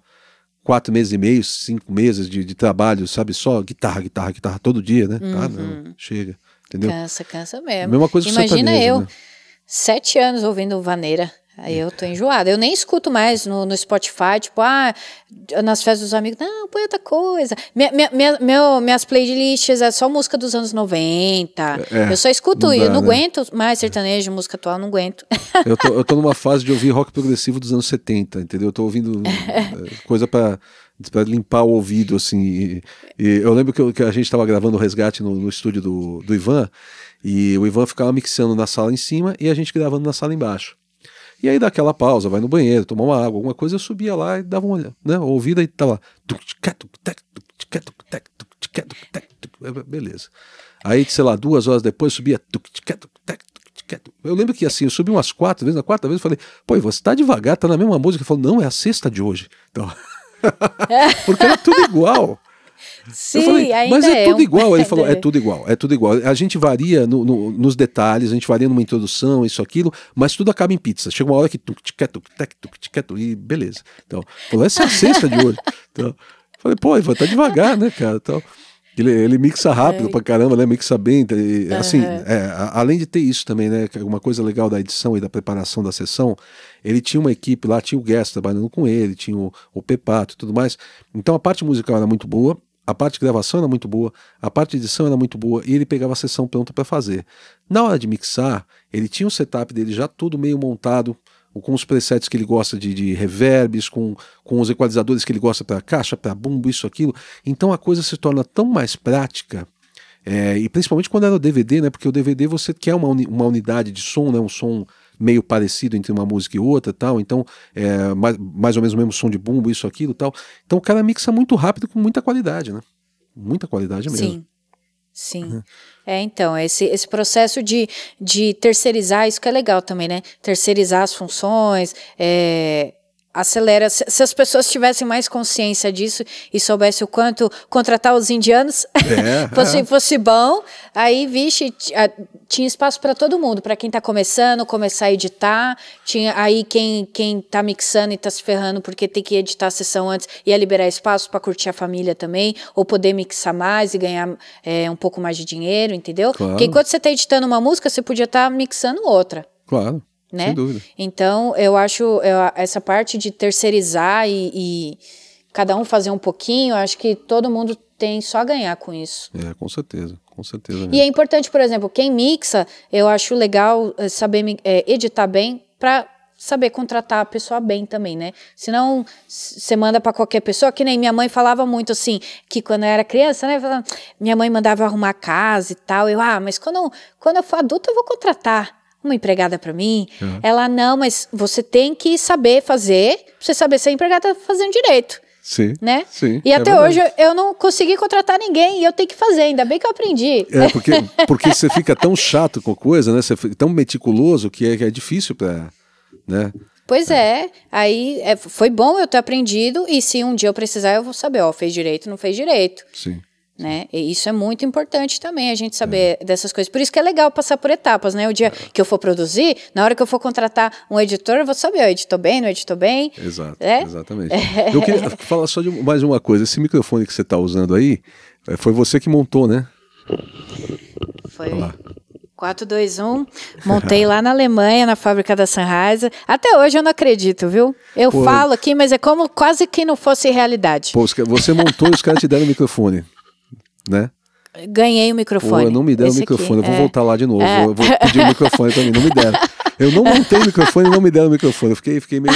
quatro meses e meio, cinco meses de, de trabalho, sabe? Só guitarra, guitarra, guitarra todo dia, né? Uhum. Ah, não, uhum. chega. Entendeu? Cansa, cansa mesmo. A mesma coisa Imagina que eu. Né? sete anos ouvindo Vaneira. Aí eu tô enjoada. Eu nem escuto mais no, no Spotify, tipo, ah, nas festas dos amigos, não, põe outra coisa. Minha, minha, meu, minhas playlists é só música dos anos 90. É, eu só escuto, não dá, não né? aguento mais sertanejo, música atual, não aguento. [laughs] Eu tô, eu tô numa fase de ouvir rock progressivo dos anos 70, entendeu? Eu tô ouvindo [laughs] eh, coisa para para limpar o ouvido, assim. E, e eu lembro que, eu, que a gente estava gravando o resgate no, no estúdio do, do Ivan, e o Ivan ficava mixando na sala em cima e a gente gravando na sala embaixo. E aí dá aquela pausa, vai no banheiro, tomar uma água, alguma coisa, eu subia lá e dava uma olhada, né? Ouvida e tava. Beleza. Aí, sei lá, duas horas depois subia. Eu lembro que assim, eu subi umas quatro vezes, na quarta vez eu falei, pô, você tá devagar, tá na mesma música. Ele falou, não, é a sexta de hoje. Então. Porque era tudo igual. Sim, falei, mas é, é tudo um... igual. Ele [laughs] falou, é, é tudo igual, é tudo igual. A gente varia no, no, nos detalhes, a gente varia numa introdução, isso, aquilo, mas tudo acaba em pizza. Chega uma hora que tuc, tic, tuc, tec, tuc, tic, tuc, e beleza. Então, falou, essa é a sexta de hoje. [laughs] Então, falei, pô, Ivan, tá devagar, né, cara? Então, ele, ele mixa rápido é. pra caramba, né? Mixa bem. E, assim, é, a, além de ter isso também, né? É uma coisa legal da edição e da preparação da sessão, ele tinha uma equipe lá, tinha o Guest trabalhando com ele, tinha o, o Pepato e tudo mais. Então a parte musical era muito boa. A parte de gravação era muito boa, a parte de edição era muito boa e ele pegava a sessão pronta para fazer. Na hora de mixar, ele tinha o setup dele já todo meio montado, com os presets que ele gosta de, de reverbs, com, com os equalizadores que ele gosta para caixa, para bumbo, isso, aquilo. Então a coisa se torna tão mais prática é, e principalmente quando era o DVD, né? Porque o DVD você quer uma, uni, uma unidade de som, né? Um som meio parecido entre uma música e outra tal, então é, mais, mais ou menos o mesmo som de bumbo, isso, aquilo tal. Então o cara mixa muito rápido com muita qualidade, né? Muita qualidade mesmo. Sim. Sim. Uhum. É, então, esse, esse processo de, de terceirizar, isso que é legal também, né? Terceirizar as funções, é, acelera. Se, se, as pessoas tivessem mais consciência disso e soubessem o quanto contratar os indianos é, [laughs] fosse, é. fosse bom, aí, vixe, tinha espaço para todo mundo, para quem está começando, começar a editar, tinha aí quem quem tá mixando e está se ferrando porque tem que editar a sessão antes, ia liberar espaço para curtir a família também, ou poder mixar mais e ganhar é, um pouco mais de dinheiro, entendeu? Claro. Porque enquanto você está editando uma música, você podia estar tá mixando outra. Claro. Né? Sem dúvida. Então, eu acho eu, essa parte de terceirizar e, e, cada um fazer um pouquinho, acho que todo mundo tem só a ganhar com isso. É, com certeza, com certeza. Mesmo. E é importante, por exemplo, quem mixa, eu acho legal eh, saber é, editar bem para saber contratar a pessoa bem também, né? Senão você manda para qualquer pessoa, que nem minha mãe falava muito assim, que quando eu era criança, né? Minha mãe mandava arrumar casa e tal. Eu, ah, mas quando, quando eu for adulta, eu vou contratar uma empregada para mim? Uhum. Ela, não, mas você tem que saber fazer, pra você saber se a empregada tá fazendo direito. Sim. Né? Sim, e é até é hoje eu, não consegui contratar ninguém e eu tenho que fazer, ainda bem que eu aprendi. É, porque, porque você fica tão chato com a coisa, né? Você fica tão meticuloso que é, que é difícil para. Né? Pois é. é. Aí é, foi bom eu ter aprendido e se um dia eu precisar eu vou saber, ó, fez direito, não fez direito. Sim. Né? E isso é muito importante também, a gente saber é. dessas coisas. Por isso que é legal passar por etapas, né? O dia é. que eu for produzir, na hora que eu for contratar um editor, eu vou saber, eu editou bem, não editou bem. Exato, é? exatamente. [laughs] Eu queria falar só de mais uma coisa. Esse microfone que você está usando aí, é, foi você que montou, né? Foi. 4, 2, Montei lá na Alemanha, na fábrica da Sennheiser. Até hoje eu não acredito, viu? Eu Pô, falo aqui, mas é como quase que não fosse realidade. Pô, você montou e os caras te deram o microfone né? Ganhei o microfone. Pô, não me deram o microfone, aqui. eu vou é. voltar lá de novo. É. Eu vou pedir o microfone também, não me deram. [laughs] Eu não montei o microfone e não me deram o microfone. Eu fiquei, fiquei meio.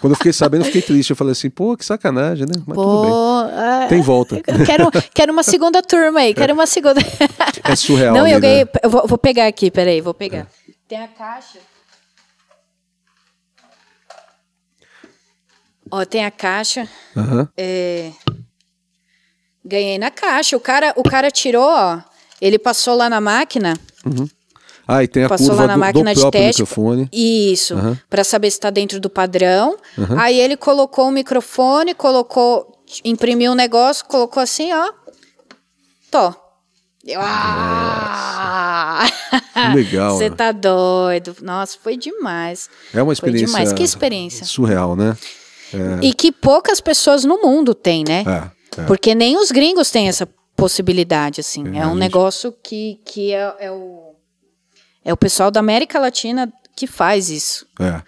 Quando eu fiquei sabendo, eu fiquei triste. Eu falei assim, pô, que sacanagem, né? Mas pô, tudo bem. É... Tem volta. É, quero, quero uma segunda turma aí, quero é. uma segunda. É surreal. Não, eu né? ganhei. Eu vou, vou, pegar aqui, peraí, vou pegar. É. Tem a caixa. Ó, tem a caixa. Uhum. É. Ganhei na caixa. O cara, o cara tirou, ó. Ele passou lá na máquina. Uhum. Ah, e tem a passou curva lá na do, máquina do de teste. Microfone. Isso, uhum. para saber se está dentro do padrão. Uhum. Aí ele colocou o microfone, colocou, imprimiu o um negócio, colocou assim, ó. Tô. Eu, ah! Legal. Você né? tá doido. Nossa, foi demais. É uma experiência. Foi demais. Que experiência. Surreal, né? É... E que poucas pessoas no mundo têm, né? É. Porque nem os gringos têm essa possibilidade, assim. É um negócio que, que é, é, o, é o pessoal da América Latina que faz isso. É.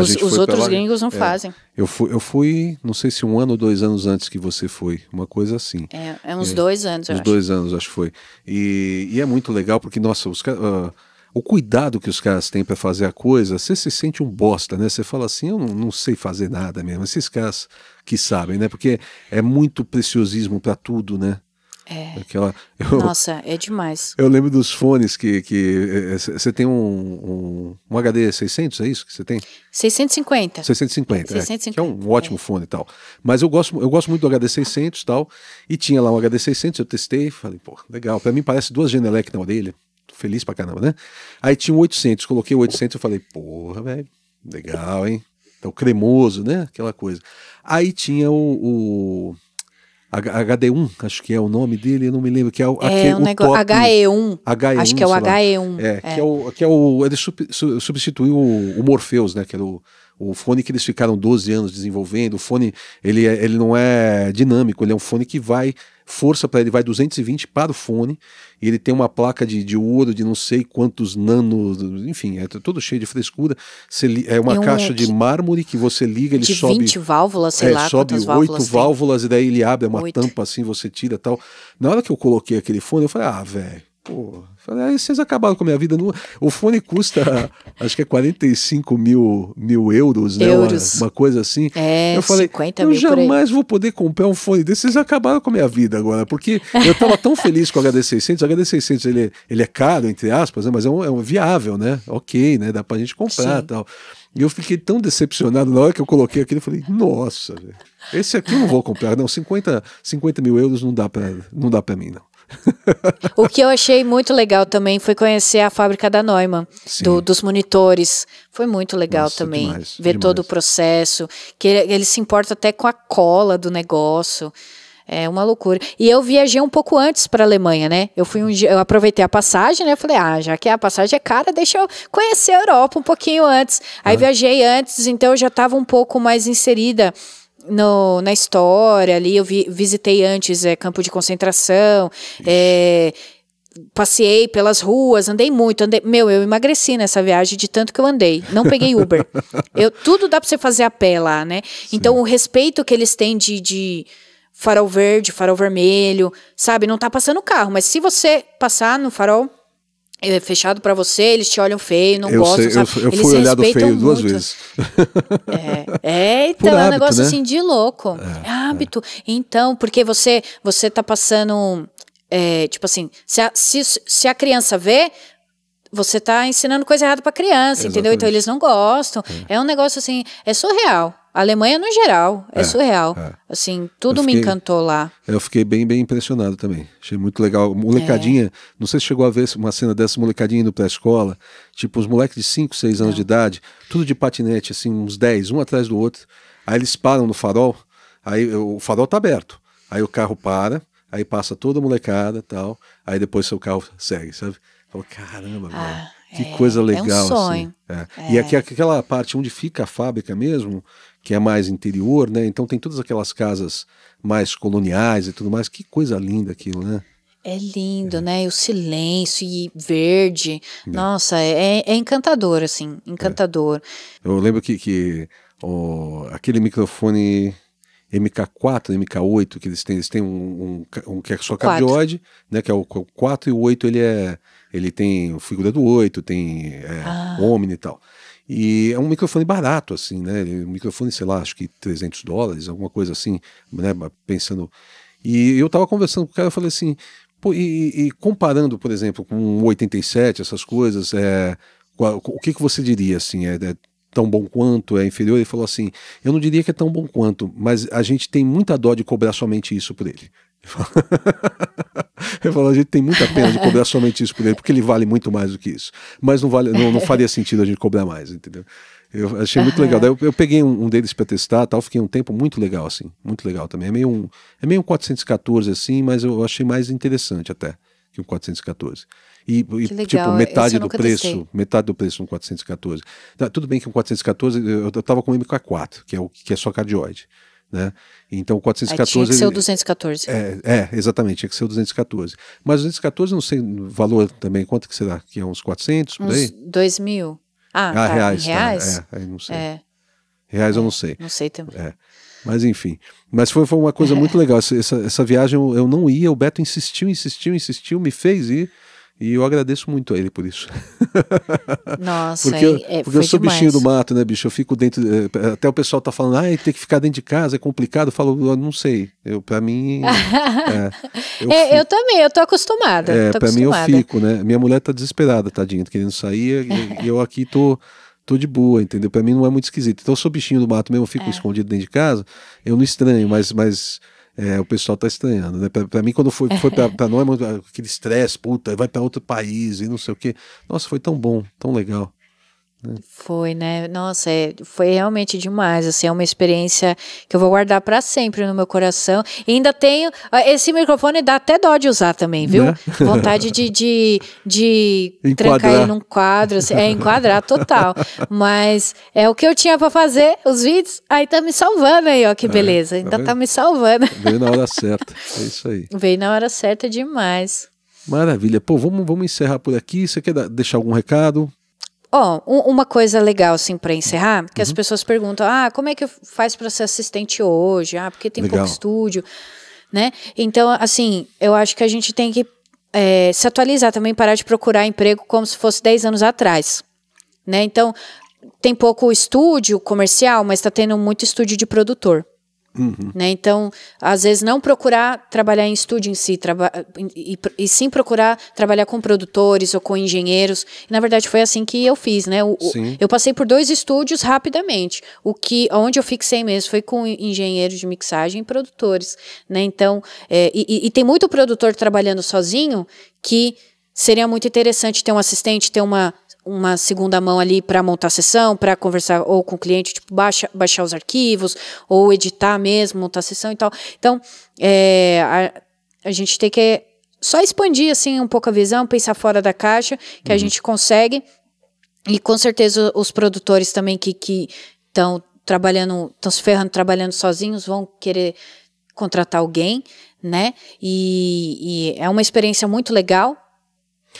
Os, os outros pela... gringos não é. fazem. Eu fui, eu fui, não sei se um ano ou dois anos antes que você foi, uma coisa assim. É, é uns é, dois anos, uns Uns dois anos, acho que foi. E, e, é muito legal, porque, nossa, os uh, o cuidado que os caras têm para fazer a coisa, você se sente um bosta, né? Você fala assim, eu não, não sei fazer nada mesmo. Esses caras que sabem, né? Porque é muito preciosismo para tudo, né? É. Aquela, eu, Nossa, é demais. Eu lembro dos fones que eh, eh, você tem um, um, um, HD 600, é isso que você tem? 650. 650, 650 é, é um ótimo é. fone e tal. Mas eu gosto, eu gosto muito do HD 600 e tal. E tinha lá um HD 600, eu testei, falei, pô, legal. Para mim parece duas Genelec na orelha. feliz pra caramba, né? Aí tinha um 800, coloquei o 800 e falei, porra, velho, legal, hein? Então, cremoso, né? Aquela coisa. Aí tinha o, o HD1, acho que é o nome dele, eu não me lembro, que é o, é, um o negócio, top, HE1, HE1, acho que é o HE1. É, é, Que é. é o, que é o ele substituiu o, o Morpheus, né, que era o, o fone que eles ficaram 12 anos desenvolvendo, o fone ele, é, ele não é dinâmico, ele é um fone que vai, força para ele vai 220 para o fone, e ele tem uma placa de, de ouro de não sei quantos nanos, enfim, é todo cheio de frescura. Você, é uma um caixa de mármore que você liga, ele de sobe. 20 válvulas, sei é, lá, sobe oito válvulas, válvulas e daí ele abre, é uma 8. tampa assim, você tira tal. Na hora que eu coloquei aquele fone, eu falei, ah, velho, porra Falei, aí ah, vocês acabaram com a minha vida. No... O fone custa, [laughs] acho que é 45 mil, mil euros, né? Euros. Uma, uma, coisa assim. É, eu falei, 50 eu jamais vou poder comprar um fone desse. Vocês acabaram com a minha vida agora, porque eu estava tão [laughs] feliz com o HD600. O HD600, ele, é, ele é caro, entre aspas, né? mas é um, é um viável, né? Ok, né? Dá pra gente comprar e tal. E eu fiquei tão decepcionado na hora que eu coloquei aquilo, eu falei, nossa, esse aqui eu não vou comprar, não, 50, 50 mil euros não dá para não dá para mim, não o que eu achei muito legal também foi conhecer a fábrica da Neumann, do, dos monitores. Foi muito legal Nossa, também demais, ver demais. todo o processo, que ele, ele se importa até com a cola do negócio. É uma loucura. E eu viajei um pouco antes para a Alemanha, né? Eu fui um dia, eu aproveitei a passagem, né? falei, ah, já que a passagem é cara, deixa eu conhecer a Europa um pouquinho antes. Aí ah. viajei antes, então eu já estava um pouco mais inserida no, na história ali, eu vi, visitei antes é, campo de concentração, é, passei pelas ruas, andei muito, andei, meu, eu emagreci nessa viagem de tanto que eu andei, não peguei Uber. eu, tudo dá para você fazer a pé lá, né? Então, Sim. Então o respeito que eles têm de, de farol verde, farol vermelho, sabe? Não tá passando carro, mas se você passar no farol é, fechado para você, eles te olham feio, não eu gostam. Sei, eu, eu fui olhado feio muito. duas vezes. É, é [laughs] então hábito, é um negócio né? assim de louco. É, é, é, hábito. Então, porque você você tá passando. tipo assim, se a, se, se a criança vê, você está ensinando coisa errada para criança, Exatamente. entendeu? Então eles não gostam. É. é. um negócio assim, é surreal. A Alemanha no geral é, é surreal. É. Assim, tudo fiquei, me encantou lá. É, eu fiquei bem, bem impressionado também. Achei muito legal. Molecadinha, é. não sei se chegou a ver uma cena dessa molecadinha indo para a escola, tipo os moleques de 5, 6 anos de idade, tudo de patinete, assim, uns 10, um atrás do outro. Aí eles param no farol, aí o farol tá aberto. Aí o carro para, aí passa toda a molecada, tal, aí depois seu carro segue, sabe? Fala, caramba, ah, é, que é, coisa legal. É um assim, sonho. Assim. É. E é. aqui, aquela parte onde fica a fábrica mesmo, que é mais interior, né? Então tem todas aquelas casas mais coloniais e tudo mais. Que coisa linda aquilo, né? É lindo, é. né? E o silêncio e verde. É. Nossa, é, é, é encantador, assim, encantador. Eu lembro que, que oh, aquele microfone MK4, MK8 que eles têm, eles têm um, um, um que é só cabioide, né? Que é o 4 e o 8 ele é ele tem o Figura do Oito, tem é, ah. Omni e tal. E é um microfone barato, assim, né? É um microfone, sei lá, acho que 300 dólares, alguma coisa assim, né? Pensando. E eu tava conversando com o cara, eu falei assim, pô, e, e comparando, por exemplo, com um 87, essas coisas, é, o que, que você diria, assim, é, é tão bom quanto, é inferior? Ele falou assim, eu não diria que é tão bom quanto, mas a gente tem muita dó de cobrar somente isso por ele. [laughs] [laughs] Eu falo, a gente tem muita pena de cobrar somente isso por ele, porque ele vale muito mais do que isso. Mas não, vale, não, não faria sentido a gente cobrar mais, entendeu? Eu achei muito uhum. legal. Daí eu, eu peguei um, um deles para testar, tal, fiquei um tempo muito legal assim, muito legal também. É meio um, é meio um 414 assim, mas eu achei mais interessante até que um 414. E, e tipo, metade do preço, testei. metade do preço um 414. Tá, tudo bem que um 414, eu, eu tava com o MK4, que é o que é só cardioide. Né? Então, 414. É, tinha que ser o 214. É, é, exatamente, tinha que ser o 214. Mas 214, não sei valor também, quanto que será? Que é uns 400 por aí? 2 mil. Ah, ah tá, reais. reais? Tá, é, não sei. É. Reais eu é, não sei. Não sei também. É. Mas enfim. Mas foi, foi uma coisa [laughs] muito legal. Essa, essa, viagem eu, eu não ia, o Beto insistiu, insistiu, insistiu, me fez ir. E eu agradeço muito a ele por isso. [laughs] Nossa, porque, eu, é, porque eu sou demais. bichinho do mato, né, bicho? Eu fico dentro. Eh, até o pessoal tá falando, ah, tem que ficar dentro de casa, é complicado. Eu falo, não sei. Eu, pra mim. [laughs] é, eu, é, eu, também, eu tô acostumada. É, tô pra acostumada. mim eu fico, né? Minha mulher tá desesperada, tadinha, querendo sair, e, e eu aqui tô tô de boa, entendeu? Para mim não é muito esquisito. Então eu sou bichinho do mato mesmo, eu fico é. escondido dentro de casa, eu não estranho, mas, mas é, o pessoal tá estranhando, né? Pra, pra mim, quando foi, foi pra, [laughs] é. pra nós, aquele estresse, puta, vai para outro país e não sei o quê. Nossa, foi tão bom, tão legal. Né? Foi, né? Nossa, é, foi realmente demais. Assim, é uma experiência que eu vou guardar para sempre no meu coração. E ainda tenho. Ah, esse microfone dá até dó de usar também, viu? Né? [laughs] Vontade de, de, de enquadrar. trancar ele num quadro. Assim, é, enquadrar total. Mas é o que eu tinha para fazer, os vídeos. Aí tá me salvando aí, ó, que é, beleza. tá ainda tá me salvando. Veio na hora [laughs] certa. É isso aí. Veio na hora certa demais. Maravilha. Pô, vamos, vamos encerrar por aqui. Você quer deixar algum recado? Ó, oh, uma coisa legal, assim, para encerrar, que uhum. as pessoas perguntam, ah, como é que faz para ser assistente hoje? Ah, porque tem legal. pouco estúdio, né? Então, assim, eu acho que a gente tem que é, se atualizar também, parar de procurar emprego como se fosse 10 anos atrás, né? Então, tem pouco estúdio comercial, mas está tendo muito estúdio de produtor. Uhum. Né? Então, às vezes, não procurar trabalhar em estúdio em si, e, e, sim procurar trabalhar com produtores ou com engenheiros. E, na verdade, foi assim que eu fiz. Né? O, eu passei por dois estúdios rapidamente. O que, onde eu fixei mesmo foi com engenheiros de mixagem e produtores. Né? Então, é, e, e tem muito produtor trabalhando sozinho que seria muito interessante ter um assistente, ter uma uma segunda mão ali para montar a sessão, para conversar ou com o cliente, tipo, baixa, baixar os arquivos, ou editar mesmo, montar a sessão e tal. Então, é, a, a, gente tem que só expandir assim um pouco a visão, pensar fora da caixa, que uhum. a gente consegue. E com certeza os produtores também que estão trabalhando, estão se ferrando trabalhando sozinhos, vão querer contratar alguém, né? E, e é uma experiência muito legal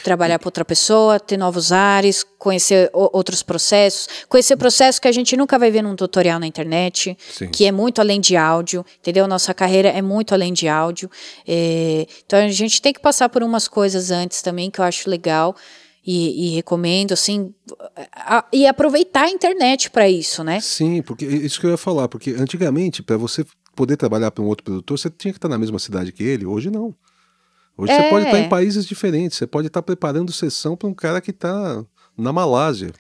Trabalhar para outra pessoa, ter novos ares, conhecer outros processos, conhecer processos que a gente nunca vai ver num tutorial na internet, Sim. que é muito além de áudio, entendeu? Nossa carreira é muito além de áudio. É, então a gente tem que passar por umas coisas antes também que eu acho legal. E, e, recomendo, assim, a, e aproveitar a internet para isso, né? Sim, porque isso que eu ia falar, porque antigamente, para você poder trabalhar para um outro produtor, você tinha que estar na mesma cidade que ele, hoje não. Hoje é. você pode estar em é. países diferentes, você pode estar preparando sessão para um cara que está na Malásia.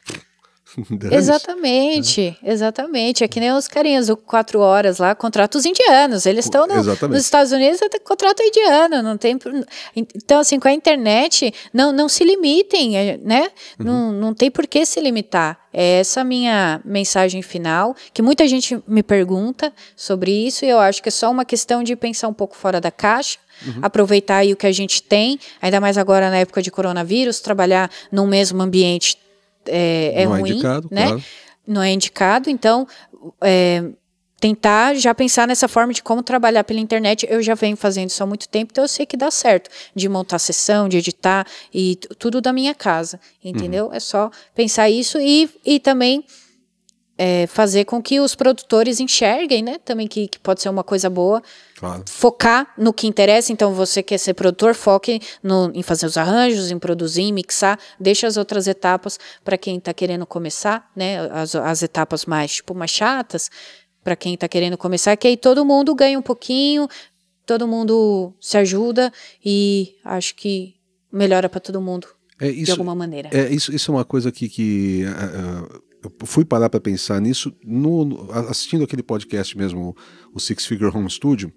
[laughs] exatamente, é. exatamente. É que nem os carinhas do quatro horas lá, contratos indianos. Eles estão no, nos Estados Unidos até contrato indiano, não tem. Então, assim, com a internet, não, não se limitem, é, né? Uhum. Não, não tem por que se limitar. É essa minha mensagem final, que muita gente me pergunta sobre isso, e eu acho que é só uma questão de pensar um pouco fora da caixa, uhum. aproveitar aí o que a gente tem, ainda mais agora na época de coronavírus, trabalhar no mesmo ambiente é, é Não é ruim, é indicado, né? Claro. Não é indicado, então é, tentar já pensar nessa forma de como trabalhar pela internet. Eu já venho fazendo isso há muito tempo, então eu sei que dá certo de montar sessão, de editar e tudo da minha casa, entendeu? Uhum. É só pensar isso e, e também é, fazer com que os produtores enxerguem, né? Também que, que pode ser uma coisa boa Claro. Focar no que interessa, então você quer ser produtor, foque no, em fazer os arranjos, em produzir, em mixar, deixa as outras etapas para quem está querendo começar, né? As, as etapas mais, tipo, mais chatas, para quem está querendo começar, que aí todo mundo ganha um pouquinho, todo mundo se ajuda e acho que melhora para todo mundo é, isso, de alguma maneira. É, isso, isso é uma coisa que, que uh, eu fui parar para pensar nisso no, assistindo aquele podcast mesmo, o Six Figure Home Studio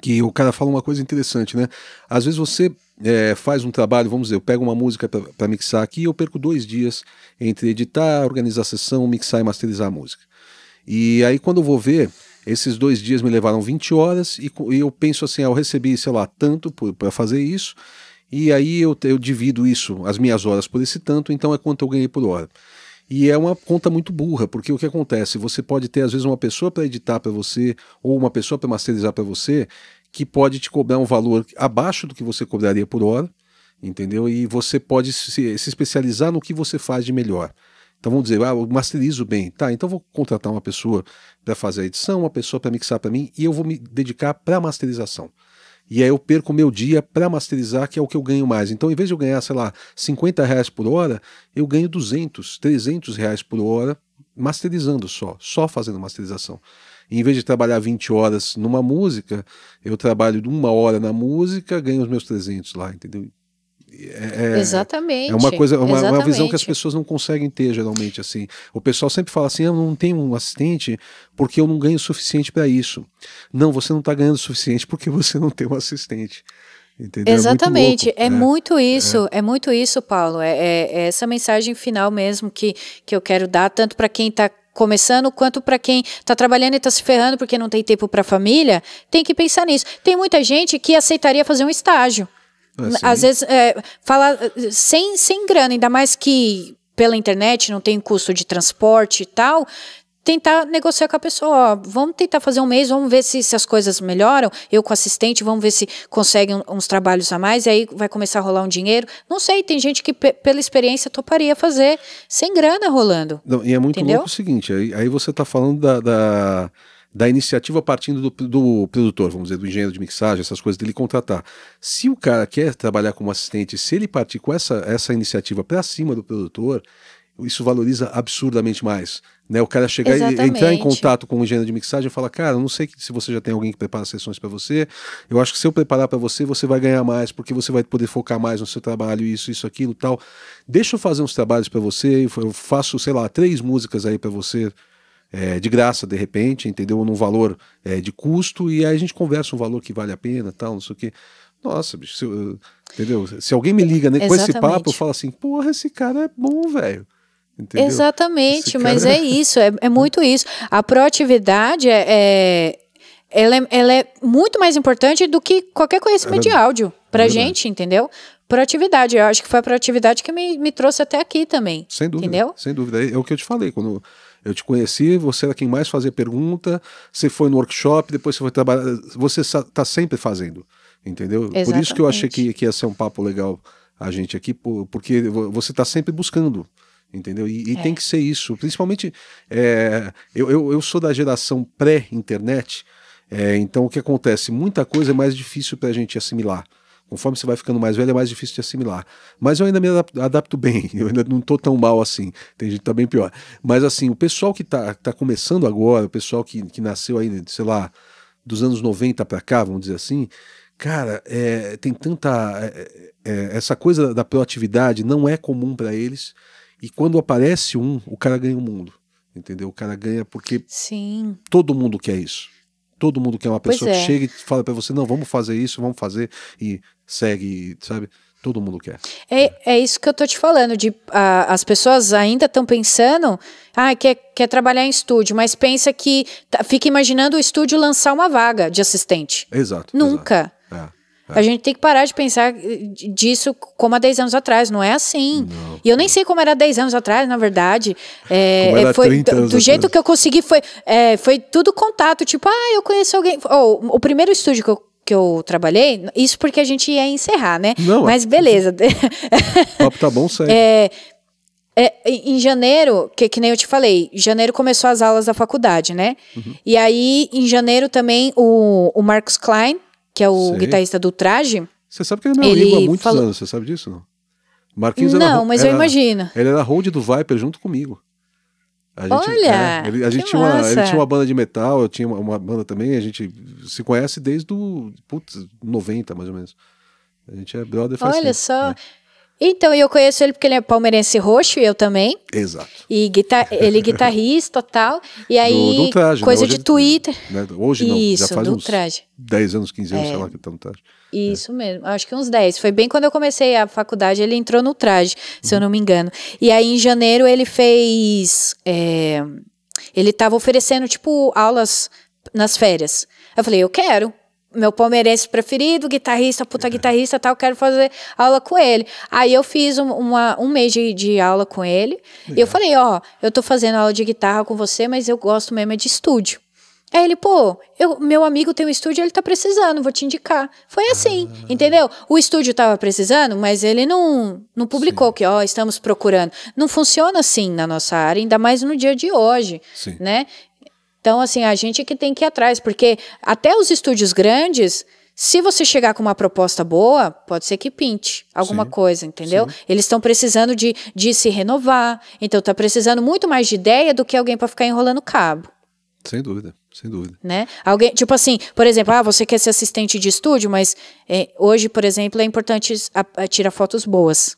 que o cara fala uma coisa interessante, né? Às vezes você é, faz um trabalho, vamos dizer, eu pego uma música para mixar aqui eu perco dois dias entre editar, organizar a sessão, mixar e masterizar a música. E aí quando eu vou ver, esses dois dias me levaram 20 horas e, e eu penso assim, ah, eu recebi, sei lá, tanto para fazer isso, e aí eu, eu divido isso, as minhas horas por esse tanto, então é quanto eu ganhei por hora. E é uma conta muito burra, porque o que acontece? Você pode ter, às vezes, uma pessoa para editar para você, ou uma pessoa para masterizar para você, que pode te cobrar um valor abaixo do que você cobraria por hora, entendeu? E você pode se, se especializar no que você faz de melhor. Então vamos dizer, ah, eu masterizo bem, tá? Então vou contratar uma pessoa para fazer a edição, uma pessoa para mixar para mim e eu vou me dedicar para a masterização. E aí eu perco meu dia para masterizar, que é o que eu ganho mais. Então, em vez de eu ganhar, sei lá, 50 reais por hora, eu ganho 200, 300 reais por hora masterizando só, só fazendo masterização. Em vez de trabalhar 20 horas numa música, eu trabalho uma hora na música, ganho os meus 300 lá, entendeu? É, é, exatamente. É uma coisa, é uma, é uma, visão que as pessoas não conseguem ter geralmente assim. O pessoal sempre fala assim: ah, eu não tenho um assistente porque eu não ganho o suficiente para isso. Não, você não está ganhando o suficiente porque você não tem um assistente. Entendeu? Exatamente, é muito, louco, é né? isso, é. é. muito isso, Paulo. É, é, essa mensagem final mesmo que, que eu quero dar, tanto para quem está começando, quanto para quem está trabalhando e está se ferrando porque não tem tempo para a família, tem que pensar nisso. Tem muita gente que aceitaria fazer um estágio. Assim. Às vezes, é, sem, sem grana, ainda mais que pela internet não tem custo de transporte e tal. Tentar negociar com a pessoa. Ó, vamos tentar fazer um mês, vamos ver se, se as coisas melhoram. Eu com assistente, vamos ver se consegue um, uns trabalhos a mais. E aí vai começar a rolar um dinheiro. Não sei, tem gente que pela experiência toparia fazer sem grana rolando. Não, e é muito entendeu? louco o seguinte: aí, aí você está falando da, da da iniciativa partindo do, do, produtor, vamos dizer, do engenheiro de mixagem, essas coisas dele contratar. Se o cara quer trabalhar como assistente, se ele partir com essa, essa iniciativa para cima do produtor, isso valoriza absurdamente mais. Né? O cara chegar e entrar em contato com o engenheiro de mixagem e falar, cara, não sei se você já tem alguém que prepara sessões para você, eu acho que se eu preparar para você, você vai ganhar mais, porque você vai poder focar mais no seu trabalho, isso, isso, aquilo, tal. Deixa eu fazer uns trabalhos para você, eu faço, sei lá, três músicas aí para você, é, de graça, de repente, entendeu? Num valor é, de custo, e aí a gente conversa um valor que vale a pena, tal, não sei o quê. Nossa, bicho, se, eu, entendeu? Se alguém me liga né, com esse papo, eu falo assim, porra, esse cara é bom, velho. Entendeu? Exatamente, cara... mas é isso, é, é, muito isso. A proatividade é, é, ela é, ela é muito mais importante do que qualquer conhecimento é de áudio é pra gente, entendeu? Proatividade, eu acho que foi a proatividade que me, me trouxe até aqui também. Sem dúvida. Entendeu? Sem dúvida. É, é o que eu te falei, quando eu te conheci, você era quem mais fazia pergunta, você foi no workshop, depois você foi trabalhar. Você está sempre fazendo, entendeu? Exatamente. Por isso que eu achei que, que ia ser um papo legal a gente aqui, porque você está sempre buscando entendeu? E, e é. tem que ser isso. Principalmente, é, eu, eu, eu, sou da geração pré-internet, é, então o que acontece? Muita coisa é mais difícil para a gente assimilar. Conforme você vai ficando mais velho, é mais difícil de assimilar. Mas eu ainda me adapto bem, [laughs] eu ainda não estou tão mal assim. Tem gente que tá bem pior. Mas assim, o pessoal que tá, tá começando agora, o pessoal que, que nasceu aí, sei lá, dos anos 90 para cá, vamos dizer assim, cara, é, tem tanta. É, é, é essa coisa da proatividade não é comum para eles. E quando aparece um, o cara ganha o mundo. Entendeu? O cara ganha porque Sim. todo mundo quer isso todo mundo quer uma pessoa é. que chega e fala para você não vamos fazer isso vamos fazer e segue, sabe? Todo mundo quer. É, é isso que eu tô te falando, de a, as pessoas ainda estão pensando, ah, quer, quer trabalhar em estúdio, mas pensa que tá, fica imaginando o estúdio lançar uma vaga de assistente. Exato. Nunca. Exato. É. É. A gente tem que parar de pensar eh, disso como há 10 anos atrás. Não é assim. Não. E eu nem sei como era 10 anos atrás, na verdade. É, [laughs] é foi, do, do jeito que eu consegui, foi, é, foi tudo contato. Tipo, ah, eu conheço alguém. Oh, o primeiro estúdio que eu que eu trabalhei, isso porque a gente ia encerrar, né? Não, é. Mas beleza. o papo tá bom, sério. [laughs] É, é, em janeiro, que, que nem eu te falei, em janeiro começou as aulas da faculdade, né? Uhum. E aí, em janeiro também, o, o Marcos Klein, que é o Sei. guitarrista do Traje... Você sabe que ele é meu amigo há muitos falou... anos, você sabe disso, não? Marquinhos é Não, era, mas era, é eu imagino. Ele era hold do Viper junto comigo. A gente, é, Olha! É, a, gente tinha uma, ele tinha uma banda de metal, eu tinha uma, uma, banda também, a gente se conhece desde o putz, 90, mais ou menos. A gente é brother faz Olha assim, só. Né? Então, eu conheço ele porque ele é palmeirense roxo e eu também. Exato. E guitar ele é guitarrista [laughs] tal. E aí, do, do traje, né? coisa né? de ele, Twitter. Né? Hoje não, Isso, já faz do uns traje. 10 anos, 15 anos, é. sei lá, que tá no traje. É. Isso mesmo, acho que uns 10. Foi bem quando eu comecei a faculdade, ele entrou no traje, se eu uhum. não me engano. E aí, em janeiro, ele fez. É, ele estava oferecendo, tipo, aulas nas férias. Eu falei, eu quero. Meu palmeirense preferido, guitarrista, puta uhum. guitarrista tal, quero fazer aula com ele. Aí eu fiz um, uma, um mês de, de aula com ele. E eu falei, ó, eu tô fazendo aula de guitarra com você, mas eu gosto mesmo é de estúdio. Aí ele, pô, eu, meu amigo tem um estúdio, ele tá precisando, vou te indicar. Foi assim, ah. entendeu? O estúdio tava precisando, mas ele não, não publicou Sim. que, ó, estamos procurando. Não funciona assim na nossa área, ainda mais no dia de hoje, Sim. né? Então, assim, a gente é que tem que ir atrás, porque até os estúdios grandes, se você chegar com uma proposta boa, pode ser que pinte alguma sim, coisa, entendeu? Sim. Eles estão precisando de, de se renovar, então tá precisando muito mais de ideia do que alguém para ficar enrolando cabo. Sem dúvida. Sem dúvida. Né? Alguém, tipo assim, por exemplo, ah, você quer ser assistente de estúdio, mas é, hoje, por exemplo, é importante a, a tirar fotos boas.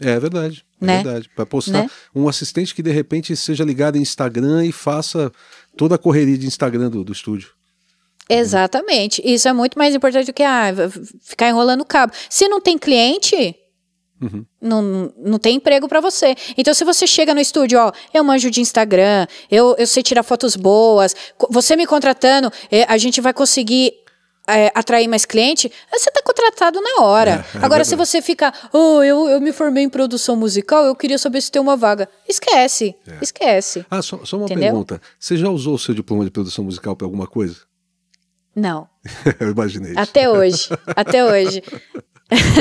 É verdade, é né? verdade. Para postar né? um assistente que de repente seja ligado em Instagram e faça toda a correria de Instagram do, do estúdio. Exatamente. Isso é muito mais importante do que ah, ficar enrolando o cabo. Se não tem cliente, Uhum. Não, não tem emprego para você. Então, se você chega no estúdio, ó, eu manjo de Instagram, eu, eu sei tirar fotos boas, você me contratando, é, a gente vai conseguir é, atrair mais cliente, você está contratado na hora. É, é Agora, verdade. se você fica, oh, eu, eu me formei em produção musical, eu queria saber se tem uma vaga. Esquece, é. esquece. Ah, só, só uma Entendeu? pergunta. Você já usou o seu diploma de produção musical para alguma coisa? Não. [laughs] eu imaginei. Até hoje, até hoje.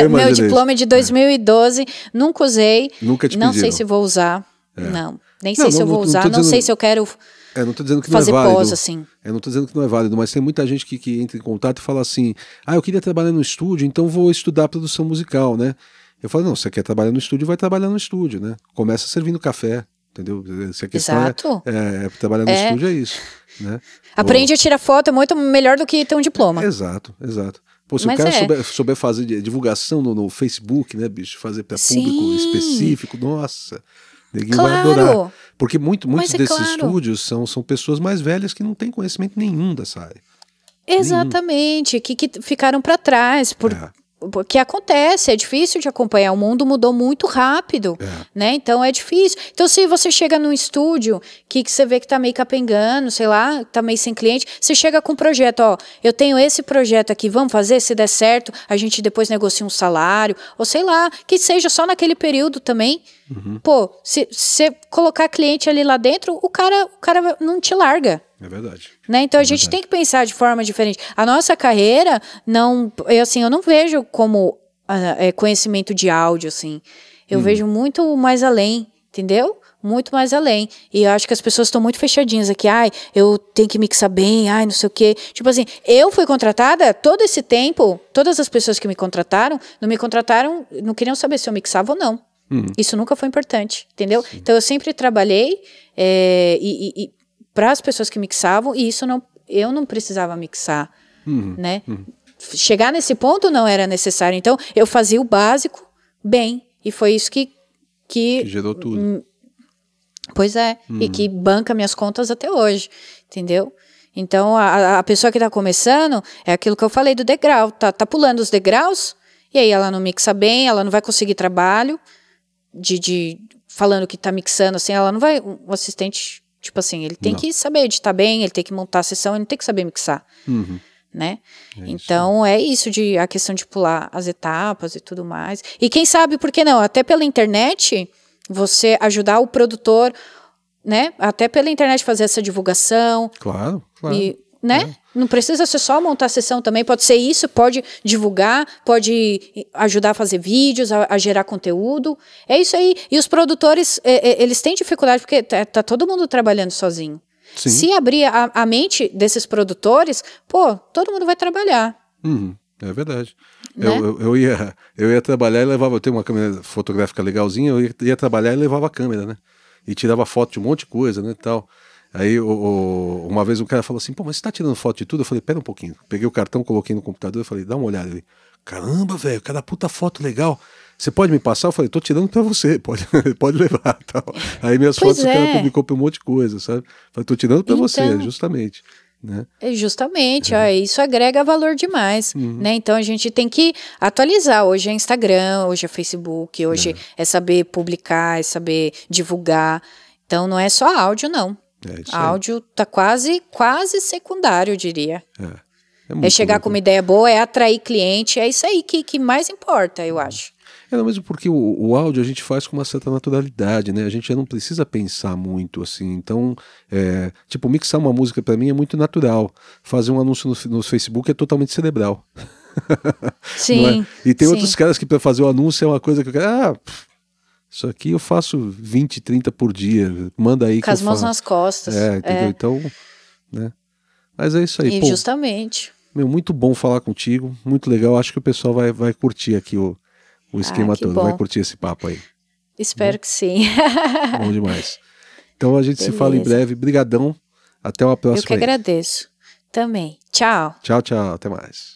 Meu diploma é de 2012, é. nunca usei. Nunca te Não pediram. sei se vou usar. É. Não. Nem sei não, se eu vou usar, não, não sei se eu quero é, não tô dizendo que fazer não é válido. pós, assim. É, não estou dizendo que não é válido, mas tem muita gente que, que entra em contato e fala assim: ah, eu queria trabalhar no estúdio, então vou estudar produção musical, né? Eu falo: não, você quer trabalhar no estúdio, vai trabalhar no estúdio, né? Começa servindo café, entendeu? Se a questão é- Exato. É, é, trabalhar no é. estúdio é isso. Né? Aprende Ou... a tirar foto, é muito melhor do que ter um diploma. exato, exato. Pô, se Mas o cara é. souber, souber, fazer divulgação no, no, Facebook, né, bicho? Fazer para público Sim. específico, nossa. Neguinho claro. vai adorar. Porque muito, muitos é desses claro. estúdios são, são pessoas mais velhas que não têm conhecimento nenhum dessa área. Exatamente, que, que ficaram para trás por, é porque acontece, é difícil de acompanhar. O mundo mudou muito rápido, é. né? Então é difícil. Então, se você chega num estúdio que, que você vê que tá meio capengando, sei lá, tá meio sem cliente, você chega com um projeto, ó, eu tenho esse projeto aqui, vamos fazer, se der certo, a gente depois negocia um salário, ou sei lá, que seja só naquele período também. Uhum. Pô, se você colocar cliente ali lá dentro, o cara, o cara não te larga. É verdade. Né? Então é a gente tem que pensar de forma diferente. A nossa carreira não, eu, assim, eu não vejo como uh, conhecimento de áudio assim. Eu hum. vejo muito mais além, entendeu? Muito mais além. E eu acho que as pessoas estão muito fechadinhas aqui. Ai, eu tenho que mixar bem, ai, não sei o quê. Tipo assim, eu fui contratada todo esse tempo, todas as pessoas que me contrataram, não me contrataram, não queriam saber se eu mixava ou não. Hum. Isso nunca foi importante, entendeu? Sim. Então eu sempre trabalhei é, e, e, para as pessoas que mixavam e isso não eu não precisava mixar, uhum, né? Uhum. Chegar nesse ponto não era necessário. Então eu fazia o básico bem e foi isso que que, que gerou tudo. Hum, pois é, uhum. e que uhum. banca minhas contas até hoje, entendeu? Então a, a pessoa que está começando é aquilo que eu falei do degrau, tá, tá pulando os degraus e aí ela não mixa bem, ela não vai conseguir trabalho de, de falando que está mixando assim, ela não vai um assistente Tipo assim, ele tem não. que saber editar bem, ele tem que montar a sessão, ele tem que saber mixar. Uhum. Né? É então é isso de a questão de pular as etapas e tudo mais. E quem sabe, por que não? Até pela internet, você ajudar o produtor, né? Até pela internet fazer essa divulgação. Claro, claro. E, né? É. Não precisa ser só montar a sessão também, pode ser isso, pode divulgar, pode ajudar a fazer vídeos, a, a gerar conteúdo. É isso aí. E os produtores, é, é, eles têm dificuldade, porque tá, tá todo mundo trabalhando sozinho. Sim. Se abrir a, a, mente desses produtores, pô, todo mundo vai trabalhar. Uhum, é verdade. Né? Eu, eu, eu, ia, eu ia trabalhar e levava. Eu tenho uma câmera fotográfica legalzinha, eu ia, ia trabalhar e levava a câmera, né? E tirava foto de um monte de coisa, né? Tal. Aí o, o, uma vez o cara falou assim, pô, mas você tá tirando foto de tudo? Eu falei, pera um pouquinho. Peguei o cartão, coloquei no computador, eu falei, dá uma olhada. Ele, caramba, velho, cada puta foto legal. Você pode me passar? Eu falei, tô tirando pra você, [laughs] pode, pode levar. Tal. Tá Aí minhas pois fotos é. o cara é. publicou pra um monte de coisa, sabe? Eu falei, tô tirando pra então... você, justamente. Né? É, justamente, é. ó, isso agrega valor demais, uhum. né? Então a gente tem que atualizar. Hoje é Instagram, hoje é Facebook, hoje é, é saber publicar, é saber divulgar. Então não é só áudio, não. É, áudio tá quase, quase secundário, eu diria. É, é, é chegar com uma ideia boa, é atrair cliente, é isso aí que, que mais importa, eu acho. É, não, mesmo porque o, o, áudio a gente faz com uma certa naturalidade, né? A gente já não precisa pensar muito, assim. Então, é, tipo, mixar uma música para mim é muito natural. Fazer um anúncio no, no Facebook é totalmente cerebral. [laughs] É? Sim. é? E tem sim. outros caras que para fazer o anúncio é uma coisa que eu quero. Ah, isso aqui eu faço 20, 30 por dia. Manda aí Com que as mãos faço. nas costas. É, entendeu? É. Então, né? Mas é isso aí. E Pô, justamente. Meu, muito bom falar contigo. Muito legal. Acho que o pessoal vai, vai curtir aqui o, o ah, esquema ah, todo. Bom. Vai curtir esse papo aí. Espero bom? que sim. [laughs] bom demais. Então a gente Beleza. se fala em breve. Brigadão. Até uma próxima. Eu que aí. agradeço. Também. Tchau. Tchau, tchau. Até mais.